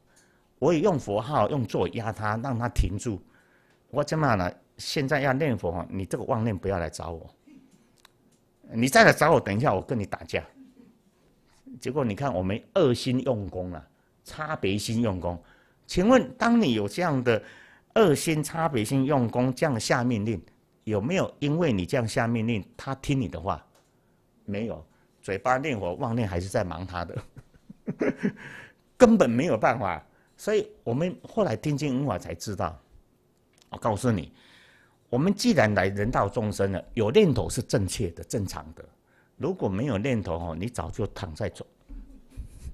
我也用佛号用坐压他，让他停住。我怎么讲呢？现在要念佛，你这个妄念不要来找我。你再来找我，等一下我跟你打架。结果你看，我们恶心用功了，差别心用功。请问，当你有这样的恶心差别心用功，这样下命令，有没有因为你这样下命令，他听你的话？没有，嘴巴念佛妄念还是在忙他的，根本没有办法。所以我们后来听经闻法才知道，我告诉你，我们既然来人道众生了，有念头是正确的、正常的。如果没有念头哦，你早就躺在床，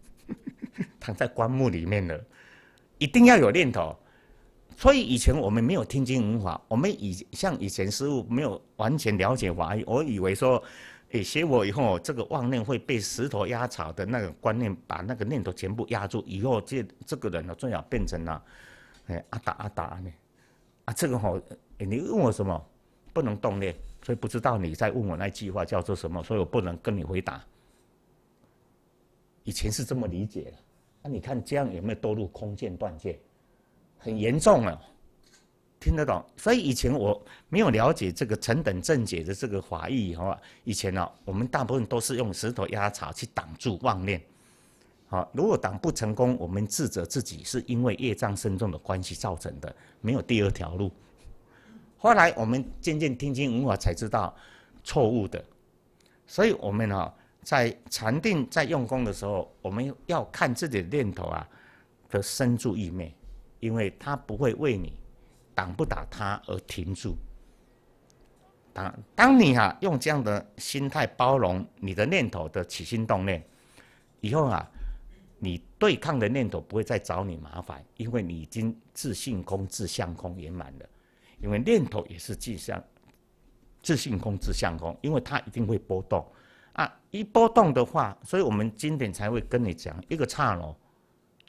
躺在棺木里面了。一定要有念头。所以以前我们没有听经闻法，我们以像以前师傅没有完全了解法，我以为说。写我以后，这个妄念会被石头压草的那个观念，把那个念头全部压住。以后这这个人呢，最好变成了，哎阿达阿达呢，啊这个哈，你问我什么不能动念，所以不知道你在问我那句话叫做什么，所以我不能跟你回答。以前是这么理解的，那你看这样有没有堕入空见断见，很严重了。听得懂，所以以前我没有了解这个成等正解的这个法义哈。以前呢，我们大部分都是用石头压草去挡住妄念。好，如果挡不成功，我们自责自己是因为业障深重的关系造成的，没有第二条路。后来我们渐渐听经闻法才知道错误的，所以我们哦，在禅定在用功的时候，我们要看自己的念头啊的深住意灭，因为它不会为你。挡不打他而停住，当当你哈用这样的心态包容你的念头的起心动念，以后啊，你对抗的念头不会再找你麻烦，因为你已经自性空自相空圆满了，因为念头也是自相，自性空自相空，因为它一定会波动啊，一波动的话，所以我们经典才会跟你讲一个刹那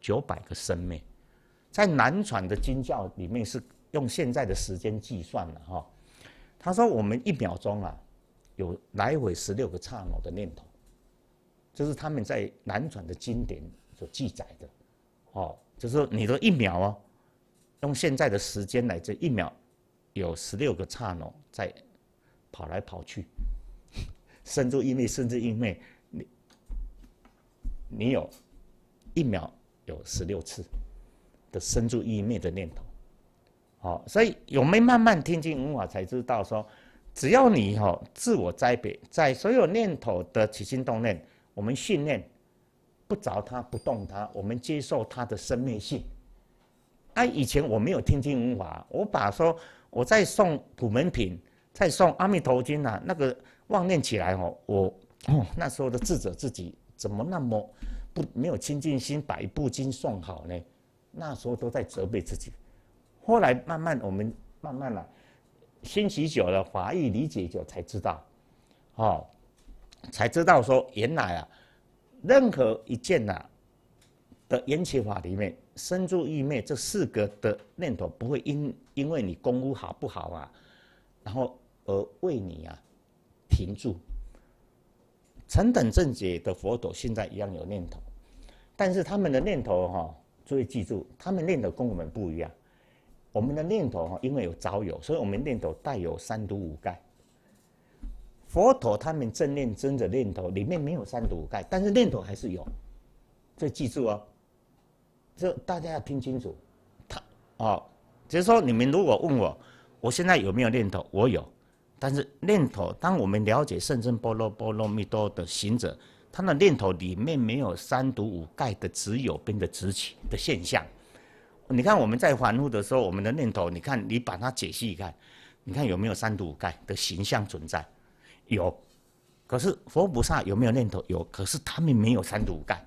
九百个生命，在南传的经教里面是。用现在的时间计算了哈，他说我们一秒钟啊，有来回十六个刹那的念头，这是他们在南传的经典所记载的，哦，就是说你的一秒哦，用现在的时间来这一秒，有十六个刹那在跑来跑去，生住一灭，生至一为你，你有一秒有十六次的生住一灭的念头。好，所以我们慢慢听经闻法，才知道说，只要你哦、自我栽培，在所有念头的起心动念，我们训练不着它不动它，我们接受它的生命性。啊，以前我没有听经闻法，我把说我在送普门品，在送阿弥陀经啊，那个妄念起来哦，我哦那时候的智者自己怎么那么不没有清净心把一部经送好呢？那时候都在责备自己。后来慢慢，我们慢慢了，学习久了，法义理解久，才知道，哦，才知道说原来啊，任何一件啊的缘起法里面，生住异灭这四个的念头不会因因为你功夫好不好啊，然后而为你啊停住。成等正解的佛陀现在一样有念头，但是他们的念头哈，注意记住，他们念头跟我们不一样。我们的念头哈，因为有早有，所以我们念头带有三毒五盖。佛陀他们正念真的念头里面没有三毒五盖，但是念头还是有，这记住哦，这大家要听清楚。他哦，就是说你们如果问我，我现在有没有念头？我有，但是念头，当我们了解圣僧波罗波罗蜜多的行者，他的念头里面没有三毒五盖的，只有边的执起的现象。你看我们在反夫的时候，我们的念头，你看你把它解析一看，你看有没有三毒五盖的形象存在？有。可是佛菩萨有没有念头？有。可是他们没有三毒五盖，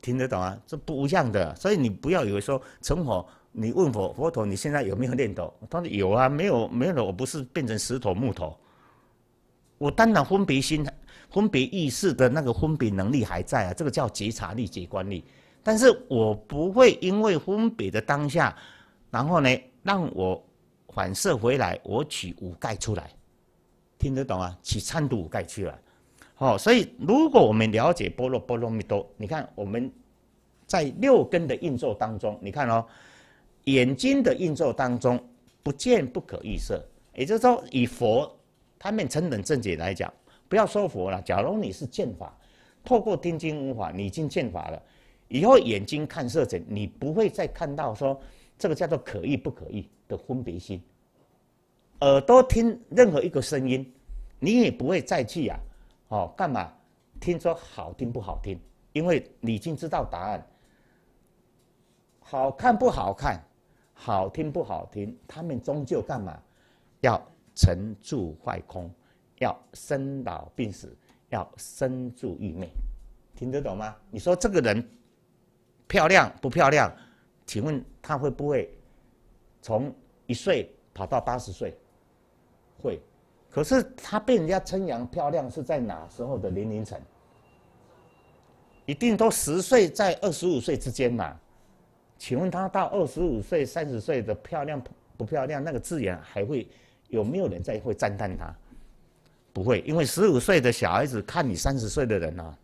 听得懂啊？这不一样的。所以你不要以为说成佛，你问佛，佛陀你现在有没有念头？他说有啊，没有没有了，我不是变成石头木头，我当然分别心、分别意识的那个分别能力还在啊，这个叫觉察力、觉观力。但是我不会因为分别的当下，然后呢，让我反射回来，我取五盖出来，听得懂啊？取参度五盖去了，好，所以如果我们了解波罗波罗蜜多，你看我们在六根的运作当中，你看哦，眼睛的运作当中，不见不可预设，也就是说，以佛他们成等正解来讲，不要说佛了，假如你是剑法，透过听经无法，你已经剑法了。以后眼睛看色尘，你不会再看到说这个叫做可意不可意的分别心。耳朵听任何一个声音，你也不会再去啊，哦，干嘛？听说好听不好听？因为已经知道答案。好看不好看，好听不好听，他们终究干嘛？要沉住坏空，要生老病死，要生住欲灭，听得懂吗？你说这个人。漂亮不漂亮？请问他会不会从一岁跑到八十岁？会。可是他被人家称扬漂亮是在哪时候的年龄层？一定都十岁在二十五岁之间嘛？请问他到二十五岁、三十岁的漂亮不漂亮？那个字眼还会有没有人在会赞叹他？不会，因为十五岁的小孩子看你三十岁的人啊，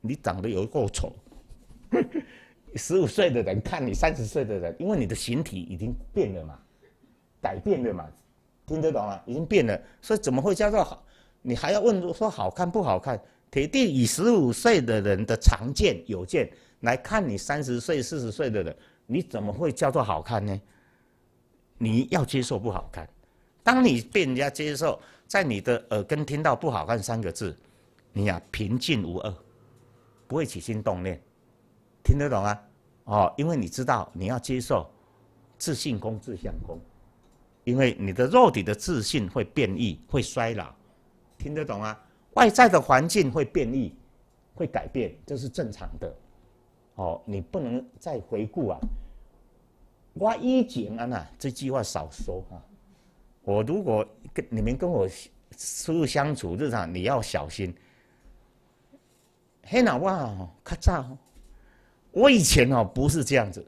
你长得有够丑。十五岁的人看你三十岁的人，因为你的形体已经变了嘛，改变了嘛，听得懂吗？已经变了，所以怎么会叫做好？你还要问说好看不好看？铁定以十五岁的人的常见有见来看你三十岁四十岁的人，你怎么会叫做好看呢？你要接受不好看，当你被人家接受，在你的耳根听到不好看三个字，你呀平静无二，不会起心动念。听得懂啊？哦，因为你知道你要接受自信功、自相功，因为你的肉体的自信会变异、会衰老，听得懂啊？外在的环境会变异、会改变，这是正常的。哦，你不能再回顾啊！我以前啊！那这句话少说哈。我如果跟你们跟我处相处日常，你要小心。黑脑哦，卡炸！我以前哦不是这样子，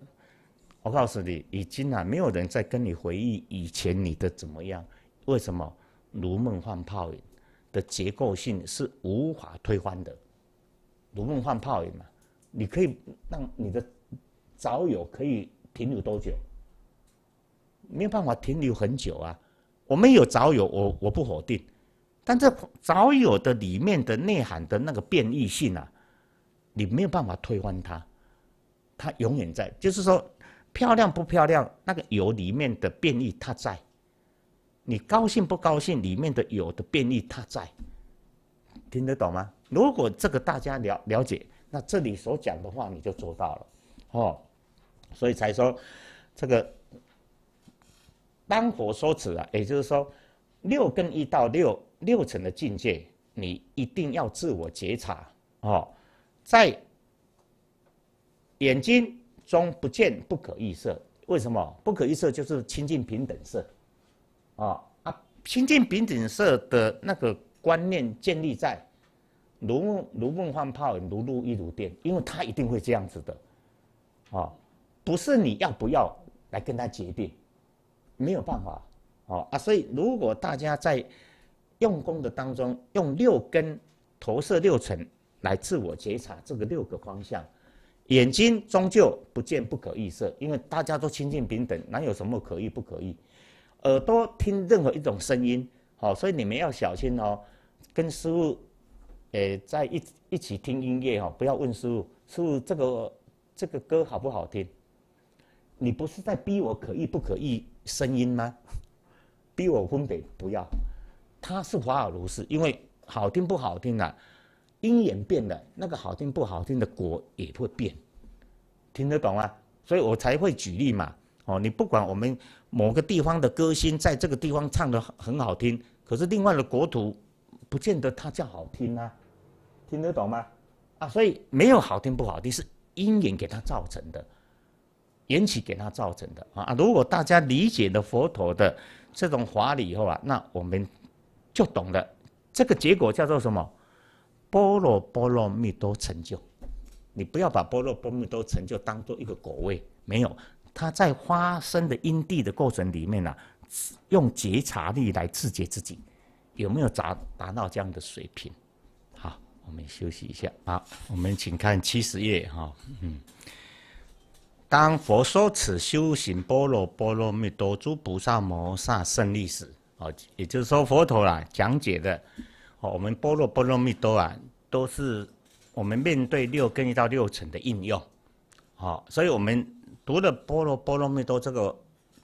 我告诉你，已经啊没有人在跟你回忆以前你的怎么样？为什么如梦幻泡影的结构性是无法推翻的？如梦幻泡影嘛，你可以让你的早有可以停留多久？没有办法停留很久啊。我没有早有，我我不否定，但这早有的里面的内涵的那个变异性啊，你没有办法推翻它。它永远在，就是说，漂亮不漂亮？那个油里面的变异它在，你高兴不高兴？里面的油的变异它在，听得懂吗？如果这个大家了了解，那这里所讲的话你就做到了，哦，所以才说这个当佛说指啊，也就是说，六根一到六六层的境界，你一定要自我觉察哦，在。眼睛中不见不可预色，为什么不可预色就是清净平等色啊？啊，清净平等色的那个观念建立在如梦如梦幻泡如露亦如电，因为他一定会这样子的啊，不是你要不要来跟他决定，没有办法哦啊，所以如果大家在用功的当中，用六根投射六尘来自我觉察这个六个方向。眼睛终究不见不可预色，因为大家都亲近平等，哪有什么可遇不可遇？耳朵听任何一种声音，好，所以你们要小心哦。跟师傅，诶，在一一起听音乐哦，不要问师傅，师傅这个这个歌好不好听？你不是在逼我可遇不可遇声音吗？逼我分别不要，他是法尔如是，因为好听不好听啊。因缘变了，那个好听不好听的果也会变，听得懂吗？所以我才会举例嘛。哦，你不管我们某个地方的歌星在这个地方唱的很好听，可是另外的国土不见得它叫好听啊，听得懂吗？啊，所以没有好听不好听，是因缘给他造成的，缘起给他造成的啊。如果大家理解了佛陀的这种法理以后啊，那我们就懂了，这个结果叫做什么？波罗波罗蜜多成就，你不要把波罗波罗蜜多成就当做一个果位，没有，它在发生的因地的过程里面呢，用觉察力来自觉自己，有没有达达到这样的水平？好，我们休息一下。好，我们请看七十页哈，嗯，当佛说此修行波罗波罗蜜多诸菩萨摩萨胜利时，哦，也就是说佛陀啊讲解的。哦，我们般若波罗蜜多啊，都是我们面对六根一到六尘的应用，好，所以我们读了般若波罗蜜多这个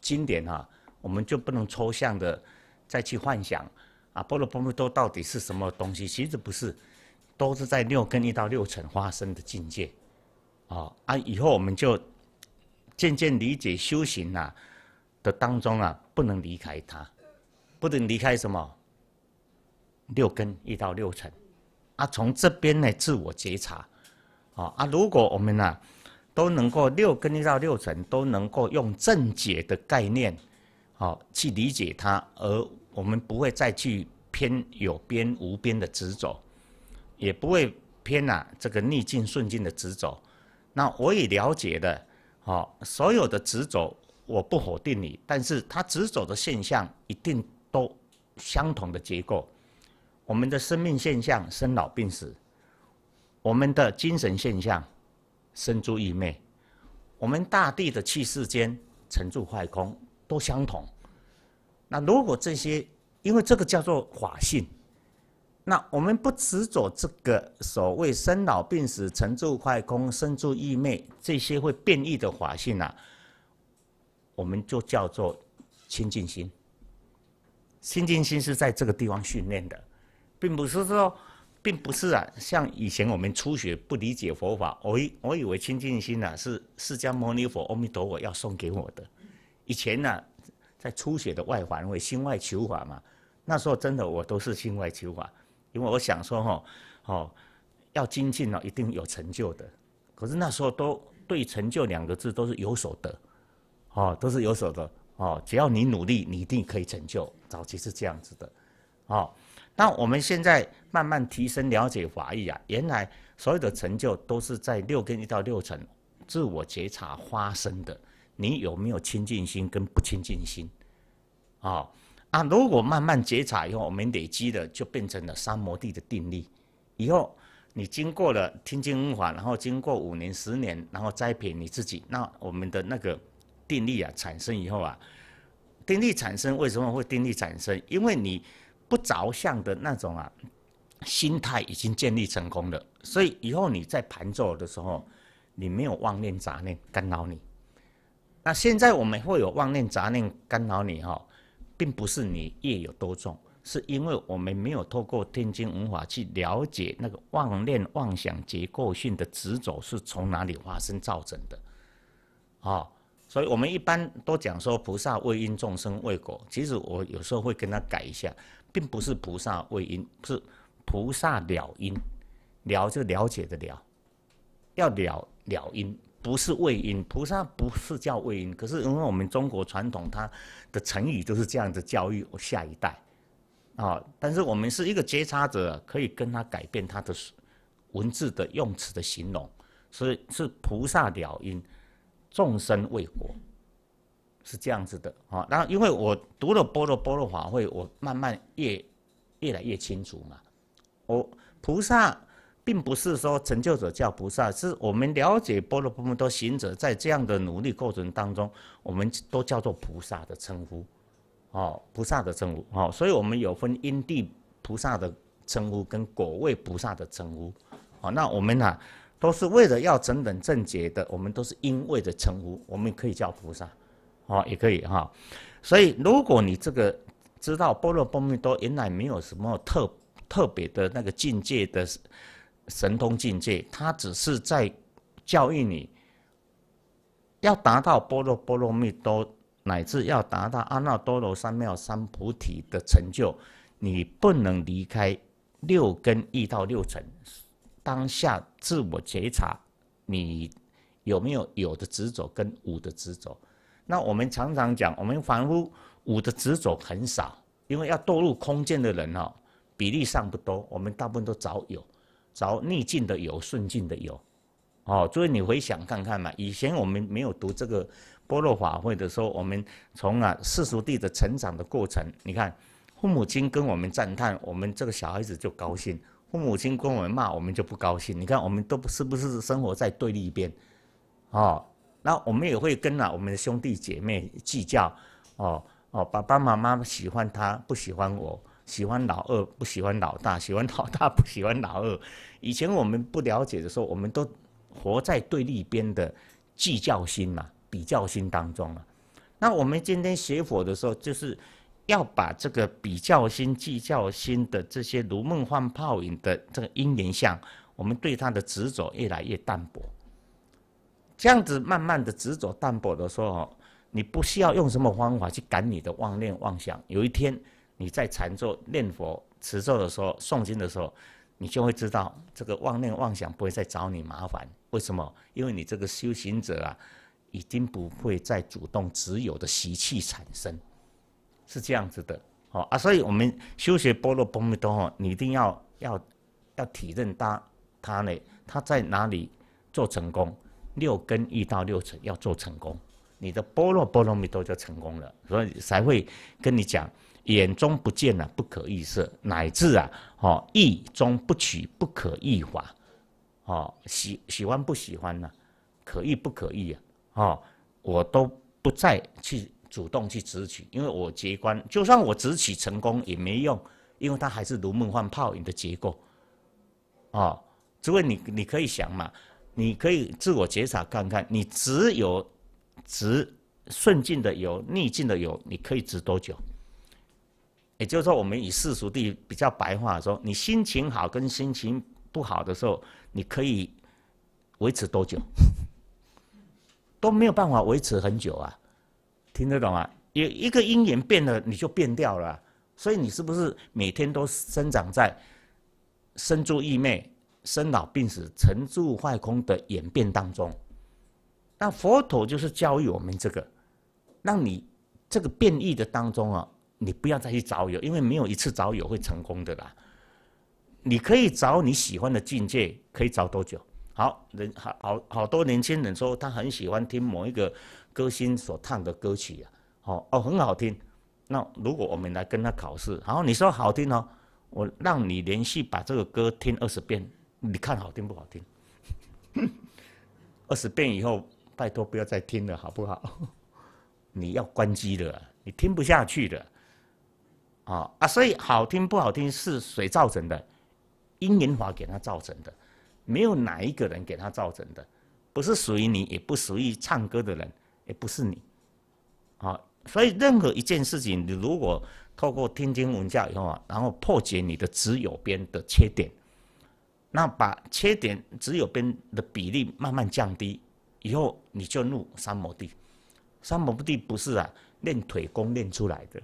经典哈，我们就不能抽象的再去幻想啊，般若波罗蜜多到底是什么东西？其实不是，都是在六根一到六尘发生的境界，哦，啊，以后我们就渐渐理解修行呐的当中啊，不能离开它，不能离开什么？六根一到六层，啊，从这边呢自我觉察，啊啊，如果我们呢都能够六根一到六层都能够用正解的概念，哦去理解它，而我们不会再去偏有边无边的执走，也不会偏呐这个逆境顺境的执走。那我也了解的，哦，所有的执走我不否定你，但是它执走的现象一定都相同的结构。我们的生命现象生老病死，我们的精神现象生诸异昧，我们大地的气世间成住坏空都相同。那如果这些，因为这个叫做法性，那我们不执着这个所谓生老病死、成住坏空、生诸异昧这些会变异的法性啊，我们就叫做清净心。清净心是在这个地方训练的。并不是说，并不是啊，像以前我们初学不理解佛法，我我以为清净心啊是释迦牟尼佛、阿弥陀佛要送给我的。以前呢，在初学的外环，为心外求法嘛。那时候真的，我都是心外求法，因为我想说哈，哦，要精进呢，一定有成就的。可是那时候都对“成就”两个字都是有所得，哦，都是有所得哦。只要你努力，你一定可以成就。早期是这样子的，哦。那我们现在慢慢提升了解法义啊，原来所有的成就都是在六根一到六层自我觉察发生的。你有没有清净心跟不清净心？啊啊！如果慢慢觉察以后，我们累积的就变成了三摩地的定力。以后你经过了听经法，然后经过五年、十年，然后栽培你自己，那我们的那个定力啊，产生以后啊，定力产生为什么会定力产生？因为你。不着相的那种啊，心态已经建立成功了，所以以后你在盘坐的时候，你没有妄念杂念干扰你。那现在我们会有妄念杂念干扰你哈，并不是你业有多重，是因为我们没有透过天经文法去了解那个妄念妄想结构性的执走是从哪里发生造成的。哦。所以我们一般都讲说菩萨为因众生为果，其实我有时候会跟他改一下。并不是菩萨为因，是菩萨了因，了就了解的了，要了了因，不是为因。菩萨不是叫为因，可是因为我们中国传统，它的成语都是这样子教育下一代，啊，但是我们是一个觉察者，可以跟他改变他的文字的用词的形容，所以是菩萨了因，众生为果。是这样子的，哈。然后，因为我读了《般若波罗蜜多法会》，我慢慢越越来越清楚嘛。我菩萨并不是说成就者叫菩萨，是我们了解《般若波罗蜜多行者》在这样的努力过程当中，我们都叫做菩萨的称呼，哦，菩萨的称呼，哦，所以我们有分因地菩萨的称呼跟果位菩萨的称呼，哦，那我们啊都是为了要成等正解的，我们都是因为的称呼，我们可以叫菩萨。哦，也可以哈，所以如果你这个知道波罗波蜜多原来没有什么特特别的那个境界的神通境界，它只是在教育你要达到波罗波罗蜜多，乃至要达到阿耨多罗三藐三菩提的成就，你不能离开六根一到六尘当下自我觉察你有没有有的执着跟无的执着。那我们常常讲，我们凡夫五的执着很少，因为要堕入空间的人哦，比例上不多。我们大部分都找有，找逆境的有，顺境的有，哦。所以你回想看看嘛，以前我们没有读这个《般若法》，或者候，我们从啊世俗地的成长的过程，你看，父母亲跟我们赞叹，我们这个小孩子就高兴；父母亲跟我们骂，我们就不高兴。你看，我们都是不是生活在对立边，哦。那我们也会跟啊，我们的兄弟姐妹计较，哦哦，爸爸妈妈喜欢他，不喜欢我；喜欢老二，不喜欢老大；喜欢老大，不喜欢老二。以前我们不了解的时候，我们都活在对立边的计较心嘛、比较心当中啊。那我们今天学佛的时候，就是要把这个比较心、计较心的这些如梦幻泡影的这个因缘相，我们对它的执着越来越淡薄。这样子慢慢的执着淡薄的时候，你不需要用什么方法去赶你的妄念妄想。有一天你在禅坐念佛持咒的时候，诵经的时候，你就会知道这个妄念妄想不会再找你麻烦。为什么？因为你这个修行者啊，已经不会再主动、只有的习气产生，是这样子的。哦啊，所以我们修学波若波罗蜜多你一定要要要体认他他呢，他在哪里做成功？六根一到六尘要做成功，你的波罗波罗蜜多就成功了，所以才会跟你讲：眼中不见了不可预色；乃至啊，哦，意中不取，不可意法。哦，喜喜欢不喜欢呢，可意不可意啊？哦，我都不再去主动去执取，因为我截观，就算我执取成功也没用，因为它还是如梦幻泡影的结构，哦，只为你你可以想嘛。你可以自我觉察看看，你只有直顺境的有，逆境的有，你可以直多久？也就是说，我们以世俗地比较白话说，你心情好跟心情不好的时候，你可以维持多久？都没有办法维持很久啊，听得懂啊？一一个因缘变了，你就变掉了，所以你是不是每天都生长在身住异昧？生老病死、成住坏空的演变当中，那佛陀就是教育我们这个，让你这个变异的当中啊，你不要再去找有，因为没有一次找有会成功的啦。你可以找你喜欢的境界，可以找多久？好人好好好多年轻人说他很喜欢听某一个歌星所唱的歌曲啊，哦哦很好听。那如果我们来跟他考试，然后你说好听哦，我让你连续把这个歌听二十遍。你看好听不好听？二十 遍以后，拜托不要再听了，好不好？你要关机了，你听不下去的。啊啊！所以好听不好听是谁造成的？英音华给他造成的，没有哪一个人给他造成的，不是属于你，也不属于唱歌的人，也不是你。啊，所以任何一件事情，你如果透过听经文教以后，啊，然后破解你的只有边的缺点。那把缺点只有边的比例慢慢降低以后，你就入三摩地。三摩地不是啊，练腿功练出来的，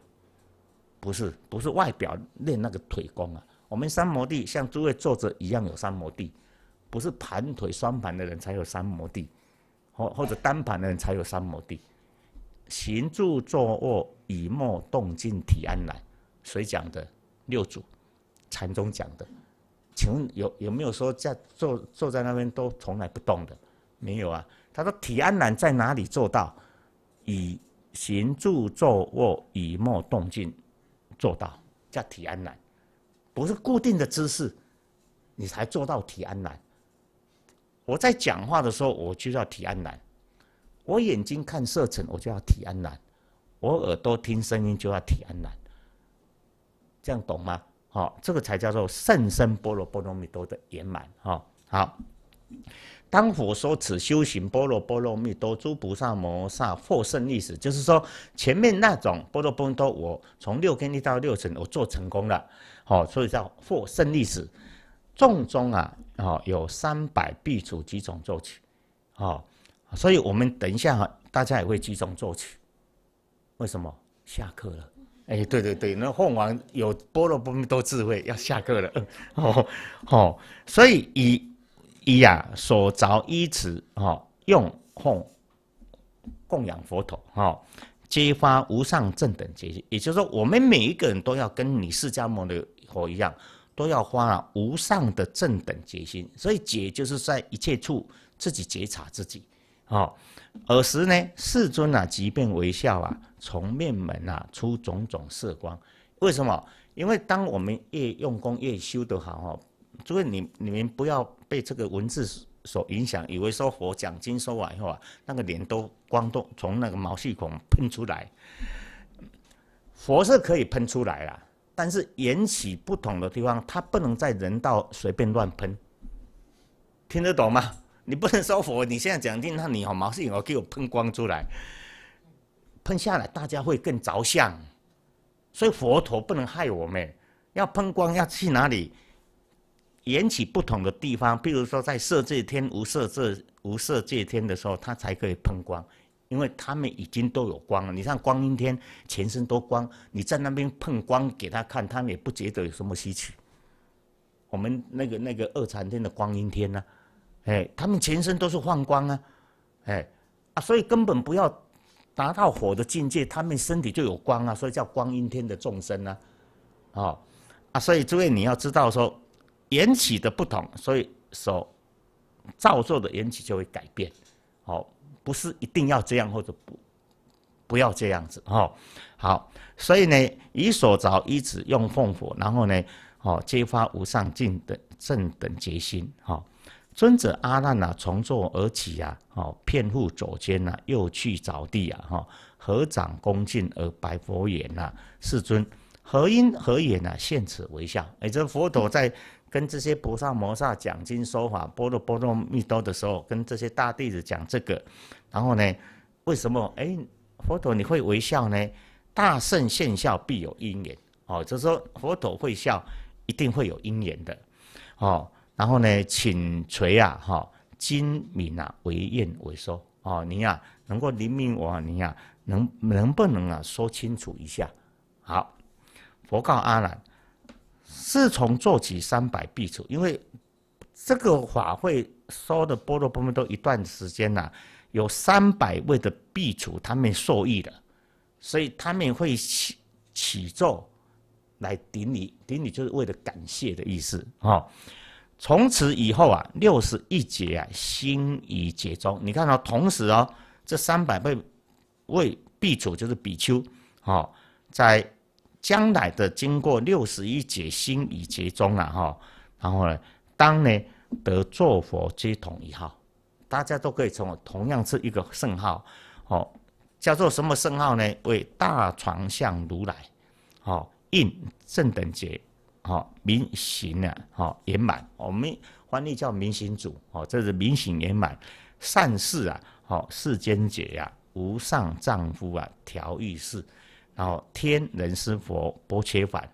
不是不是外表练那个腿功啊。我们三摩地像诸位坐着一样有三摩地，不是盘腿双盘的人才有三摩地，或或者单盘的人才有三摩地。行住坐卧，以默动静体安然，谁讲的？六祖，禅宗讲的。请问有有没有说在坐坐在那边都从来不动的？没有啊。他说体安然在哪里做到？以行住坐卧以莫动静做到叫体安然，不是固定的姿势，你才做到体安然。我在讲话的时候我就叫体安然，我眼睛看色尘我就要体安然，我耳朵听声音就要体安然，这样懂吗？好，这个才叫做甚深般若波罗蜜多的圆满。哈，好。当佛说此修行般若波罗蜜多，诸菩萨摩诃萨获胜历时，就是说前面那种般若波罗蜜多，我从六根力到六尘，我做成功了。好，所以叫获胜历时。众中啊，哦，有三百必处几种做起。哦，所以我们等一下啊，大家也会集中做起。为什么？下课了。哎，对对对，那凤凰有波罗波蜜多智慧，要下课了，哦，哦，所以以以呀所着依持，哈，用奉供养佛陀，哈，揭发无上正等觉心。也就是说，我们每一个人都要跟你释迦牟尼佛一样，都要发无上的正等觉心。所以解就是在一切处自己觉察自己。哦，尔时呢，世尊啊，即便微笑啊，从面门啊出种种色光。为什么？因为当我们越用功越修得好哦，诸位你你们不要被这个文字所影响，以为说佛讲经说完以后啊，那个脸都光都从那个毛细孔喷出来。佛是可以喷出来啦，但是缘起不同的地方，它不能在人道随便乱喷。听得懂吗？你不能说佛，你现在讲定，那你好毛线，我给我喷光出来，喷下来，大家会更着相。所以佛陀不能害我们，要喷光要去哪里？缘起不同的地方，譬如说在色界天、无色界、无色界天的时候，他才可以喷光，因为他们已经都有光了。你像光阴天，全身都光，你在那边喷光给他看，他们也不觉得有什么稀奇。我们那个那个二禅天的光阴天呢？哎，他们全身都是放光啊，哎，啊，所以根本不要达到火的境界，他们身体就有光啊，所以叫光阴天的众生啊，哦，啊，所以诸位你要知道说缘起的不同，所以所造作的缘起就会改变，哦，不是一定要这样或者不不要这样子哦，好，所以呢以手着一指用奉火，然后呢哦揭发无上尽等正等觉心哈。尊者阿难呐，从座而起啊，哦，偏护左肩呐，又去着地啊，哈，合掌恭敬而白佛言呐：“世尊，何因何言呐，现此微笑？”哎，这佛陀在跟这些菩萨摩萨讲经说法，波罗波罗蜜多的时候，跟这些大弟子讲这个，然后呢，为什么哎，佛陀你会微笑呢？大圣现笑必有因缘，哦，就是说佛陀会笑，一定会有因缘的，哦。然后呢？请垂啊？哈，精敏啊，为验为说哦，你啊，能够怜悯我，你啊，能能不能啊，说清楚一下？好，佛告阿难，自从做起三百，必处，因为这个法会说的波罗波蜜多一段时间呐，有三百位的必处，他们受益的，所以他们会起起咒来顶礼，顶礼就是为了感谢的意思啊。从此以后啊，六十一劫啊，心已结中。你看到，同时哦，这三百位为比丘，哦，在将来的经过六十一劫心已结中了哈，然后呢，当呢得作佛皆统一号，大家都可以从同样是一个圣号，哦，叫做什么圣号呢？为大传相如来，哦，印正等觉。好，明行啊，好圆满。我们翻译叫明行主，好，这是明行圆满。善事啊，好世间解呀，无上丈夫啊，调御事，然后天人师佛不切反，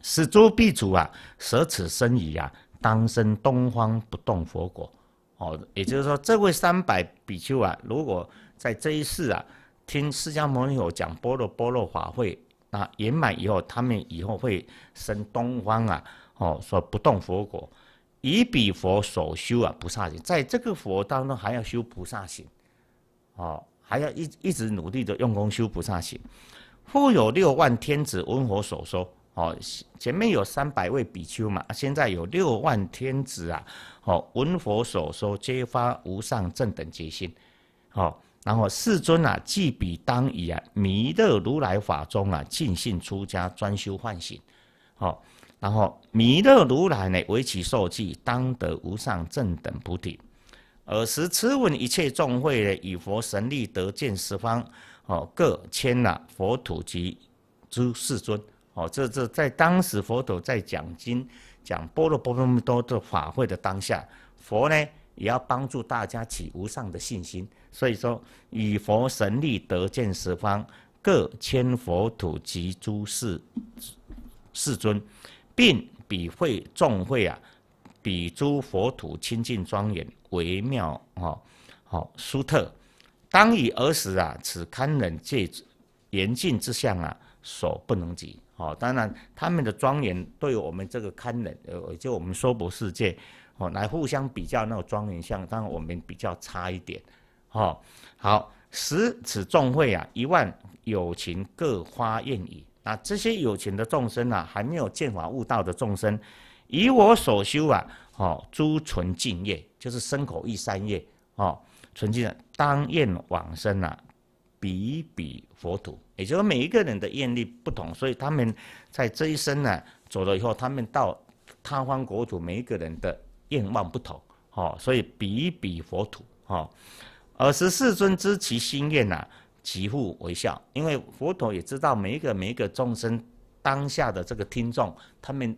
使诸必主啊，舍此生矣啊，当生东方不动佛国。哦，也就是说，这位三百比丘啊，如果在这一世啊，听释迦牟尼佛讲般若波罗法会。那圆满以后，他们以后会生东方啊，哦，说不动佛果，以彼佛所修啊菩萨行，在这个佛当中还要修菩萨行，哦，还要一一直努力的用功修菩萨行，复有六万天子闻佛所说，哦，前面有三百位比丘嘛，现在有六万天子啊，哦，闻佛所说，皆发无上正等觉心，哦。然后世尊啊，既彼当以啊弥勒如来法中啊尽性出家专修唤醒，好，然后弥勒如来呢为其受记，当得无上正等菩提。尔时，此问一切众会呢，以佛神力得见十方，哦，各千了佛土及诸世尊。哦，这这在当时佛陀在讲经讲波罗波罗蜜多的法会的当下，佛呢也要帮助大家起无上的信心。所以说，以佛神力得见十方各千佛土及诸世世尊，并比会众会啊，比诸佛土清净庄严，微妙哦，好殊特。当以儿时啊，此堪忍戒严禁之相啊，所不能及。好，当然他们的庄严，对我们这个堪忍呃，就我们娑婆世界，哦，来互相比较那个庄严相，当然我们比较差一点。哦，好十此众会啊，一万有情各花愿矣。那这些有情的众生啊，还没有见法悟道的众生，以我所修啊，哦，诸纯净业，就是身口意三业哦，纯净的当愿往生啊，比比佛土，也就是说每一个人的愿力不同，所以他们在这一生呢走了以后，他们到他方国土，每一个人的愿望不同，哦，所以比比佛土，哦。而十世尊知其心愿呐，即复微笑。因为佛陀也知道每一个每一个众生当下的这个听众，他们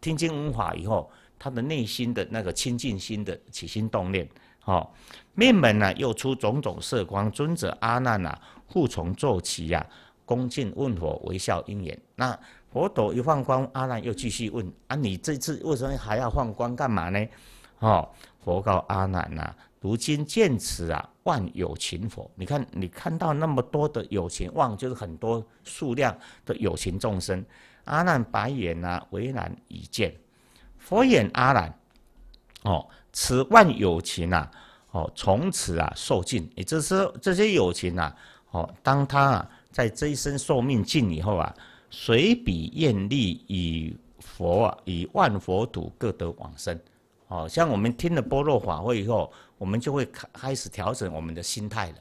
听经闻法以后，他的内心的那个清净心的起心动念，哦，面门呢又出种种色光。尊者阿难呐，护从坐起呀，恭敬问佛微笑应言。那佛陀一放光，阿难又继续问：啊，你这次为什么还要放光干嘛呢？哦，佛告阿难呐。如今见此啊，万有情佛，你看你看到那么多的有情望，就是很多数量的有情众生，阿难白眼啊，为难已见，佛眼阿难，哦，此万有情啊，哦，从此啊受尽，也就是说这些有情啊，哦，当他啊在这一生寿命尽以后啊，随彼愿力，以佛啊，以万佛土各得往生。哦，像我们听了般若法会以后，我们就会开开始调整我们的心态了。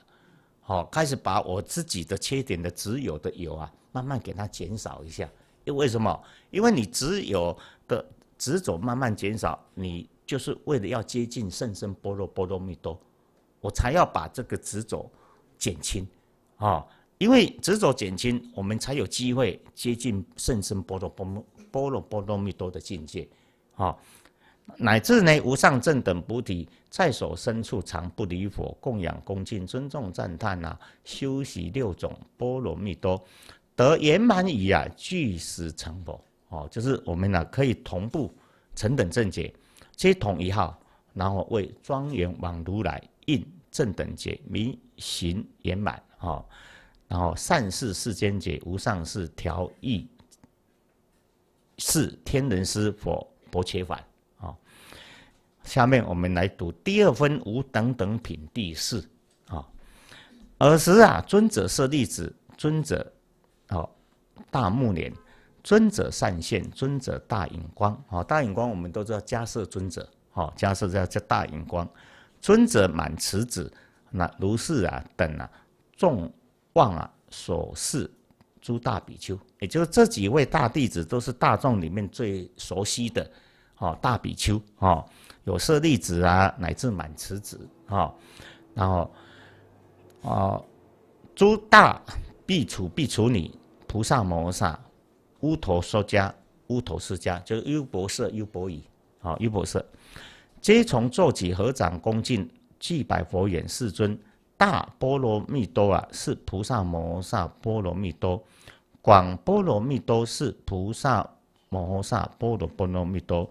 好，开始把我自己的缺点的只有的有啊，慢慢给它减少一下。因为什么？因为你只有的执着慢慢减少，你就是为了要接近圣僧般若波罗蜜多，我才要把这个执着减轻。啊，因为执着减轻，我们才有机会接近圣僧般若波罗波罗波罗蜜多的境界。啊。乃至呢，无上正等菩提，在所深处常不离佛，供养恭敬尊重赞叹呐，修习六种波罗蜜多，得圆满矣啊！具实成佛哦，就是我们呢可以同步成等正解，皆同一号，然后为庄严往如来印正等觉，名行圆满哦，然后善事世间觉，无上士调意，是天人师佛，佛切反。下面我们来读第二分五等等品第四，啊，尔时啊，尊者舍利子，尊者，好，大目连，尊者善现，尊者大眼光，好，大眼光我们都知道加舍尊者，好，加舍叫叫大隐光，尊者满池子，那如是啊等啊众望啊所视诸大比丘，也就是这几位大弟子都是大众里面最熟悉的，哦，大比丘，哦，有舍利子啊，乃至满池子啊，然后，啊，诸大必处必处女，菩萨摩诃萨、乌陀说家、乌陀释家，就是又博色、优博语啊，优博色，皆从坐起，合掌恭敬，祭拜佛言：“世尊，大波罗蜜多啊，是菩萨摩诃萨波罗蜜多，广波罗蜜多是菩萨摩诃萨波罗波罗蜜多。”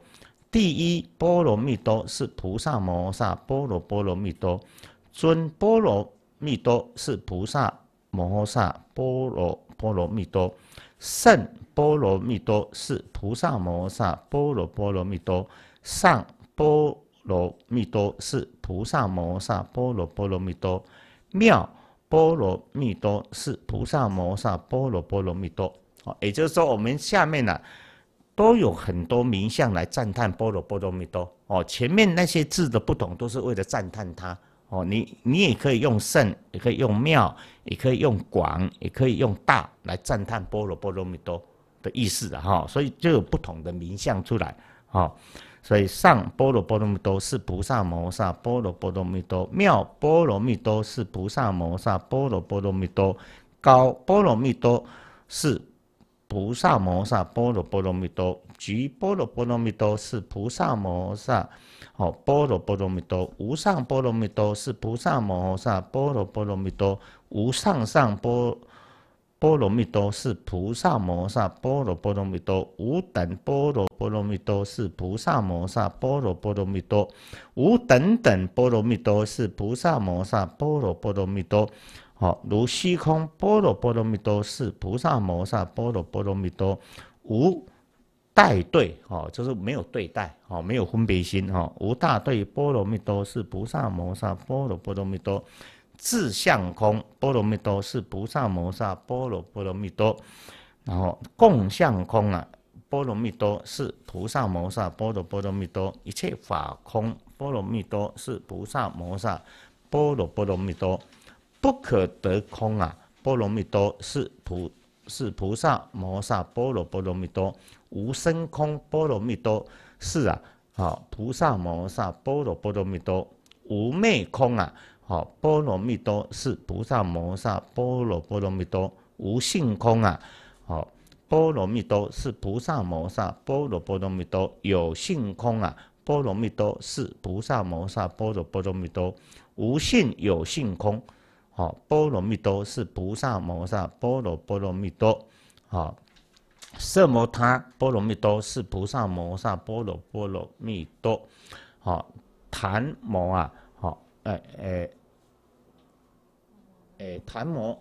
第一，波罗蜜多是菩萨摩诃萨，波罗波罗蜜多；尊波罗蜜多是菩萨摩诃萨，波罗波罗蜜多；圣波罗蜜多是菩萨摩诃萨，波罗波罗蜜多；上波罗蜜多是菩萨摩诃萨，波罗波罗蜜多；妙波罗蜜多是菩萨摩诃萨，波罗波罗蜜多。好，也就是说，我们下面呢。都有很多名相来赞叹波若波罗蜜多哦，前面那些字的不同，都是为了赞叹它哦。你你也可以用圣，也可以用妙，也可以用广，也可以用大来赞叹波若波罗蜜多的意思哈。所以就有不同的名相出来哦。所以上波若波罗蜜多是菩萨摩萨波若波罗蜜多妙波罗蜜多是菩萨摩萨波若波罗蜜多高波罗蜜多是。菩萨摩诃萨，波罗波罗蜜多，即波罗波罗蜜多是菩萨摩诃萨。哦，波罗波罗蜜多，无上波罗蜜多是菩萨摩诃萨，波罗波罗蜜多，无上上波波罗蜜多是菩萨摩诃萨，波罗波罗蜜多，无等波罗波罗蜜多是菩萨摩诃萨，波罗波罗蜜多，无等等波罗蜜多是菩萨摩诃萨，波罗波罗蜜多。如虚空，波罗波罗蜜多是菩萨摩萨，波罗波罗蜜多无待对，哦，就是没有对待，哦，没有分别心，哈，无大对，波罗蜜多是菩萨摩萨，波罗波罗蜜多自相空，波罗蜜多是菩萨摩萨，波罗波罗蜜多，然后共相空啊，波罗蜜多是菩萨摩萨，波罗波罗蜜多一切法空，波罗蜜多是菩萨摩萨，波罗波罗蜜多。不可得空啊！波罗蜜多是菩是菩萨摩萨波罗波罗蜜多无生空。波罗蜜多是啊，好菩萨摩萨波罗波罗蜜多无昧空啊，好波罗蜜多是菩萨摩萨波罗波罗蜜多无性空啊，好波罗蜜多是菩萨摩萨波罗波罗蜜多有性空啊，波罗蜜多是菩萨摩萨波罗波罗蜜多无性有性空。好，波罗蜜多是菩萨摩萨，波罗波罗蜜多。好，色摩他波罗蜜多是菩萨摩萨，波罗波罗蜜多。好，坛摩啊，好，哎哎，哎坛摩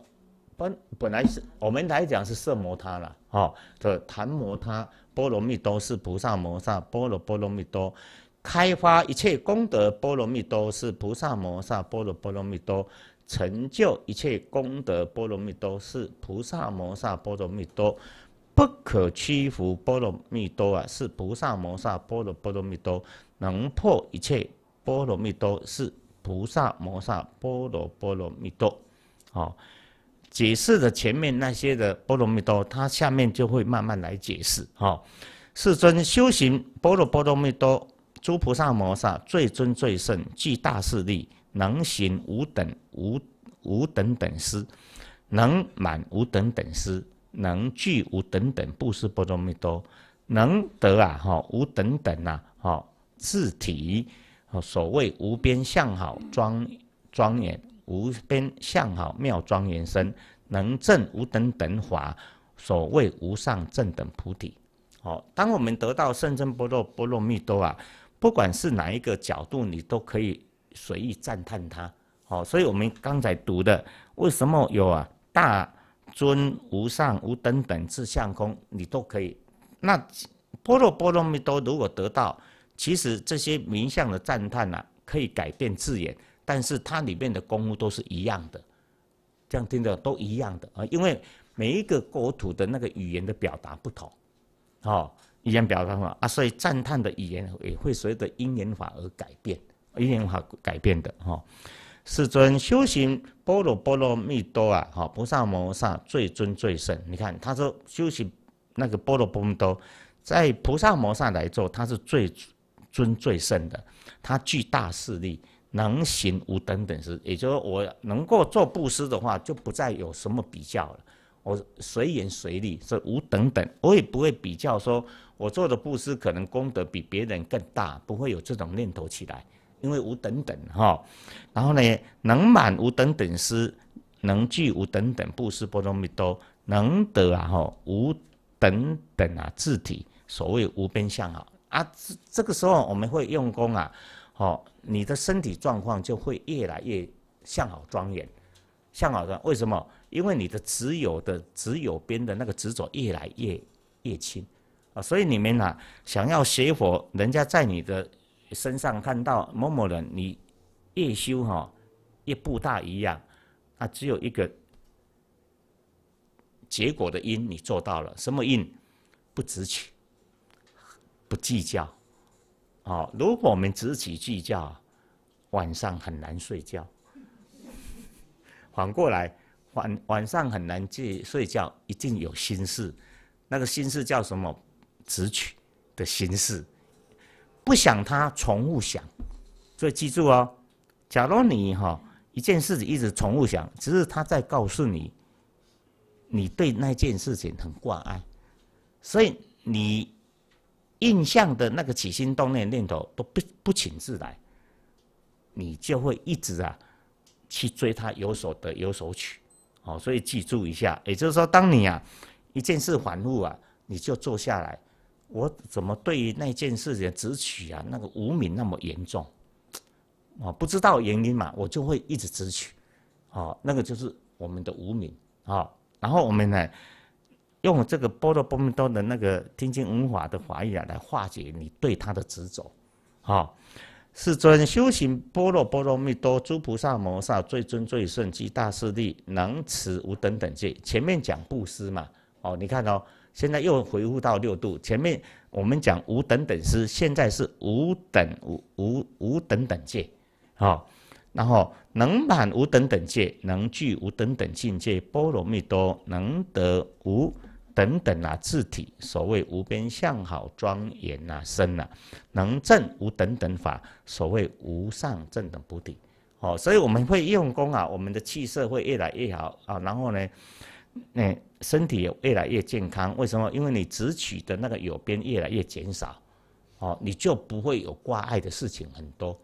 本本来是我们来讲是色摩他了，哦，这坛摩他波罗蜜多是菩萨摩萨，波罗波罗蜜多，开发一切功德，波罗蜜多是菩萨摩萨，波罗波罗蜜多。成就一切功德，波罗蜜多是菩萨摩萨波罗蜜多，不可屈服波罗蜜多啊，是菩萨摩萨波罗波罗蜜多，能破一切波罗蜜多是菩萨摩萨波罗波罗蜜多，哦，解释的前面那些的波罗蜜多，它下面就会慢慢来解释。哦，世尊修行波罗波罗蜜多，诸菩萨摩萨最尊最胜，具大势力。能行无等无无等等施，能满无等等施，能具无等等布施波罗蜜多，能得啊哈无等等呐，好自体，所谓无边相好庄庄严，无边相好妙庄严身，能证无等等法，所谓无上正等菩提。好，当我们得到圣真波罗波罗蜜多啊，不管是哪一个角度，你都可以。随意赞叹他，好，所以我们刚才读的，为什么有啊大尊无上无等等智相空，你都可以。那般若波罗蜜多如果得到，其实这些名相的赞叹呐，可以改变字眼，但是它里面的功夫都是一样的。这样听着都一样的啊，因为每一个国土的那个语言的表达不同，哦，语言表达嘛啊，所以赞叹的语言也会随着因缘法而改变。一定无法改变的哈！世尊修行波罗波罗蜜多啊，哈！菩萨摩萨最尊最圣。你看，他说修行那个波罗波罗蜜多，在菩萨摩萨来做，他是最尊最圣的。他具大势力，能行无等等事，也就是说，我能够做布施的话，就不再有什么比较了。我随缘随力是无等等，我也不会比较说，我做的布施可能功德比别人更大，不会有这种念头起来。因为无等等哈，然后呢，能满无等等师，能具无等等布施波罗蜜多，能得啊哈无等等啊自体，所谓无边相啊啊，这这个时候我们会用功啊，哦，你的身体状况就会越来越向好庄严，向好的，为什么？因为你的执有的执有边的那个执着越来越越轻啊，所以你们呐，想要学佛，人家在你的。身上看到某某人，你叶修哈也不大一样。啊，只有一个结果的因，你做到了什么因？不执取，不计较。哦，如果我们执取计较，晚上很难睡觉。反过来，晚晚上很难睡睡觉，一定有心事。那个心事叫什么？执取的心事。不想他，重复想，所以记住哦。假如你哈一件事情一直重复想，只是他在告诉你，你对那件事情很挂碍，所以你印象的那个起心动念念头都不不请自来，你就会一直啊去追他有所得有所取。好，所以记住一下，也就是说，当你啊一件事反复啊，你就坐下来。我怎么对那件事情直取啊？那个无名那么严重，啊，不知道原因嘛，我就会一直直取，啊，那个就是我们的无名啊，然后我们呢，用这个波若波罗蜜多的那个天经文法的法语啊，来化解你对他的执着，啊，世尊，修行波若波罗蜜多，诸菩萨摩萨最尊最圣，即大势力，能持无等等戒。前面讲布施嘛，哦，你看哦。现在又回复到六度。前面我们讲无等等师，现在是无等无无无等等界，啊，然后能满无等等界，能具无等等境界，波罗蜜多，能得无等等啊自体，所谓无边相好庄严啊身啊，能证无等等法，所谓无上正等菩提，哦，所以我们会用功啊，我们的气色会越来越好啊，然后呢？那身体也越来越健康，为什么？因为你直取的那个有边越来越减少，哦，你就不会有挂碍的事情很多，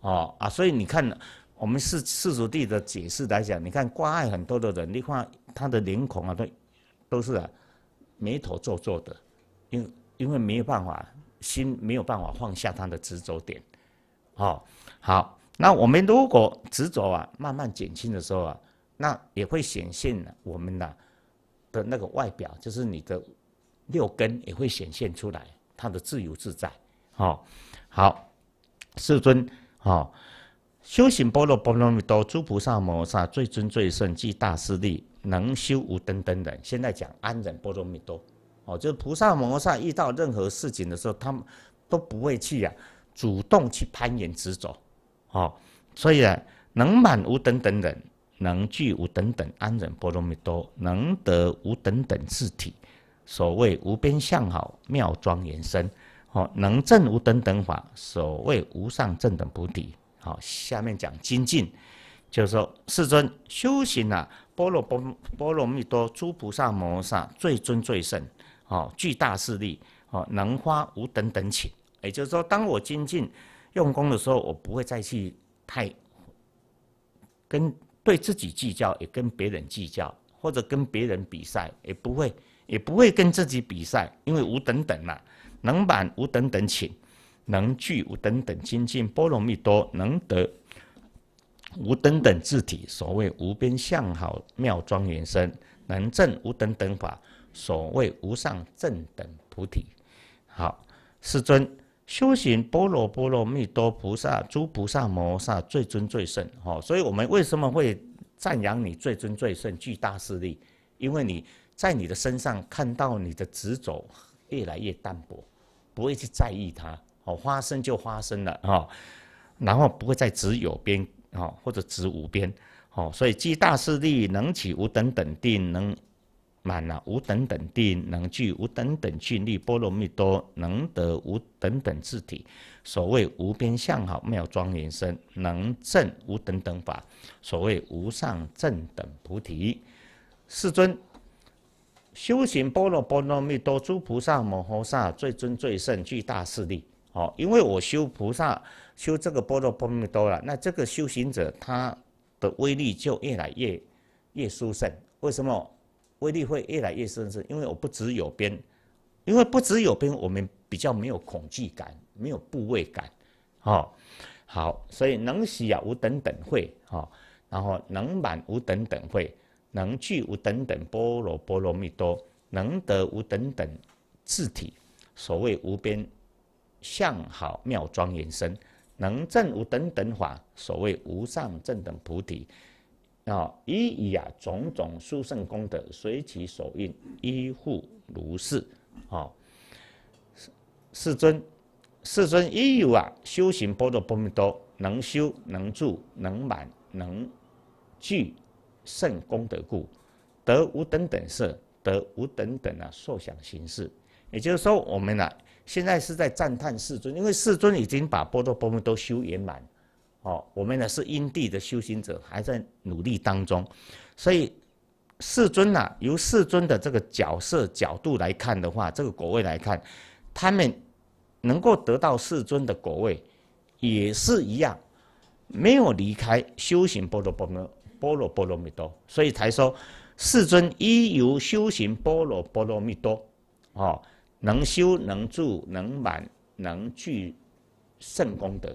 哦啊，所以你看，我们四四祖弟的解释来讲，你看挂碍很多的人你看他的脸孔啊都都是啊，眉头皱皱的，因因为没有办法，心没有办法放下他的执着点，哦好，那我们如果执着啊慢慢减轻的时候啊。那也会显现呢，我们呐的那个外表，就是你的六根也会显现出来，它的自由自在。哦，好，世尊，好，修行般若波罗蜜多，诸菩萨摩诃萨最尊最胜，即大势力，能修无等等等。现在讲安忍波罗蜜多，哦，就是菩萨摩萨遇到任何事情的时候，他们都不会去呀，主动去攀岩直走。哦，所以呢，能满无等等等。能具无等等安忍波罗蜜多，能得无等等智体，所谓无边相好妙庄严身，哦，能证无等等法，所谓无上正等菩提。好，下面讲精进，就是说世尊修行啊，波罗波波罗蜜多，诸菩萨摩萨最尊最胜，哦，巨大势力，哦，能发无等等起，也就是说，当我精进用功的时候，我不会再去太跟。对自己计较，也跟别人计较，或者跟别人比赛，也不会，也不会跟自己比赛，因为无等等嘛。能满无等等请，能聚无等等精进波罗蜜多，能得无等等自体，所谓无边相好妙庄严身，能证无等等法，所谓无上正等菩提。好，世尊。修行波罗波罗蜜多菩萨，诸菩萨摩萨最尊最胜，哈，所以我们为什么会赞扬你最尊最胜巨大势力？因为你在你的身上看到你的执着越来越淡薄，不会去在意它，哦，发生就发生了，哈，然后不会再执有边，哦，或者执无边，哦，所以巨大势力，能起无等等定，能。满了无等等地，能具无等等具力波罗蜜多，能得无等等智体。所谓无边相好妙庄严身，能证无等等法。所谓无上正等菩提，世尊，修行波罗波罗蜜多诸菩萨摩诃萨最尊最胜巨大势力。哦，因为我修菩萨，修这个波罗波罗蜜多了，那这个修行者他的威力就越来越越殊胜。为什么？威力会越来越深，深，因为我不只有边，因为不只有边，我们比较没有恐惧感，没有部位感，哦，好，所以能喜啊无等等会，哦，然后能满无等等会，能聚无等等波罗波罗蜜多，能得无等等智体，所谓无边，相好妙庄严身，能正无等等法，所谓无上正等菩提。啊！一以啊种种殊胜功德，随其所应，依护如是。啊！世世尊，世尊依有啊修行波罗波蜜多，能修能住能满能具胜功德故，得无等等色，得无等等啊受想行识。也就是说，我们啊现在是在赞叹世尊，因为世尊已经把波罗波蜜多修圆满。哦，我们呢是因地的修行者，还在努力当中，所以世尊呐，由世尊的这个角色角度来看的话，这个果位来看，他们能够得到世尊的果位，也是一样，没有离开修行波罗波罗波罗波罗蜜多，所以才说世尊依由修行波罗波罗蜜多，哦，能修能助能满能具圣功德。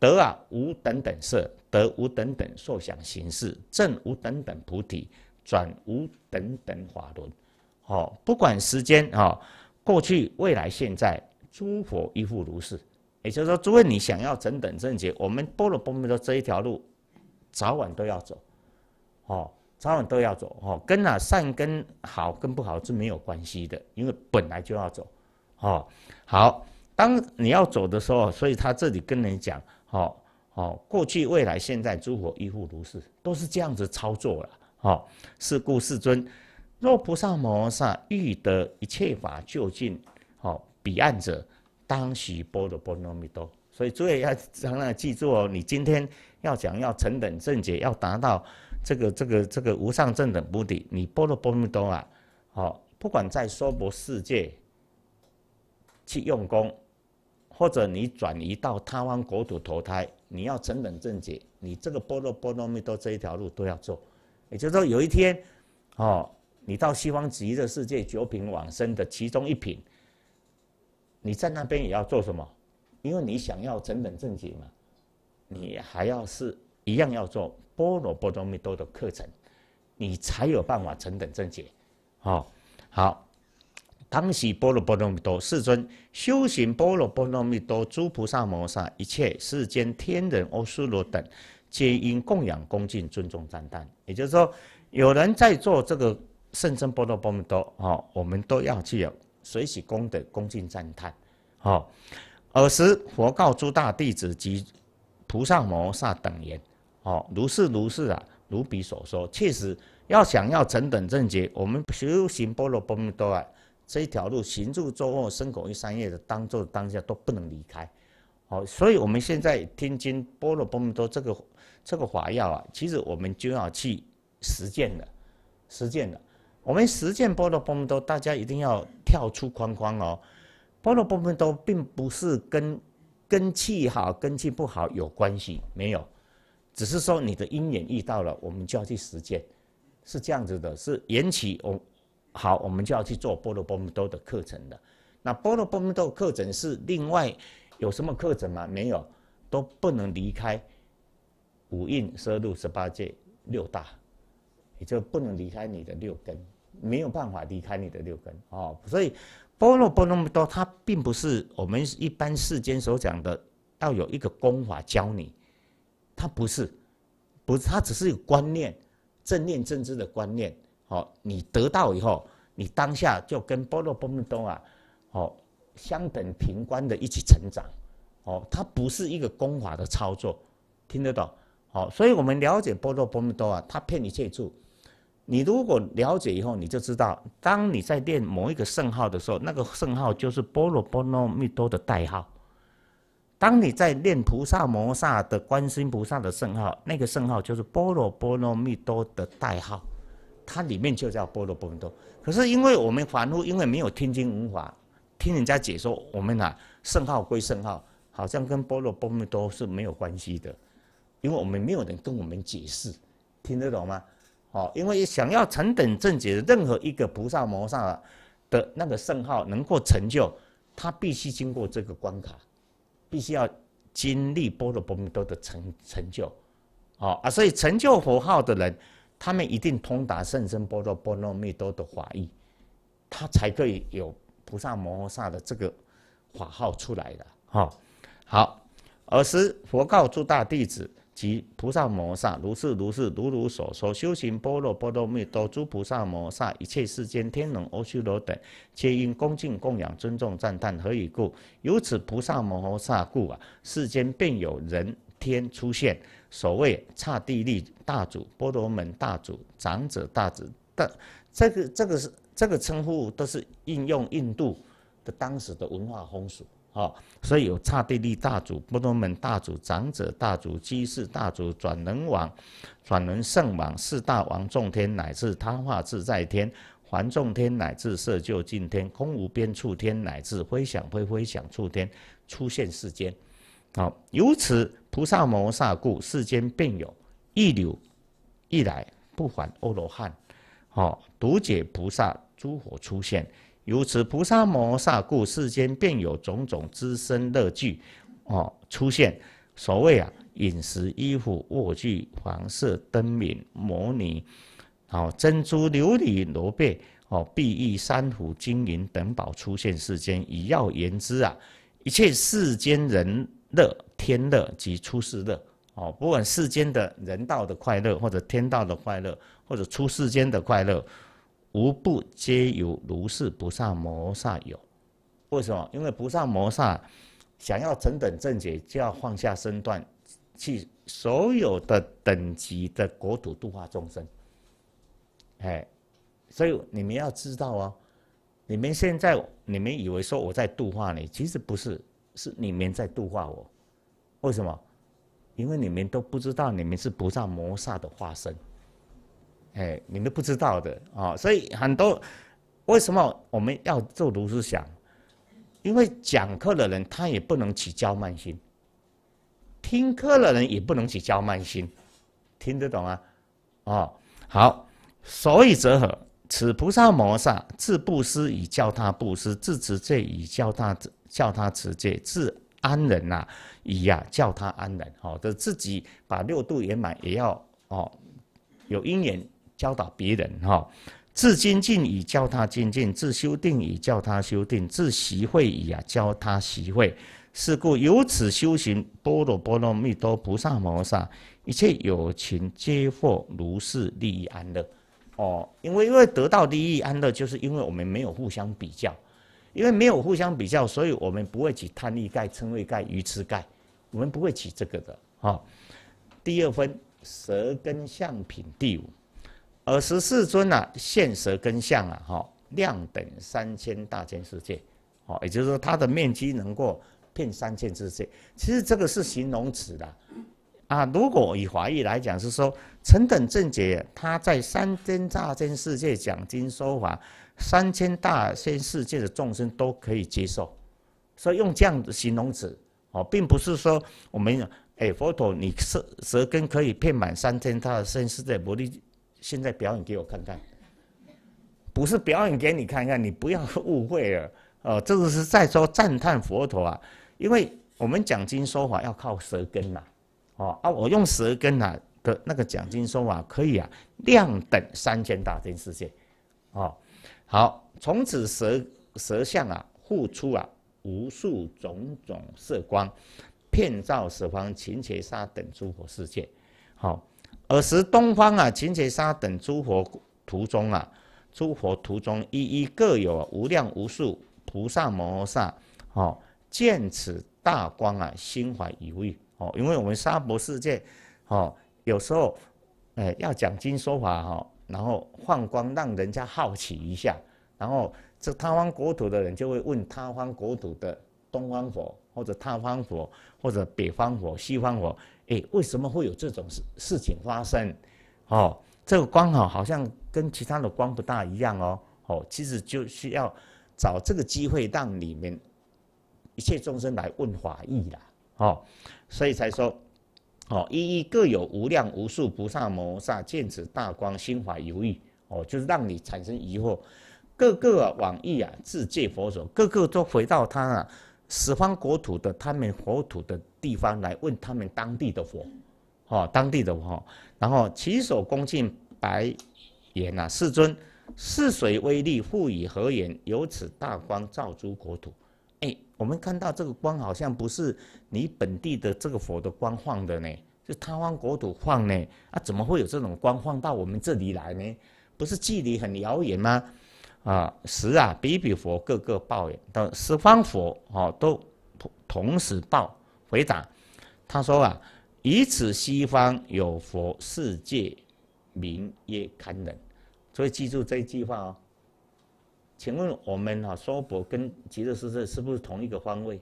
得啊，无等等色；得无等等受想行识；正无等等菩提，转无等等法轮。哦，不管时间啊，过去、未来、现在，诸佛依复如是。也就是说，诸位，你想要整等正觉，我们波罗蜜多这一条路，早晚都要走。哦，早晚都要走。哦，跟啊，善跟好，跟不好是没有关系的，因为本来就要走。哦，好，当你要走的时候，所以他这里跟人讲。好，好，过去、未来、现在，诸佛依乎如是，都是这样子操作了。好，是故世尊，若菩萨摩诃萨欲得一切法究竟，好彼岸者，当习波罗波罗蜜多。所以诸位要常常记住哦，你今天要讲要成等正解，要达到这个、这个、这个无上正等目的，你波罗波罗蜜多啊，好，不管在娑婆世界去用功。或者你转移到他方国土投胎，你要成等正解，你这个波罗波罗蜜多这一条路都要做。也就是说，有一天，哦，你到西方极乐世界九品往生的其中一品，你在那边也要做什么？因为你想要成等正解嘛，你还要是一样要做波罗波罗蜜多的课程，你才有办法成等正解。哦，好。当是波罗波罗蜜多，世尊修行波罗波罗蜜多，诸菩萨摩萨一切世间天人阿修罗等，皆因供养恭敬尊重赞叹。也就是说，有人在做这个圣真波罗波罗蜜多啊，我们都要去随喜功德、恭敬赞叹。哦，尔时佛告诸大弟子及菩萨摩萨等言：哦，如是如是啊，如彼所说，确实要想要成等正觉，我们修行波罗波罗蜜多啊。这一条路行住坐卧、生口一三业的当做当下都不能离开。好，所以我们现在听经《波罗波罗蜜多》这个这个法要啊，其实我们就要去实践的，实践的。我们实践《波罗波罗蜜多》，大家一定要跳出框框哦，《波罗波罗蜜多》并不是跟根气好根气不好有关系，没有，只是说你的因缘遇到了，我们就要去实践，是这样子的，是缘起。好，我们就要去做波罗波罗多的课程的。那波罗波罗多课程是另外有什么课程吗？没有，都不能离开五蕴、摄入、十八界、六大，也就不能离开你的六根，没有办法离开你的六根哦。所以波罗波罗多它并不是我们一般世间所讲的要有一个功法教你，它不是，不是，它只是有观念、正念正知的观念。哦，你得到以后，你当下就跟波罗波蜜多啊，哦，相等平观的一起成长，哦，它不是一个功法的操作，听得懂？好，所以我们了解波罗波蜜多啊，它骗你借住。你如果了解以后，你就知道，当你在练某一个圣号的时候，那个圣号就是波罗波罗蜜多的代号。当你在练菩萨摩萨的观世音菩萨的圣号，那个圣号就是波罗波罗蜜多的代号。它里面就叫波罗波密多，可是因为我们凡夫因为没有听经闻法，听人家解说，我们啊圣号归圣号，好像跟波罗波密多是没有关系的，因为我们没有人跟我们解释，听得懂吗？好，因为想要成等正解的任何一个菩萨摩萨的，的那个圣号能够成就，他必须经过这个关卡，必须要经历波罗波密多的成成就，好啊，所以成就佛号的人。他们一定通达甚深般若波罗蜜多的法义，他才可以有菩萨摩诃萨的这个法号出来的。哈，好。尔时，佛告诸大弟子及菩萨摩诃萨：“如是如是，如如所说，修行般若波罗蜜多，诸菩萨摩诃萨，一切世间天人、阿修罗等，皆因恭敬供养、尊重赞叹。何以故？由此菩萨摩诃萨故啊，世间便有人天出现。”所谓刹帝利大主、波罗门大主、长者大族，但这个这个是这个称呼都是应用印度的当时的文化风俗啊，所以有刹帝利大主、波罗门大主、长者大主、居士大主、转轮王、转轮圣王四大王众天，乃至他化自在天、凡众天，乃至色就竟天、空无边处天，乃至非想非非想处天，出现世间。好，由此菩萨摩萨故，世间便有一流一来不还阿罗汉，好，独解菩萨诸佛出现；由此菩萨摩萨故，世间便有种种资生乐具，哦，出现。所谓啊，饮食、衣服、卧具、黄色、灯明、摩尼，好，珍珠、琉璃、罗贝，哦，碧玉、珊瑚、金银等宝出现世间。以要言之啊，一切世间人。乐天乐及出世乐，哦，不管世间的人道的快乐，或者天道的快乐，或者出世间的快乐，无不皆由如是菩萨摩萨有。为什么？因为菩萨摩萨想要成等正解，就要放下身段，去所有的等级的国土度化众生。哎，所以你们要知道哦，你们现在你们以为说我在度化你，其实不是。是你们在度化我，为什么？因为你们都不知道，你们是菩萨摩萨的化身，哎，你们不知道的啊！所以很多为什么我们要做如是想？因为讲课的人他也不能起教慢心，听课的人也不能起教慢心，听得懂啊？哦，好，所以则何？此菩萨摩萨自布施以教他布施，自持戒以教他叫他持戒，自安人呐，以呀叫他安人，好的自己把六度圆满也要哦，有因缘教导别人哈，自精进以教他精进，自修定以教他修定，自习慧以啊教他习慧，是故由此修行，波罗波罗蜜多菩萨摩诃萨，一切有情皆获如是利益安乐。哦，因为因为得到利益安乐，就是因为我们没有互相比较。因为没有互相比较，所以我们不会起贪欲盖、嗔谓盖、愚翅盖，我们不会起这个的。哈，第二分舌根相品第五，而十四尊啊，现舌根相啊，哈，量等三千大千世界，哦，也就是说它的面积能够遍三千世界。其实这个是形容词的，啊，如果以华译来讲，是说成等正解，他在三千大千世界讲经说法。三千大千世界的众生都可以接受，所以用这样的形容词哦，并不是说我们哎佛陀，你舌舌根可以遍满三千大千世界，不，你现在表演给我看看，不是表演给你看看，你不要误会了，哦，这个是在说赞叹佛陀啊，因为我们讲经说法要靠舌根呐，哦啊，我用舌根啊的那个讲经说法可以啊，量等三千大千世界，哦。好，从此舌舌相啊，复出了无数种种色光，遍照十方情劫沙等诸佛世界。好，尔时东方啊，情劫沙等诸佛途中啊，诸佛途中一一各有无量无数菩萨摩诃萨。好，见此大光啊，心怀疑虑。哦，因为我们沙婆世界，哦，有时候，哎，要讲经说法哈。然后放光，让人家好奇一下，然后这他方国土的人就会问他方国土的东方佛，或者他方佛，或者北方佛、西方佛，哎，为什么会有这种事事情发生？哦，这个光好好像跟其他的光不大一样哦，哦，其实就需要找这个机会让你们一切众生来问法义啦，哦，所以才说。哦，一一各有无量无数菩萨摩萨见此大光，心怀犹豫，哦，就是让你产生疑惑。各个啊往易啊，自戒佛所，各个都回到他啊，十方国土的他们佛土的地方来问他们当地的佛，哦，当地的佛，然后起手恭敬白言啊，世尊，是谁威力复以何言，有此大光照诸国土？哎，我们看到这个光好像不是你本地的这个佛的光放的呢，是他方国土放呢？啊，怎么会有这种光放到我们这里来呢？不是距离很遥远吗？啊，十啊，比比佛个个报呀，到十方佛哦，都同时报回答。他说啊，以此西方有佛世界名曰堪忍，所以记住这句话哦。请问我们啊，娑婆跟极乐世界是不是同一个方位？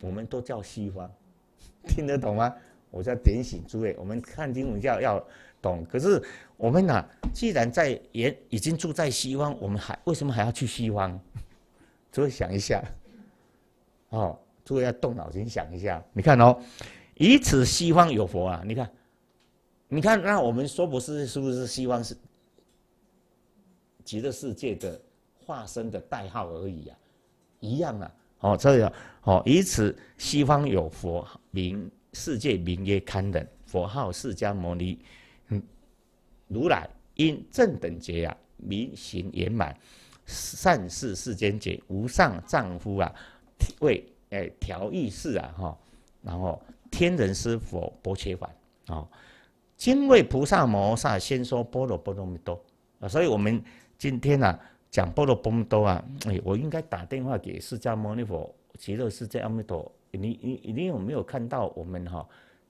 我们都叫西方，听得懂吗？我在点醒诸位，我们看《经文教》要懂。可是我们啊，既然在也已经住在西方，我们还为什么还要去西方？诸位想一下，哦，诸位要动脑筋想一下。你看哦，以此西方有佛啊，你看，你看，那我们娑婆是是不是西方是？极乐世界的化身的代号而已啊，一样啊，哦，这个哦，以此西方有佛名世界名曰堪忍，佛号释迦牟尼，如来因正等觉呀，名行圆满，善事世间觉，无上丈夫啊，为哎调御世啊哈，然后天人师佛波切短啊，今为菩萨摩萨先说波罗波罗蜜多啊，所以我们。今天啊，讲波罗波多啊，哎，我应该打电话给释迦牟尼佛，极乐世界阿弥陀。你、你、你有没有看到我们哈？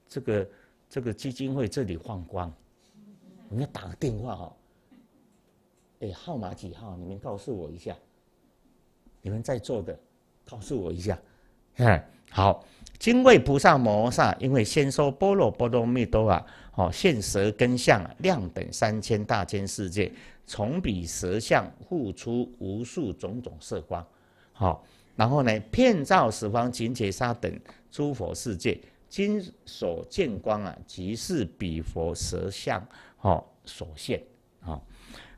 这个、这个基金会这里放光，我们要打个电话哈。哎，号码几号？你们告诉我一下。你们在座的，告诉我一下。哎，好。精卫菩萨、摩萨，因为先说波罗波罗蜜多啊。哦，现舌根相，量等三千大千世界。从彼十相复出无数种种色光，好，然后呢，遍照十方金净沙等诸佛世界，今所见光啊，即是彼佛舌相好所现，好，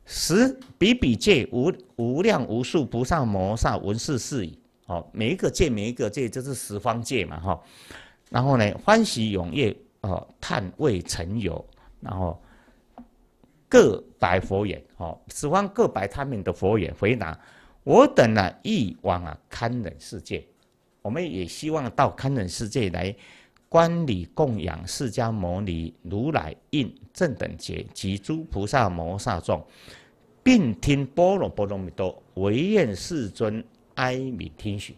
十彼彼界无无量无数菩萨摩萨闻是是已，好，每一个界每一个界就是十方界嘛哈，然后呢，欢喜踊跃哦，叹未曾有，然后。各白佛眼，哦，十方各白他们的佛眼回答。我等呢，一往啊堪忍世界，我们也希望到堪忍世界来观礼供养释迦牟尼如来印正等觉及诸菩萨摩萨众，并听波罗波罗蜜多唯愿世尊哀悯听许。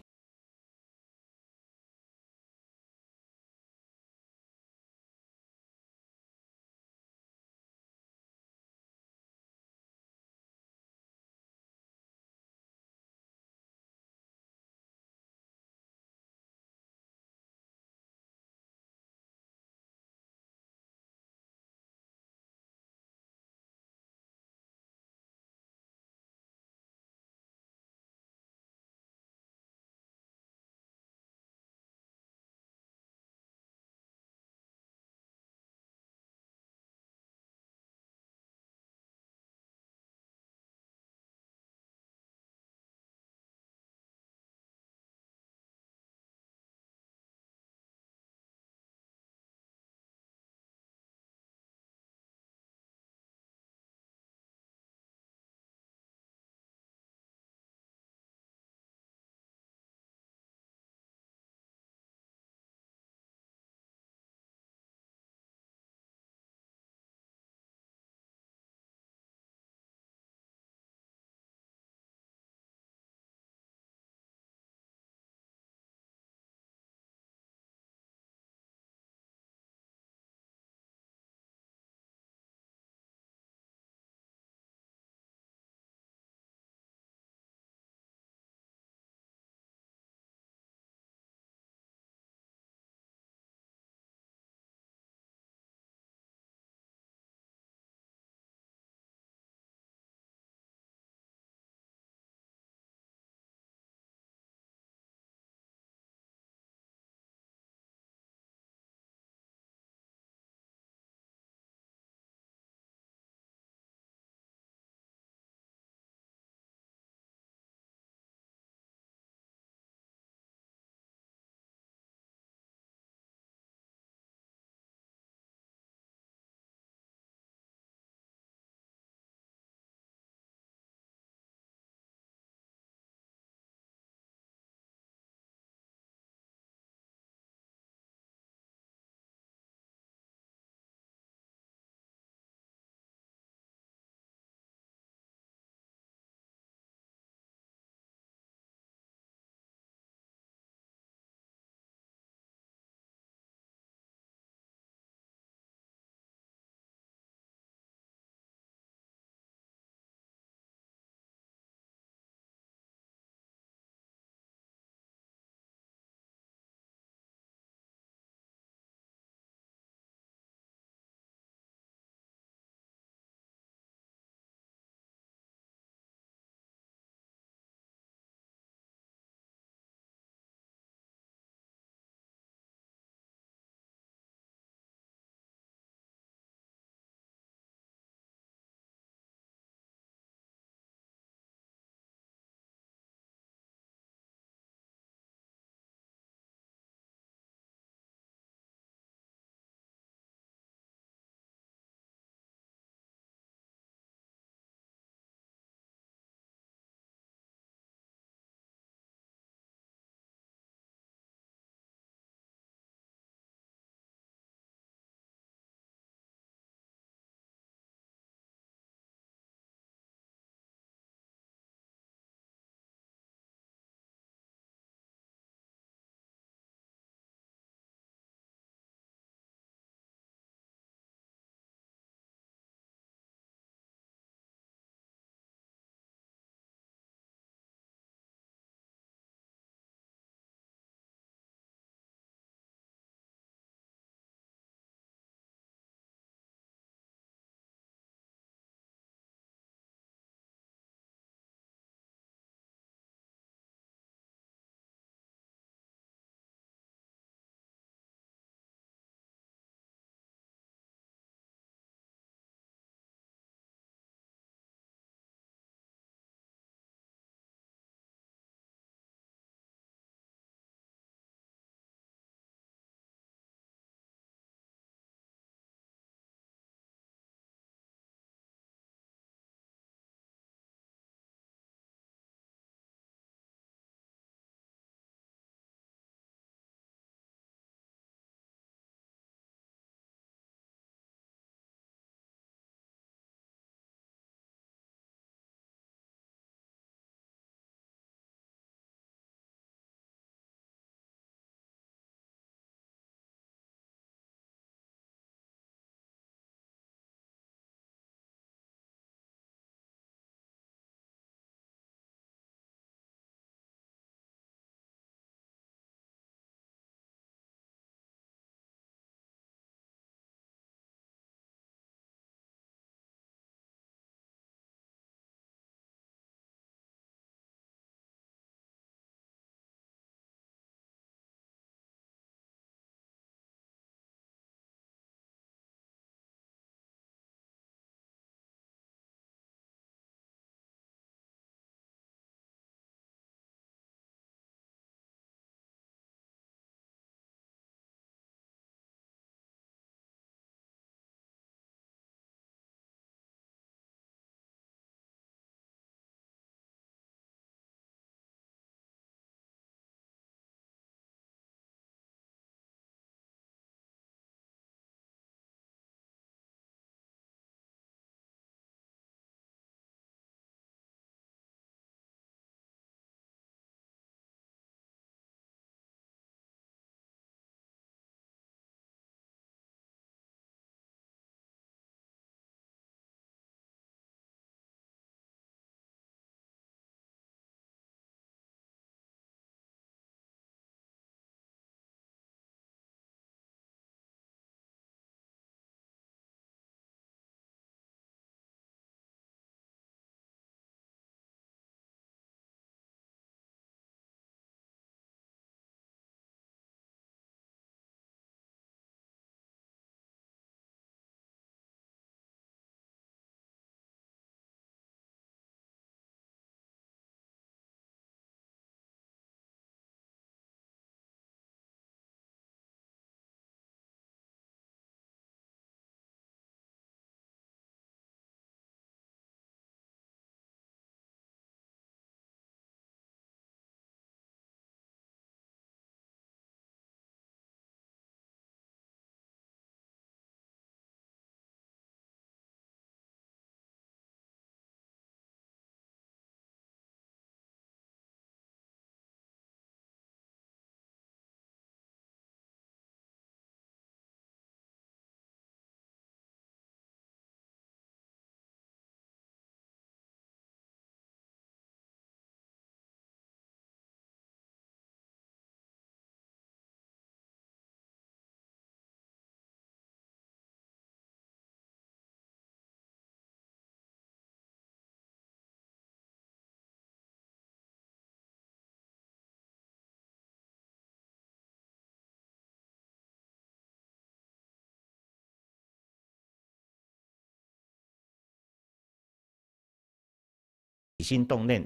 起心动念，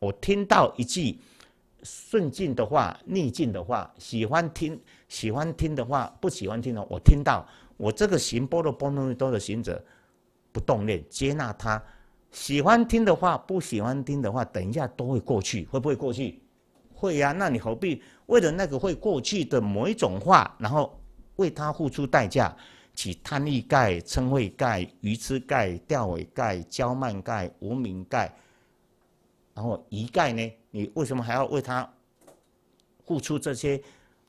我听到一句顺境的话、逆境的话，喜欢听、喜欢听的话，不喜欢听的，我听到，我这个行波罗波那多的行者不动念，接纳他。喜欢听的话，不喜欢听的话，等一下都会过去，会不会过去？会呀。那你何必为了那个会过去的某一种话，然后为他付出代价？起贪欲盖、嗔恚盖、愚痴盖、掉尾盖、骄慢盖、无名盖。然后一概呢，你为什么还要为他付出这些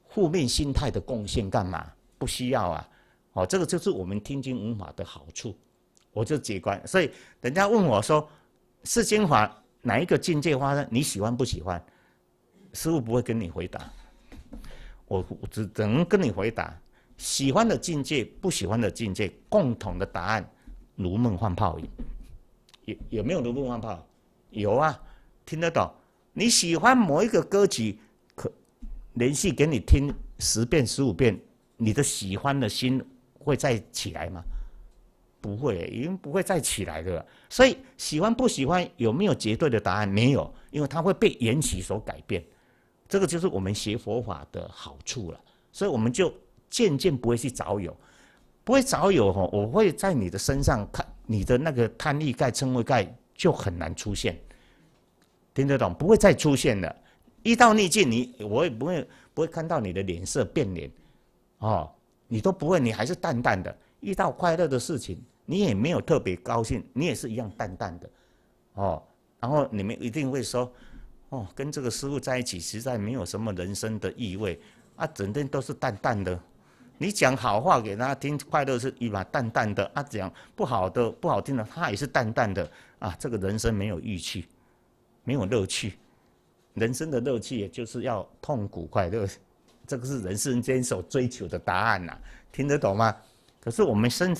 负面心态的贡献？干嘛？不需要啊！哦，这个就是我们听经闻法的好处，我就解观。所以人家问我说：“世间法哪一个境界发生？你喜欢不喜欢？”师傅不会跟你回答，我只能跟你回答：喜欢的境界，不喜欢的境界，共同的答案如梦幻泡影。有有没有如梦幻泡？有啊。听得懂？你喜欢某一个歌曲，可连续给你听十遍、十五遍，你的喜欢的心会再起来吗？不会，已经不会再起来了。所以喜欢不喜欢有没有绝对的答案？没有，因为它会被缘起所改变。这个就是我们学佛法的好处了。所以我们就渐渐不会去找有，不会找有吼。我会在你的身上，看你的那个贪欲盖、嗔恚盖就很难出现。听得懂，不会再出现了。遇到逆境，你我也不会不会看到你的脸色变脸，哦，你都不会，你还是淡淡的。遇到快乐的事情，你也没有特别高兴，你也是一样淡淡的，哦。然后你们一定会说，哦，跟这个师傅在一起，实在没有什么人生的意味，啊，整天都是淡淡的。你讲好话给他听，快乐是一把淡淡的；啊，讲不好的、不好听的，他也是淡淡的。啊，这个人生没有欲气。没有乐趣，人生的乐趣也就是要痛苦快乐，这个是人生间所追求的答案呐，听得懂吗？可是我们深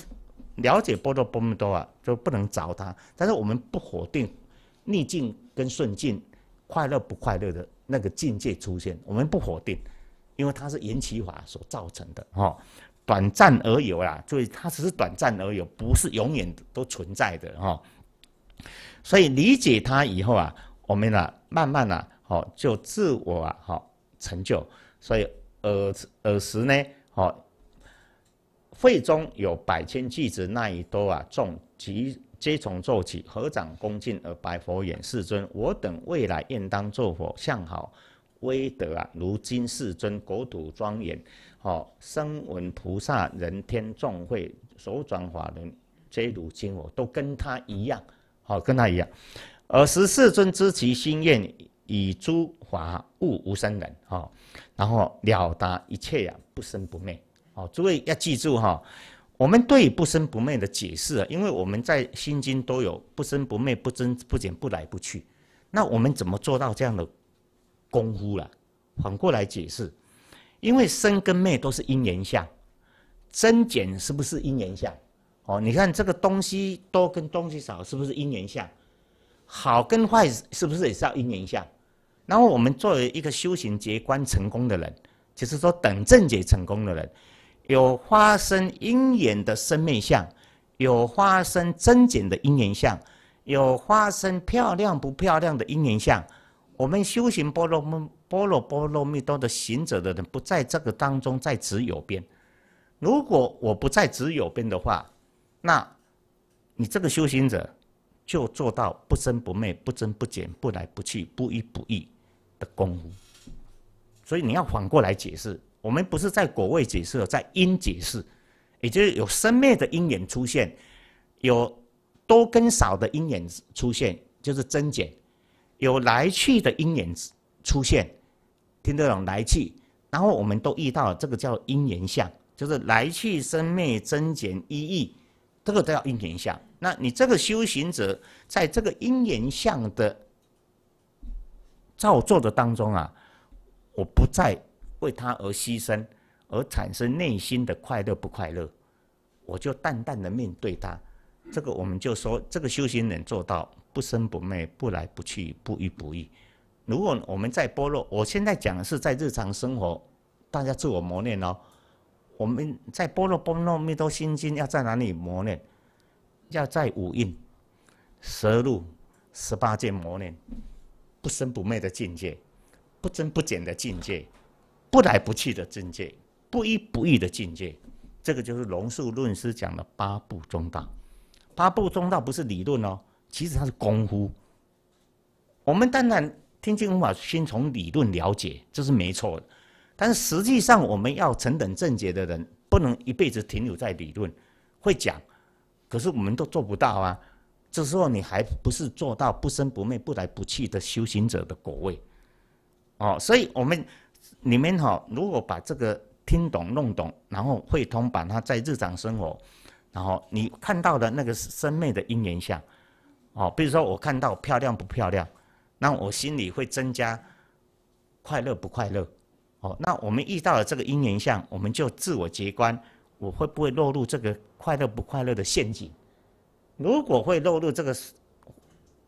了解波多波密多啊，就不能着它。但是我们不否定逆境跟顺境快乐不快乐的那个境界出现，我们不否定，因为它是缘起法所造成的哈，短暂而有啦，所以它只是短暂而有，不是永远都存在的哈。所以理解它以后啊。我们呢，慢慢呢，哦，就自我啊，好成就。所以，尔尔时呢，哦，会中有百千弟子，那一多啊，众即皆从坐起，合掌恭敬而白佛言：“世尊，我等未来应当作佛，向好威德啊，如金世尊，国土庄严，哦，声闻菩萨，人天众会，所转法轮，皆如今我都跟他一样，哦，跟他一样。”而十世尊知其心愿，以诸法物无生人哦，然后了达一切呀不生不灭哦，诸位要记住哈，我们对不生不灭的解释啊，因为我们在心经都有不生不灭、不增不减、不来不去，那我们怎么做到这样的功夫了？反过来解释，因为生跟灭都是因缘相，增减是不是因缘相？哦，你看这个东西多跟东西少是不是因缘相？好跟坏是不是也是要姻缘相？然后我们作为一个修行结关成功的人，就是说等正解成功的人，有发生因缘的生面相，有发生增减的因缘相，有发生漂亮不漂亮的因缘相。我们修行波罗蜜波罗波罗蜜多的行者的人，不在这个当中，在只有边。如果我不在只有边的话，那你这个修行者。就做到不生不灭、不增不减、不来不去、不依不异的功夫。所以你要反过来解释，我们不是在果位解释，在因解释，也就是有生灭的因缘出现，有多跟少的因缘出现，就是增减；有来去的因缘出现，听得懂来去？然后我们都遇到这个叫因缘相，就是来去生灭、增减一异，这个都叫因缘相。那你这个修行者，在这个因缘相的造作的当中啊，我不再为他而牺牲，而产生内心的快乐不快乐，我就淡淡的面对他。这个我们就说，这个修行人做到不生不灭、不来不去、不依不依。如果我们在般若，我现在讲的是在日常生活，大家自我磨练哦。我们在《般若波罗蜜多心经》要在哪里磨练？要在五蕴、十二入、十八界磨练，不生不灭的境界，不增不减的境界，不来不去的境界，不依不倚的境界。这个就是龙树论师讲的八部中道。八部中道不是理论哦，其实它是功夫。我们当然听经无法，先从理论了解，这是没错的。但是实际上，我们要成等正解的人，不能一辈子停留在理论，会讲。可是我们都做不到啊！这时候你还不是做到不生不灭、不来不去的修行者的果位哦？所以，我们你们哈，如果把这个听懂、弄懂，然后会通，把它在日常生活，然后你看到的那个生灭的因缘相，哦，比如说我看到漂亮不漂亮，那我心里会增加快乐不快乐？哦，那我们遇到了这个因缘相，我们就自我结观。我会不会落入这个快乐不快乐的陷阱？如果会落入这个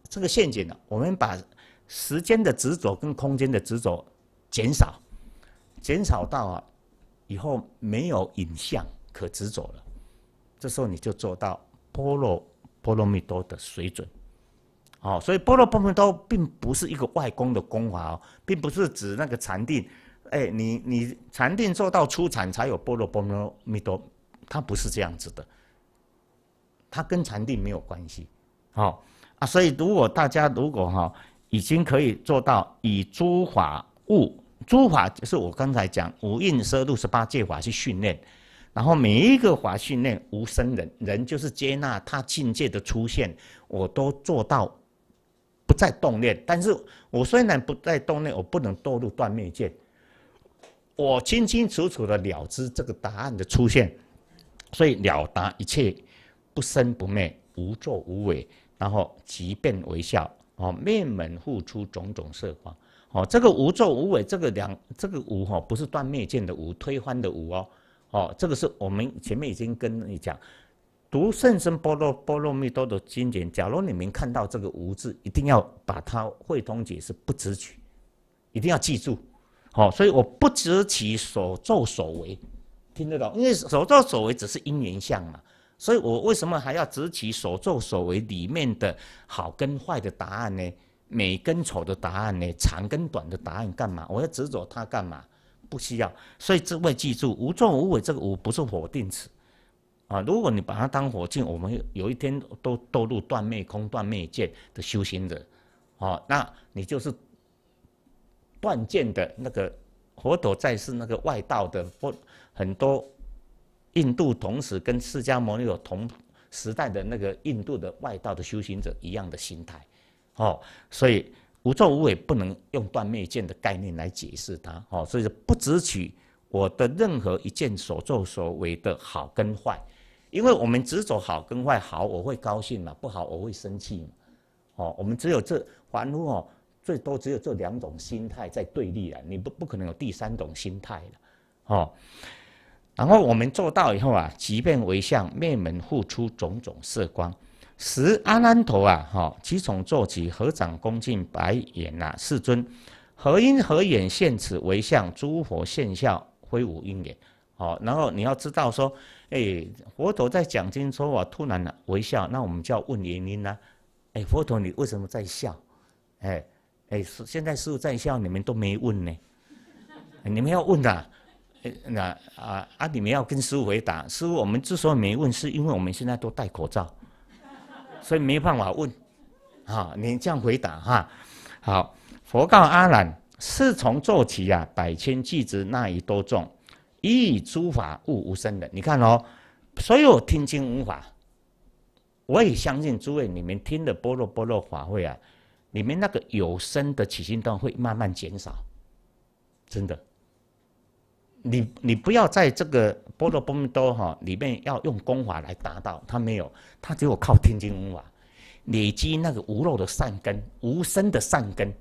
这个陷阱呢？我们把时间的执着跟空间的执着减少，减少到啊以后没有影像可执着了。这时候你就做到波罗波罗蜜多的水准。好，所以波罗波罗蜜多并不是一个外功的功法哦，并不是指那个禅定。哎，你你禅定做到出禅才有波罗波罗蜜多，它不是这样子的，它跟禅定没有关系。好啊，所以如果大家如果哈已经可以做到以诸法物，诸法，就是我刚才讲五蕴摄入十八界法去训练，然后每一个法训练无生人，人就是接纳他境界的出现，我都做到不再动念，但是我虽然不在动念，我不能堕入断灭见。我清清楚楚的了知这个答案的出现，所以了达一切不生不灭，无作无为，然后即变为笑，哦，灭门复出种种色光哦，这个无作无为，这个两这个无哈不是断灭见的无，推翻的无哦哦，这个是我们前面已经跟你讲，读《圣僧波罗波罗蜜多》的经典，假如你们看到这个无字，一定要把它会通解释不执取，一定要记住。好，所以我不执其所作所为，听得懂？因为所作所为只是因缘相嘛，所以我为什么还要执其所作所为里面的好跟坏的答案呢？美跟丑的答案呢？长跟短的答案干嘛？我要执着它干嘛？不需要。所以这位记住，无作无为这个无不是否定词，啊，如果你把它当火镜，我们有一天都堕入断灭空、断灭见的修行者，哦，那你就是。断剑的那个佛陀在世那个外道的不很多，印度同时跟释迦牟尼有同时代的那个印度的外道的修行者一样的心态，哦，所以无作无为不能用断灭剑的概念来解释它，哦，所以不只取我的任何一件所作所为的好跟坏，因为我们执着好跟坏，好我会高兴嘛，不好我会生气嘛，哦，我们只有这，凡如哦。最多只有这两种心态在对立了，你不不可能有第三种心态了，哦。然后我们做到以后啊，即便为相灭门，付出种种色光，十安安陀啊，哈，起从坐起，合掌恭敬白眼啊，世尊，何因何眼现此为相？诸佛现笑，挥舞因眼，哦。然后你要知道说，哎，佛陀在讲经说我突然微笑，那我们就要问原因呢，哎，佛陀你为什么在笑？哎。哎，现在师傅在校，你们都没问呢。你们要问的，那啊啊，你们要跟师傅回答。师傅，我们之所以没问，是因为我们现在都戴口罩，所以没办法问。好，你这样回答哈。好，佛告阿难：是从做起呀，百千计子那以多众，一诸法物无生的。你看哦，所有听经无法，我也相信诸位你们听的波若波若法会啊。里面那个有生的起心动会慢慢减少，真的。你你不要在这个波罗波多哈里面要用功法来达到，他没有，他只有靠天经功法，累积那个无漏的善根、无生的善根。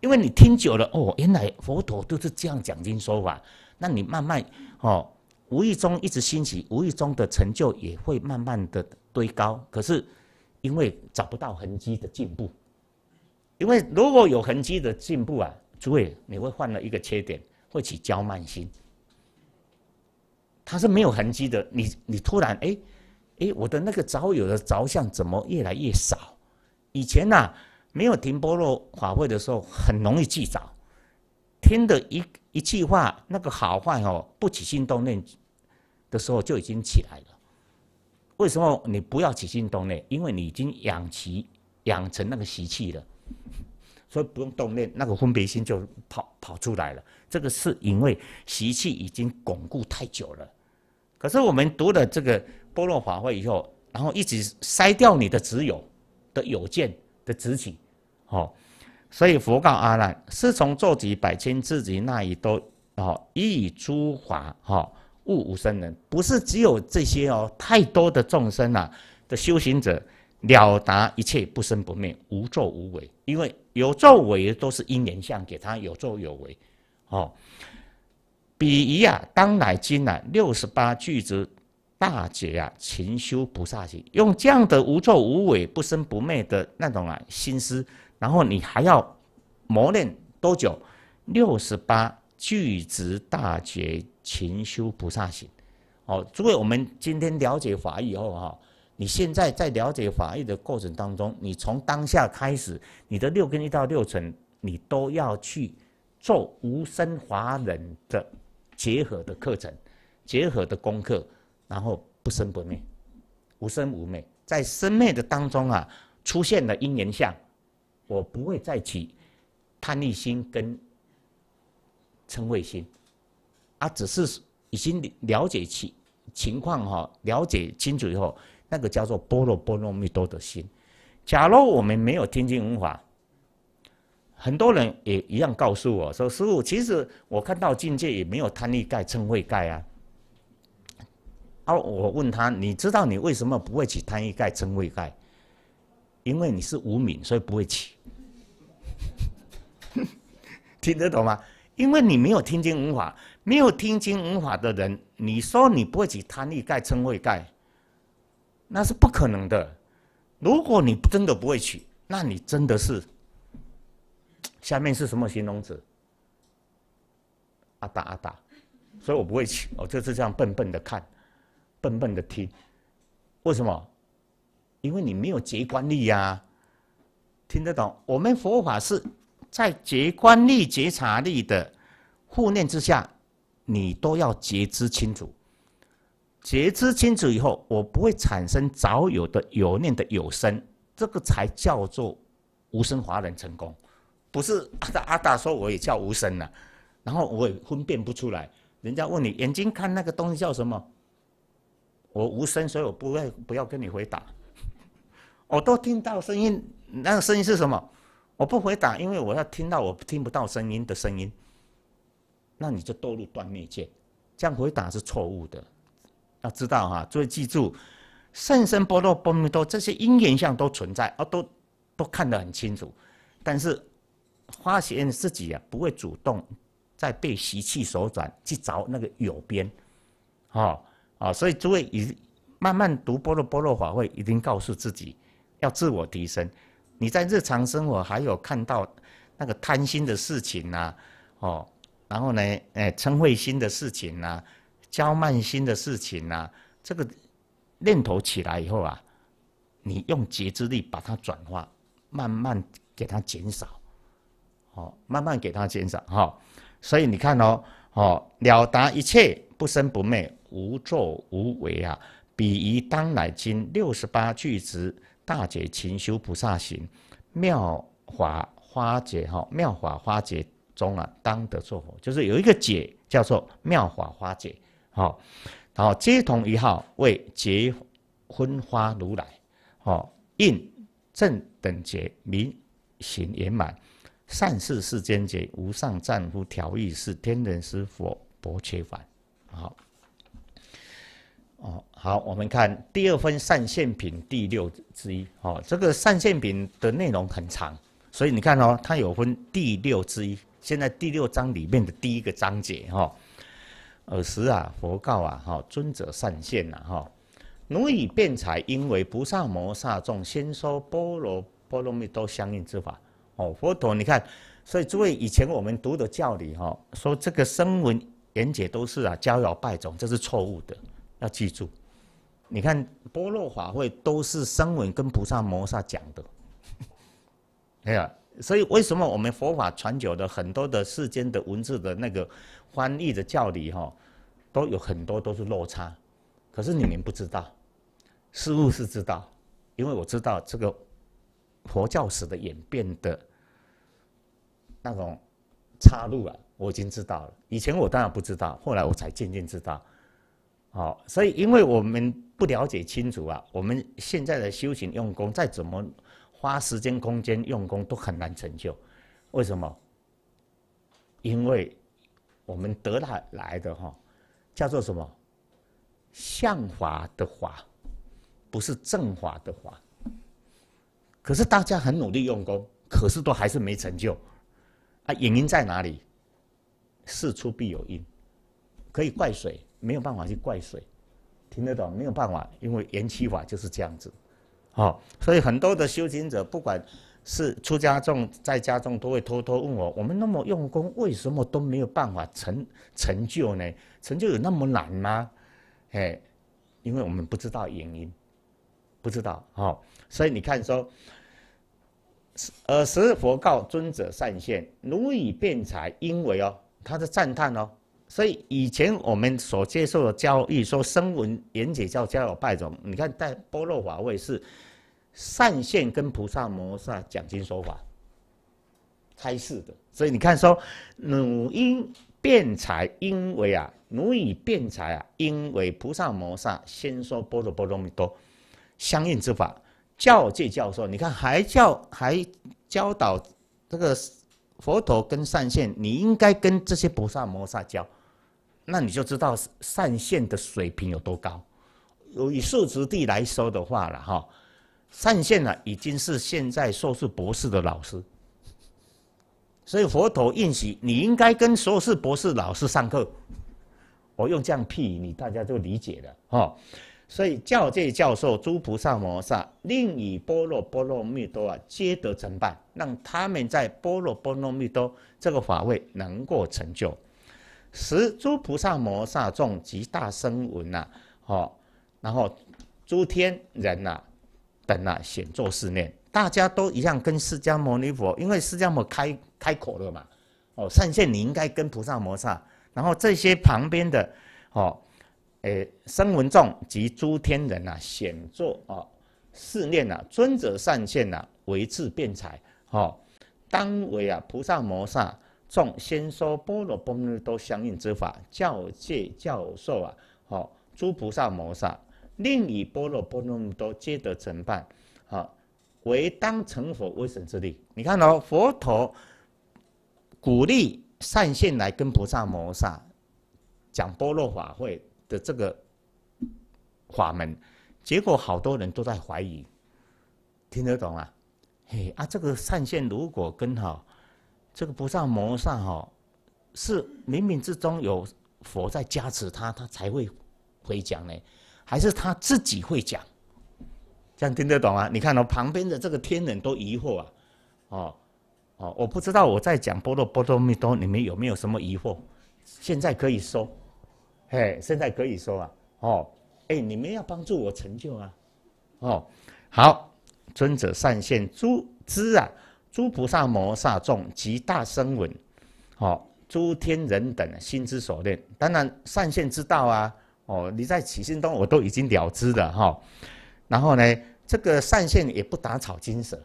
因为你听久了，哦，原来佛陀都是这样讲经说法，那你慢慢哦，无意中一直兴起，无意中的成就也会慢慢的堆高。可是因为找不到痕迹的进步。因为如果有痕迹的进步啊，诸位，你会犯了一个缺点，会起骄慢心。他是没有痕迹的，你你突然，哎哎，我的那个早有的着相怎么越来越少？以前呐，没有停波罗法会的时候，很容易记着，听的一一句话，那个好坏哦，不起心动念的时候就已经起来了。为什么你不要起心动念？因为你已经养起养成那个习气了。所以不用动念，那个分别心就跑跑出来了。这个是因为习气已经巩固太久了。可是我们读了这个《波若法会》以后，然后一直筛掉你的执有、的有见、的执取，哦，所以佛告阿难：是从坐己百千自己那里都哦，一以诸法哈悟无生人，不是只有这些哦，太多的众生啊的修行者。了达一切不生不灭无作无为，因为有作为都是因缘相，给他有作有为，哦。比喻啊，当乃今乃六十八俱子大劫啊，勤修菩萨行，用这样的无作无为、不生不灭的那种啊心思，然后你还要磨练多久？六十八俱子大劫勤修菩萨行，哦，诸位，我们今天了解法以后哈。你现在在了解法义的过程当中，你从当下开始，你的六根、一到六尘，你都要去做无生华忍的结合的课程、结合的功课，然后不生不灭、无生无灭。在生灭的当中啊，出现了因缘相，我不会再起贪欲心跟嗔恚心，啊，只是已经了解情情况哈，了解清楚以后。那个叫做“波罗波罗蜜多”的心。假如我们没有听经文法，很多人也一样告诉我说：“师傅，其实我看到境界也没有贪欲盖、嗔恚盖啊。”啊，我问他：“你知道你为什么不会起贪欲盖、嗔恚盖？因为你是无名，所以不会起。”听得懂吗？因为你没有听经文法，没有听经文法的人，你说你不会起贪欲盖、嗔恚盖。那是不可能的。如果你真的不会取，那你真的是下面是什么形容词？阿达阿达，所以我不会取。我就是这样笨笨的看，笨笨的听。为什么？因为你没有结观力呀。听得懂？我们佛法是在结观力、觉察力的护念之下，你都要觉知清楚。觉知清楚以后，我不会产生早有的有念的有声，这个才叫做无声华人成功，不是阿 达阿达说我也叫无声了，然后我也分辨不出来。人家问你眼睛看那个东西叫什么，我无声，所以我不会不要跟你回答。我都听到声音，那个声音是什么？我不回答，因为我要听到我听不到声音的声音，那你就堕入断灭界，这样回答是错误的。要知道哈，诸位记住，甚深般若波罗蜜多这些因缘相都存在，哦，都都看得很清楚。但是，花贤自己啊，不会主动在被习气所转，去找那个有边，哦，哦，所以诸位以慢慢读《波若波罗法会，一定告诉自己要自我提升。你在日常生活还有看到那个贪心的事情呐，哦，然后呢，哎，嗔恚心的事情呐。焦慢心的事情啊，这个念头起来以后啊，你用觉知力把它转化，慢慢给它减少，好，慢慢给它减少哈。所以你看哦，哦了达一切不生不灭无作无为啊，比于当乃经六十八句胝大解勤修菩萨行，妙法花解哈，妙法花解中啊，当得作佛，就是有一个解叫做妙法花解。好，然后接同一号为结婚花如来，哦，印证等觉名行圆满，善事世间劫无上丈夫调御是天人师佛薄切凡，好，哦好，我们看第二分善现品第六之一，哦，这个善现品的内容很长，所以你看哦，它有分第六之一，现在第六章里面的第一个章节，哈。尔时啊，佛告啊，哈尊者善现呐，哈，汝以辩才，因为菩萨摩萨众先说波罗波罗蜜多相应之法。哦，佛陀，你看，所以诸位以前我们读的教理，哈，说这个声闻缘解都是啊，交扰败种，这是错误的，要记住。你看波罗法会都是声闻跟菩萨摩萨讲的，哎呀，所以为什么我们佛法传久的很多的世间的文字的那个。翻译的教理哈，都有很多都是落差，可是你们不知道，师傅是知道，因为我知道这个佛教史的演变的，那种插入啊，我已经知道了。以前我当然不知道，后来我才渐渐知道。哦，所以因为我们不了解清楚啊，我们现在的修行用功，再怎么花时间空间用功，都很难成就。为什么？因为。我们得来来的哈，叫做什么？向法的法，不是正法的法。可是大家很努力用功，可是都还是没成就，啊，原因在哪里？事出必有因，可以怪谁？没有办法去怪谁，听得懂？没有办法，因为延期法就是这样子，好，所以很多的修行者不管。是出家众在家众都会偷偷问我：我们那么用功，为什么都没有办法成成就呢？成就有那么难吗？哎，因为我们不知道原因，不知道哦。所以你看说，尔时佛告尊者善现：如以辩才，因为哦，他的赞叹哦。所以以前我们所接受的教育说，声闻言解教教有拜种。你看在般若法味是。善现跟菩萨摩萨讲经说法，开示的，所以你看说，汝因辩才，因为啊，汝以辩才啊，因为菩萨摩萨先说波罗波罗蜜多相应之法教界教授。你看还教还教导这个佛陀跟善现，你应该跟这些菩萨摩萨教，那你就知道善现的水平有多高。以数值地来说的话了哈。上线了，已经是现在硕士、博士的老师，所以佛陀印许，你应该跟硕士、博士老师上课。我用这样譬喻，你大家就理解了，哈。所以教界教授诸菩萨摩萨，令以般若波罗蜜多啊，皆得成办，让他们在般若波罗蜜多这个法位能够成就。十诸菩萨摩萨众及大声闻呐，哦，然后诸天人呐。等啊，显作思念，大家都一样跟释迦牟尼佛，因为释迦牟开开口了嘛。哦，善现，你应该跟菩萨摩萨，然后这些旁边的哦，诶，声闻众及诸天人啊，显作啊思念啊，尊者善现啊，为智辩才。哦，当为啊菩萨摩萨众先说波罗波尼多相应之法，教戒教授啊，哦，诸菩萨摩萨。令以波罗波罗蜜多皆得成办，啊，唯当成佛为神之力？你看哦，佛陀鼓励善现来跟菩萨摩萨讲般若法会的这个法门，结果好多人都在怀疑，听得懂啊？嘿啊，这个善现如果跟哦、这个菩萨摩萨哈，是冥冥之中有佛在加持他，他才会会讲呢。还是他自己会讲，这样听得懂吗？你看哦，旁边的这个天人都疑惑啊，哦，哦，我不知道我在讲波罗波罗蜜多，你们有没有什么疑惑？现在可以说，嘿，现在可以说啊，哦，哎，你们要帮助我成就啊，哦，好，尊者善现，诸知啊，诸菩萨摩萨众及大声闻，哦，诸天人等心之所念，当然善现之道啊。哦，你在起心动，我都已经了知了哈。然后呢，这个善现也不打草惊蛇，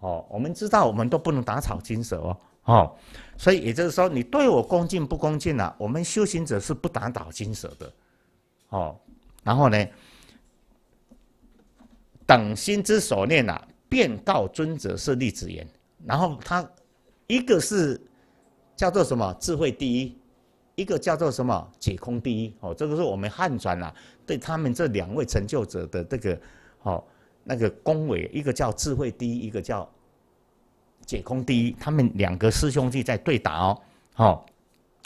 哦，我们知道，我们都不能打草惊蛇哦，哦，所以也就是说，你对我恭敬不恭敬啊？我们修行者是不打草惊蛇的，哦。然后呢，等心之所念啊，便告尊者是利子言。然后他一个是叫做什么？智慧第一。一个叫做什么解空第一哦，这个是我们汉传啦，对他们这两位成就者的这个哦那个恭维，一个叫智慧第一，一个叫解空第一，他们两个师兄弟在对打哦哦，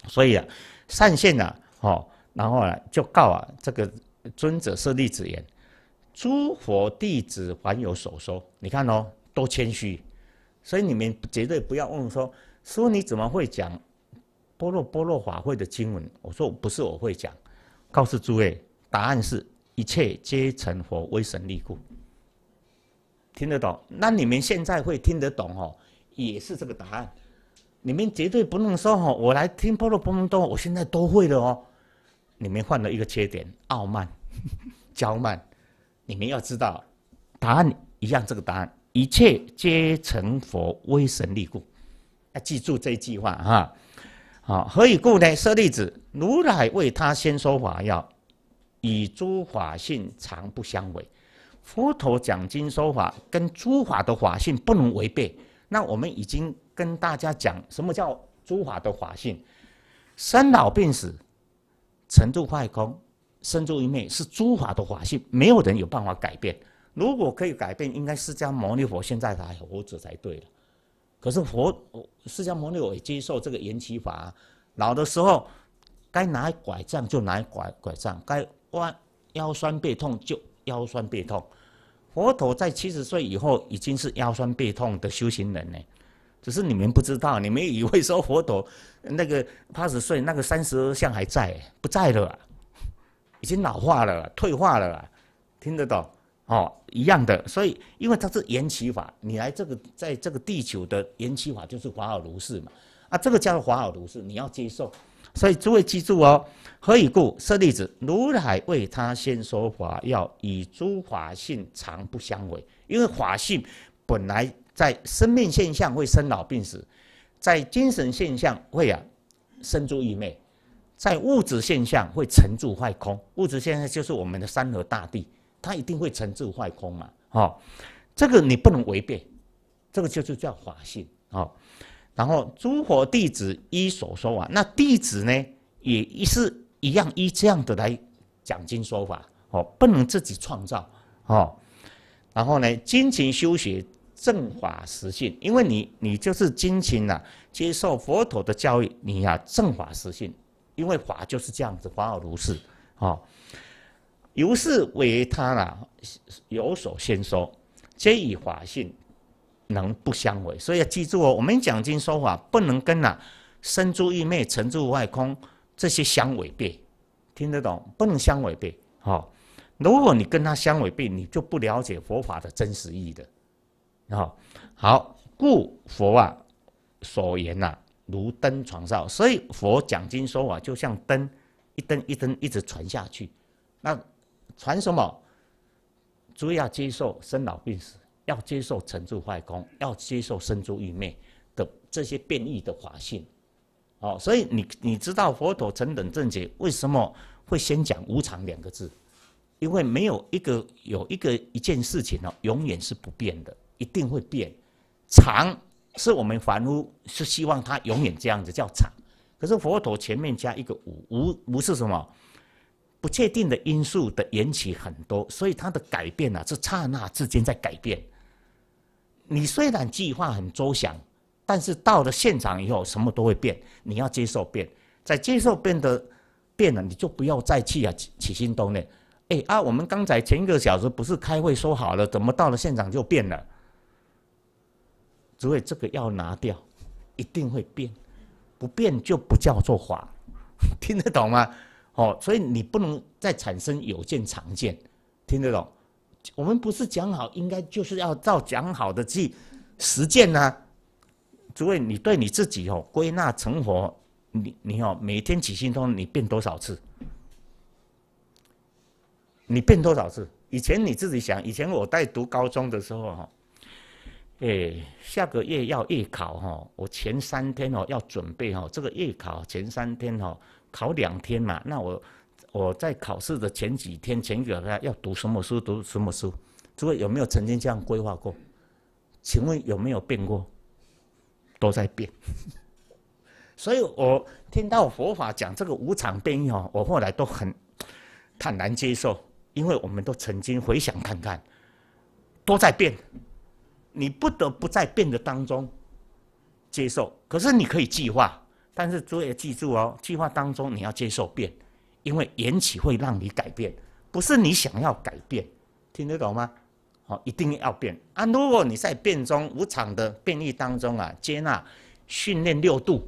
所以啊善现啊哦，然后呢就告啊这个尊者是弟子言，诸佛弟子凡有所说，你看哦多谦虚，所以你们绝对不要问说，说你怎么会讲？波若波罗法会的经文，我说不是我会讲，告诉诸位，答案是一切皆成佛威神力故。听得懂？那你们现在会听得懂哦，也是这个答案。你们绝对不能说哦，我来听波罗波罗多，我现在都会了哦。你们换了一个缺点，傲慢、骄慢。你们要知道，答案一样，这个答案一切皆成佛威神力故。要记住这句话哈。好，何以故呢？舍例子，如来为他先说法，要以诸法性常不相违。佛陀讲经说法，跟诸法的法性不能违背。那我们已经跟大家讲，什么叫诸法的法性？生老病死，成住坏空，生住一面，是诸法的法性，没有人有办法改变。如果可以改变，应该是叫牟尼佛现在还活着才对了。可是佛，释迦牟尼佛也接受这个延期法，老的时候，该拿拐杖就拿拐拐杖，该弯腰酸背痛就腰酸背痛。佛陀在七十岁以后已经是腰酸背痛的修行人呢，只是你们不知道，你们以为说佛陀那个八十岁那个三十相还在不在了，已经老化了，退化了，听得懂？哦，一样的，所以因为它是延期法，你来这个在这个地球的延期法就是华尔如是嘛，啊，这个叫做华尔如是，你要接受，所以诸位记住哦，何以故？舍利子，如来为他先说法，要与诸法性常不相违，因为法性本来在生命现象会生老病死，在精神现象会啊生诸异昧，在物质现象会成住坏空，物质现象就是我们的山河大地。他一定会成住坏空嘛，哦，这个你不能违背，这个就是叫法性哦。然后诸佛弟子依所说法，那弟子呢也是一样依这样的来讲经说法哦，不能自己创造哦。然后呢，精勤修学正法实性，因为你你就是精勤呐，接受佛陀的教育，你呀，正法实性，因为法就是这样子，法尔如是哦。由是为他啦有所先说，皆以法性能不相违，所以要记住哦，我们讲经说法不能跟呐生住意灭成住外空这些相违背，听得懂？不能相违背哦。如果你跟他相违背，你就不了解佛法的真实意的。好，好，故佛啊所言呐如灯传照。所以佛讲经说法就像灯一灯一灯一直传下去，那。传什么？主要接受生老病死，要接受沉处坏空，要接受生诸愚灭的这些变异的法性。哦，所以你你知道佛陀成等正解为什么会先讲无常两个字？因为没有一个有一个一件事情哦，永远是不变的，一定会变。常是我们凡夫是希望它永远这样子叫常，可是佛陀前面加一个无无无是什么？不确定的因素的引起很多，所以它的改变呢是刹那之间在改变。你虽然计划很周详，但是到了现场以后，什么都会变，你要接受变。在接受变的变了，你就不要再去啊起心动念。哎啊，我们刚才前一个小时不是开会说好了，怎么到了现场就变了？诸位，这个要拿掉，一定会变，不变就不叫做法，听得懂吗？哦，所以你不能再产生有见常见，听得懂？我们不是讲好，应该就是要照讲好的去实践呢。诸位，你对你自己哦，归纳成活。你你哦，每天起心动你变多少次？你变多少次？以前你自己想，以前我在读高中的时候哈，哎，下个月要月考哈，我前三天哦要准备哈，这个月考前三天哦。考两天嘛，那我我在考试的前几天，前几啊要读什么书，读什么书？诸位有没有曾经这样规划过？请问有没有变过？都在变，所以我听到佛法讲这个无常变哦，我后来都很坦然接受，因为我们都曾经回想看看，都在变，你不得不在变的当中接受，可是你可以计划。但是诸位记住哦，计划当中你要接受变，因为缘起会让你改变，不是你想要改变，听得懂吗？好，一定要变啊！如果你在变中无常的变异当中啊，接纳训练六度，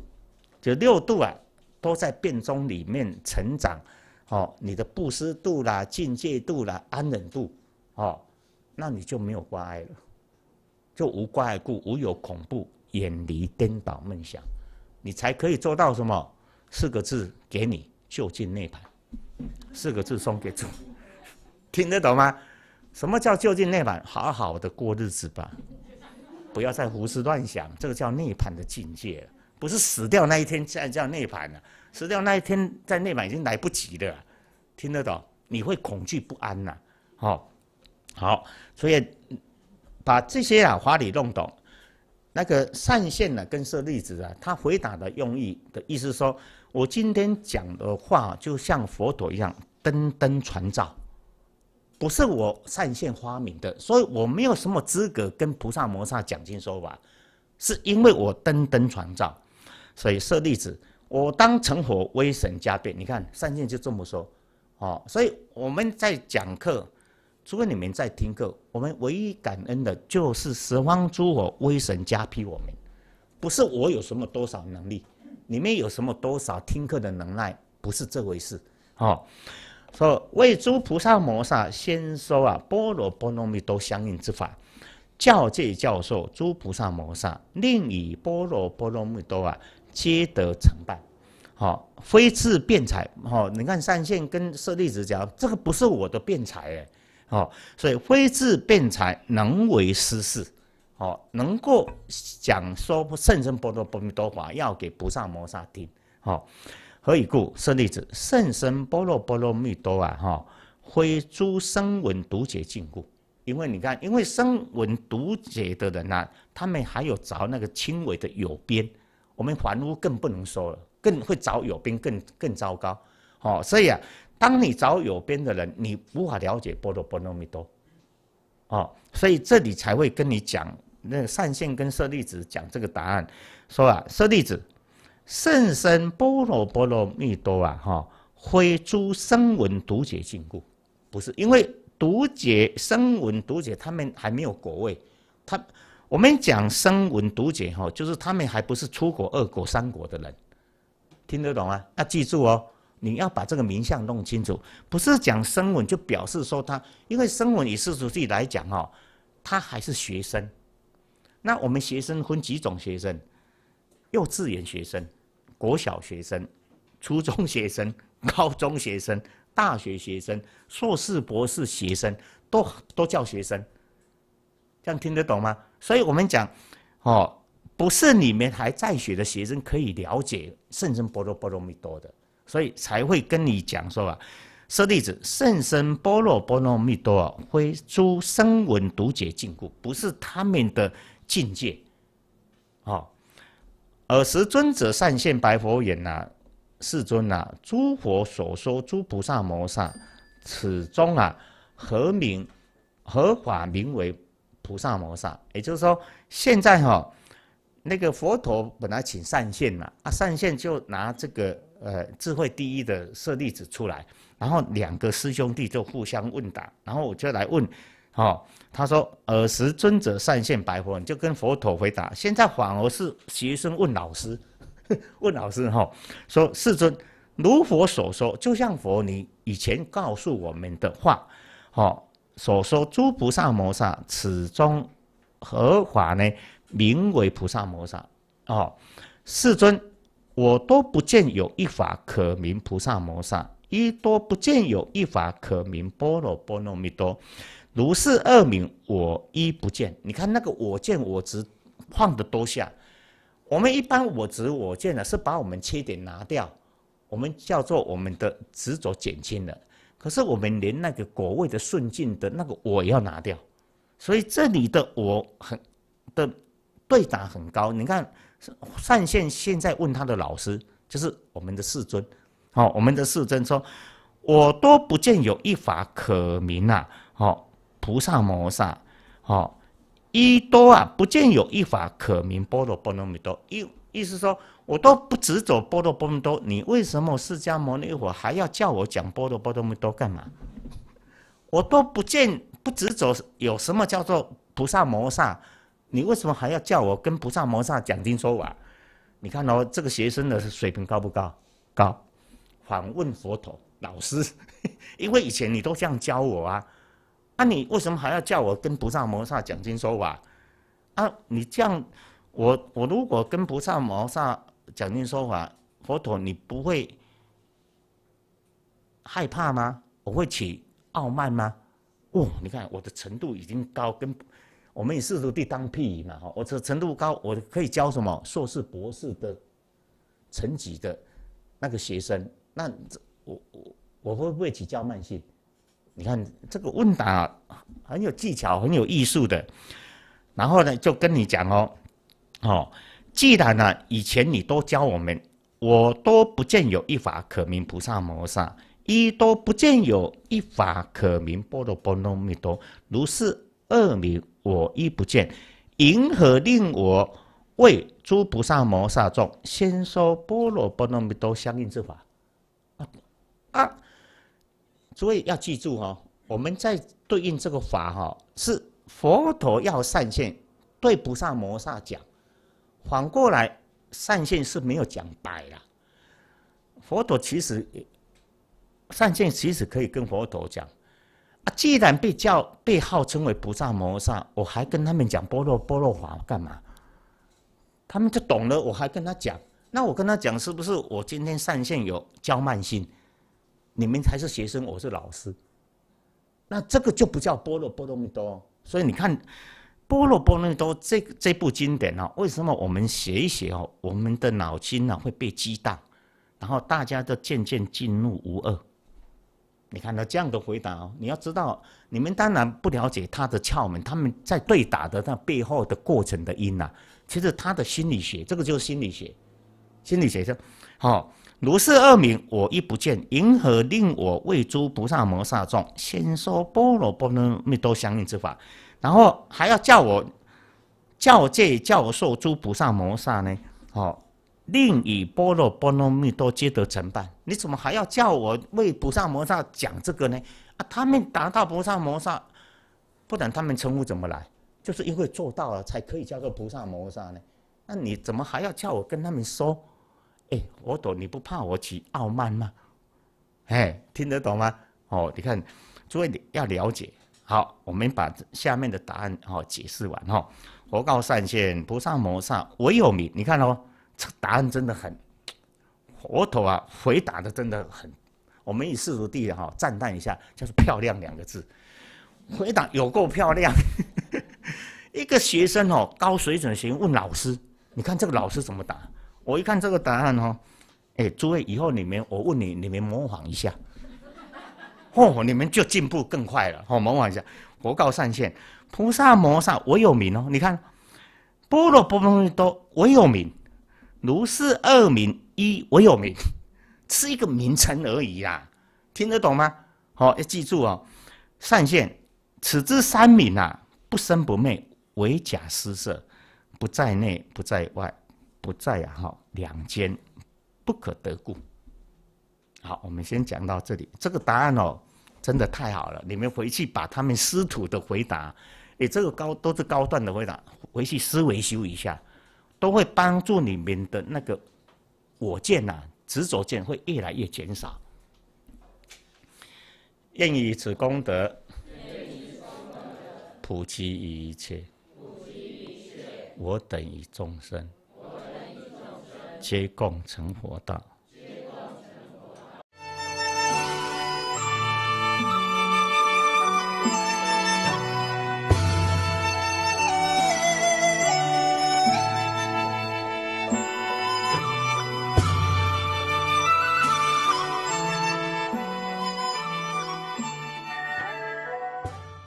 就六度啊，都在变中里面成长，好，你的布施度啦、境界度啦、安忍度，哦，那你就没有挂碍了，就无挂碍故，无有恐怖，远离颠倒梦想。你才可以做到什么？四个字，给你就近涅盘。四个字送给主，听得懂吗？什么叫就近涅盘？好好的过日子吧，不要再胡思乱想。这个叫涅盘的境界，不是死掉那一天才叫涅盘的。死掉那一天在涅盘已经来不及了，听得懂？你会恐惧不安呐。好，好，所以把这些啊花理弄懂。那个善现呢，跟舍利子啊，他回答的用意的意思说，我今天讲的话就像佛陀一样，登登传照，不是我善现发明的，所以我没有什么资格跟菩萨摩萨讲经说法，是因为我登登传照，所以舍利子，我当成佛威神加倍。你看善现就这么说，哦，所以我们在讲课。除非你们在听课，我们唯一感恩的就是十方诸佛威神加庇我们，不是我有什么多少能力，你们有什么多少听课的能耐，不是这回事。哦，说为诸菩萨摩萨，先说啊，波罗波罗蜜多相应之法，教界教授诸菩萨摩萨，令以波罗波罗蜜多啊，皆得成办。好，非自辩才。好，你看上现跟舍利子讲，这个不是我的辩才哎。哦，所以非智辩才能为师事，哦，能够讲说圣若波罗波多法要给菩萨摩萨听，哦，何以故？舍利子，圣身波罗波罗蜜多啊，哈，非诸声闻读解禁故。因为你看，因为声闻读解的人啊，他们还有着那个轻微的有边，我们凡夫更不能说了，更会着有边，更更糟糕。哦，所以啊。当你找有边的人，你无法了解波罗波罗蜜多，哦，所以这里才会跟你讲那善现跟舍利子讲这个答案，说啊舍利子，甚深波罗波罗蜜多啊哈，非诸声闻独解禁故，不是因为独解声闻、独解，他们还没有果位，他我们讲声闻独解哈，就是他们还不是出国二国三国的人，听得懂啊？要记住哦。你要把这个名相弄清楚，不是讲声稳就表示说他，因为声稳以世俗界来讲哦，他还是学生。那我们学生分几种学生：幼稚园学生、国小学生、初中学生、高中学生、大学学生、硕士博士学生，都都叫学生。这样听得懂吗？所以我们讲，哦，不是你们还在学的学生可以了解甚深般若波罗蜜多的。所以才会跟你讲说啊，舍利子，甚深般若波罗蜜多，非诸声闻独解禁故，不是他们的境界。哦，尔时尊者善现白佛言呐，世尊呐，诸佛所说，诸菩萨摩萨，此中啊，何名何法名为菩萨摩萨？也就是说，现在哈，那个佛陀本来请善现嘛，啊，善现就拿这个。呃，智慧第一的舍利子出来，然后两个师兄弟就互相问答，然后我就来问，哦，他说：“尔时尊者善现白佛，你就跟佛陀回答。现在反而是学生问老师，问老师哈，说世尊，如佛所说，就像佛你以前告诉我们的话，哦，所说诸菩萨摩萨，此中何法呢？名为菩萨摩萨哦，世尊。”我都不见有一法可名菩萨摩萨，亦多不见有一法可名波罗波罗蜜多，如是二名我一不见。你看那个我见我执，放得多下。我们一般我执我见呢，是把我们缺点拿掉，我们叫做我们的执着减轻了。可是我们连那个果位的顺境的那个我要拿掉，所以这里的我很的对答很高。你看。善现现在问他的老师，就是我们的世尊，好，我们的世尊说，我都不见有一法可名啊，好，菩萨摩萨，好，一多啊，不见有一法可名波罗波罗蜜多，意意思说，我都不执着波罗波罗蜜多，你为什么释迦牟尼佛还要叫我讲波罗波罗蜜多干嘛？我都不见不执着有什么叫做菩萨摩萨？你为什么还要叫我跟菩萨摩萨讲经说法？你看哦，这个学生的水平高不高？高。访问佛陀老师，因为以前你都这样教我啊。那你为什么还要叫我跟菩萨摩萨讲经说法？啊，你这样，我我如果跟菩萨摩萨讲经说法，佛陀你不会害怕吗？我会起傲慢吗？哦，你看我的程度已经高跟。我们以世徒弟当譬嘛，哈！我这程度高，我可以教什么硕士、博士的层级的那个学生，那这我我我会不会起教慢性？你看这个问答很有技巧，很有艺术的。然后呢，就跟你讲哦，哦，既然呢，以前你都教我们，我都不见有一法可名菩萨摩萨，亦都不见有一法可名波罗波罗蜜多，如是。恶名我亦不见，银河令我为诸菩萨摩萨众先说波罗波罗蜜多相应之法？啊啊！诸位要记住哦，我们在对应这个法哈，是佛陀要善现对菩萨摩萨讲，反过来善现是没有讲白啦。佛陀其实善现其实可以跟佛陀讲。啊，既然被叫被号称为菩萨摩萨，我还跟他们讲波若波若法干嘛？他们就懂了。我还跟他讲，那我跟他讲，是不是我今天上线有教慢心？你们才是学生，我是老师。那这个就不叫波若波罗蜜多。所以你看，波若波罗蜜多这这部经典呢，为什么我们学一学哦，我们的脑筋呢会被激荡，然后大家都渐渐进入无二。你看他这样的回答哦，你要知道，你们当然不了解他的窍门，他们在对打的那背后的过程的因呐，其实他的心理学，这个就是心理学，心理学是，好，如是恶名我亦不见，银河令我为诸菩萨摩萨众先说波罗波罗蜜多相应之法，然后还要叫我叫我这叫我受诸菩萨摩萨呢，好。另以波罗波罗蜜多皆得成办。你怎么还要叫我为菩萨摩萨讲这个呢？啊，他们达到菩萨摩萨，不然他们称呼怎么来？就是因为做到了才可以叫做菩萨摩萨呢。那你怎么还要叫我跟他们说？哎，我懂，你不怕我起傲慢吗？哎，听得懂吗？哦，你看，诸位你要了解。好，我们把下面的答案哦解释完哈。佛告善现，菩萨摩萨唯有名。你看哦。答案真的很，佛陀啊，回答的真的很，我们以世俗地哈赞叹一下，就是漂亮两个字。回答有够漂亮，一个学生哦，高水准询问老师，你看这个老师怎么答？我一看这个答案哈，哎，诸位以后你们，我问你，你们模仿一下，哦，你们就进步更快了，哦，模仿一下，佛告善现，菩萨摩萨，我有名哦，你看，波罗波罗蜜多，我有名。如是二名一唯有名，是一个名称而已呀，听得懂吗？好，要记住哦。善现，此之三名呐，不生不灭，唯假施设，不在内，不在外，不在啊哈两间，不可得故。好，我们先讲到这里。这个答案哦，真的太好了。你们回去把他们师徒的回答，诶，这个高都是高段的回答，回去思维修一下。都会帮助你们的那个我见呐，执着见会越来越减少。愿以此功德，普及于一切，我等于众生，皆共成佛道。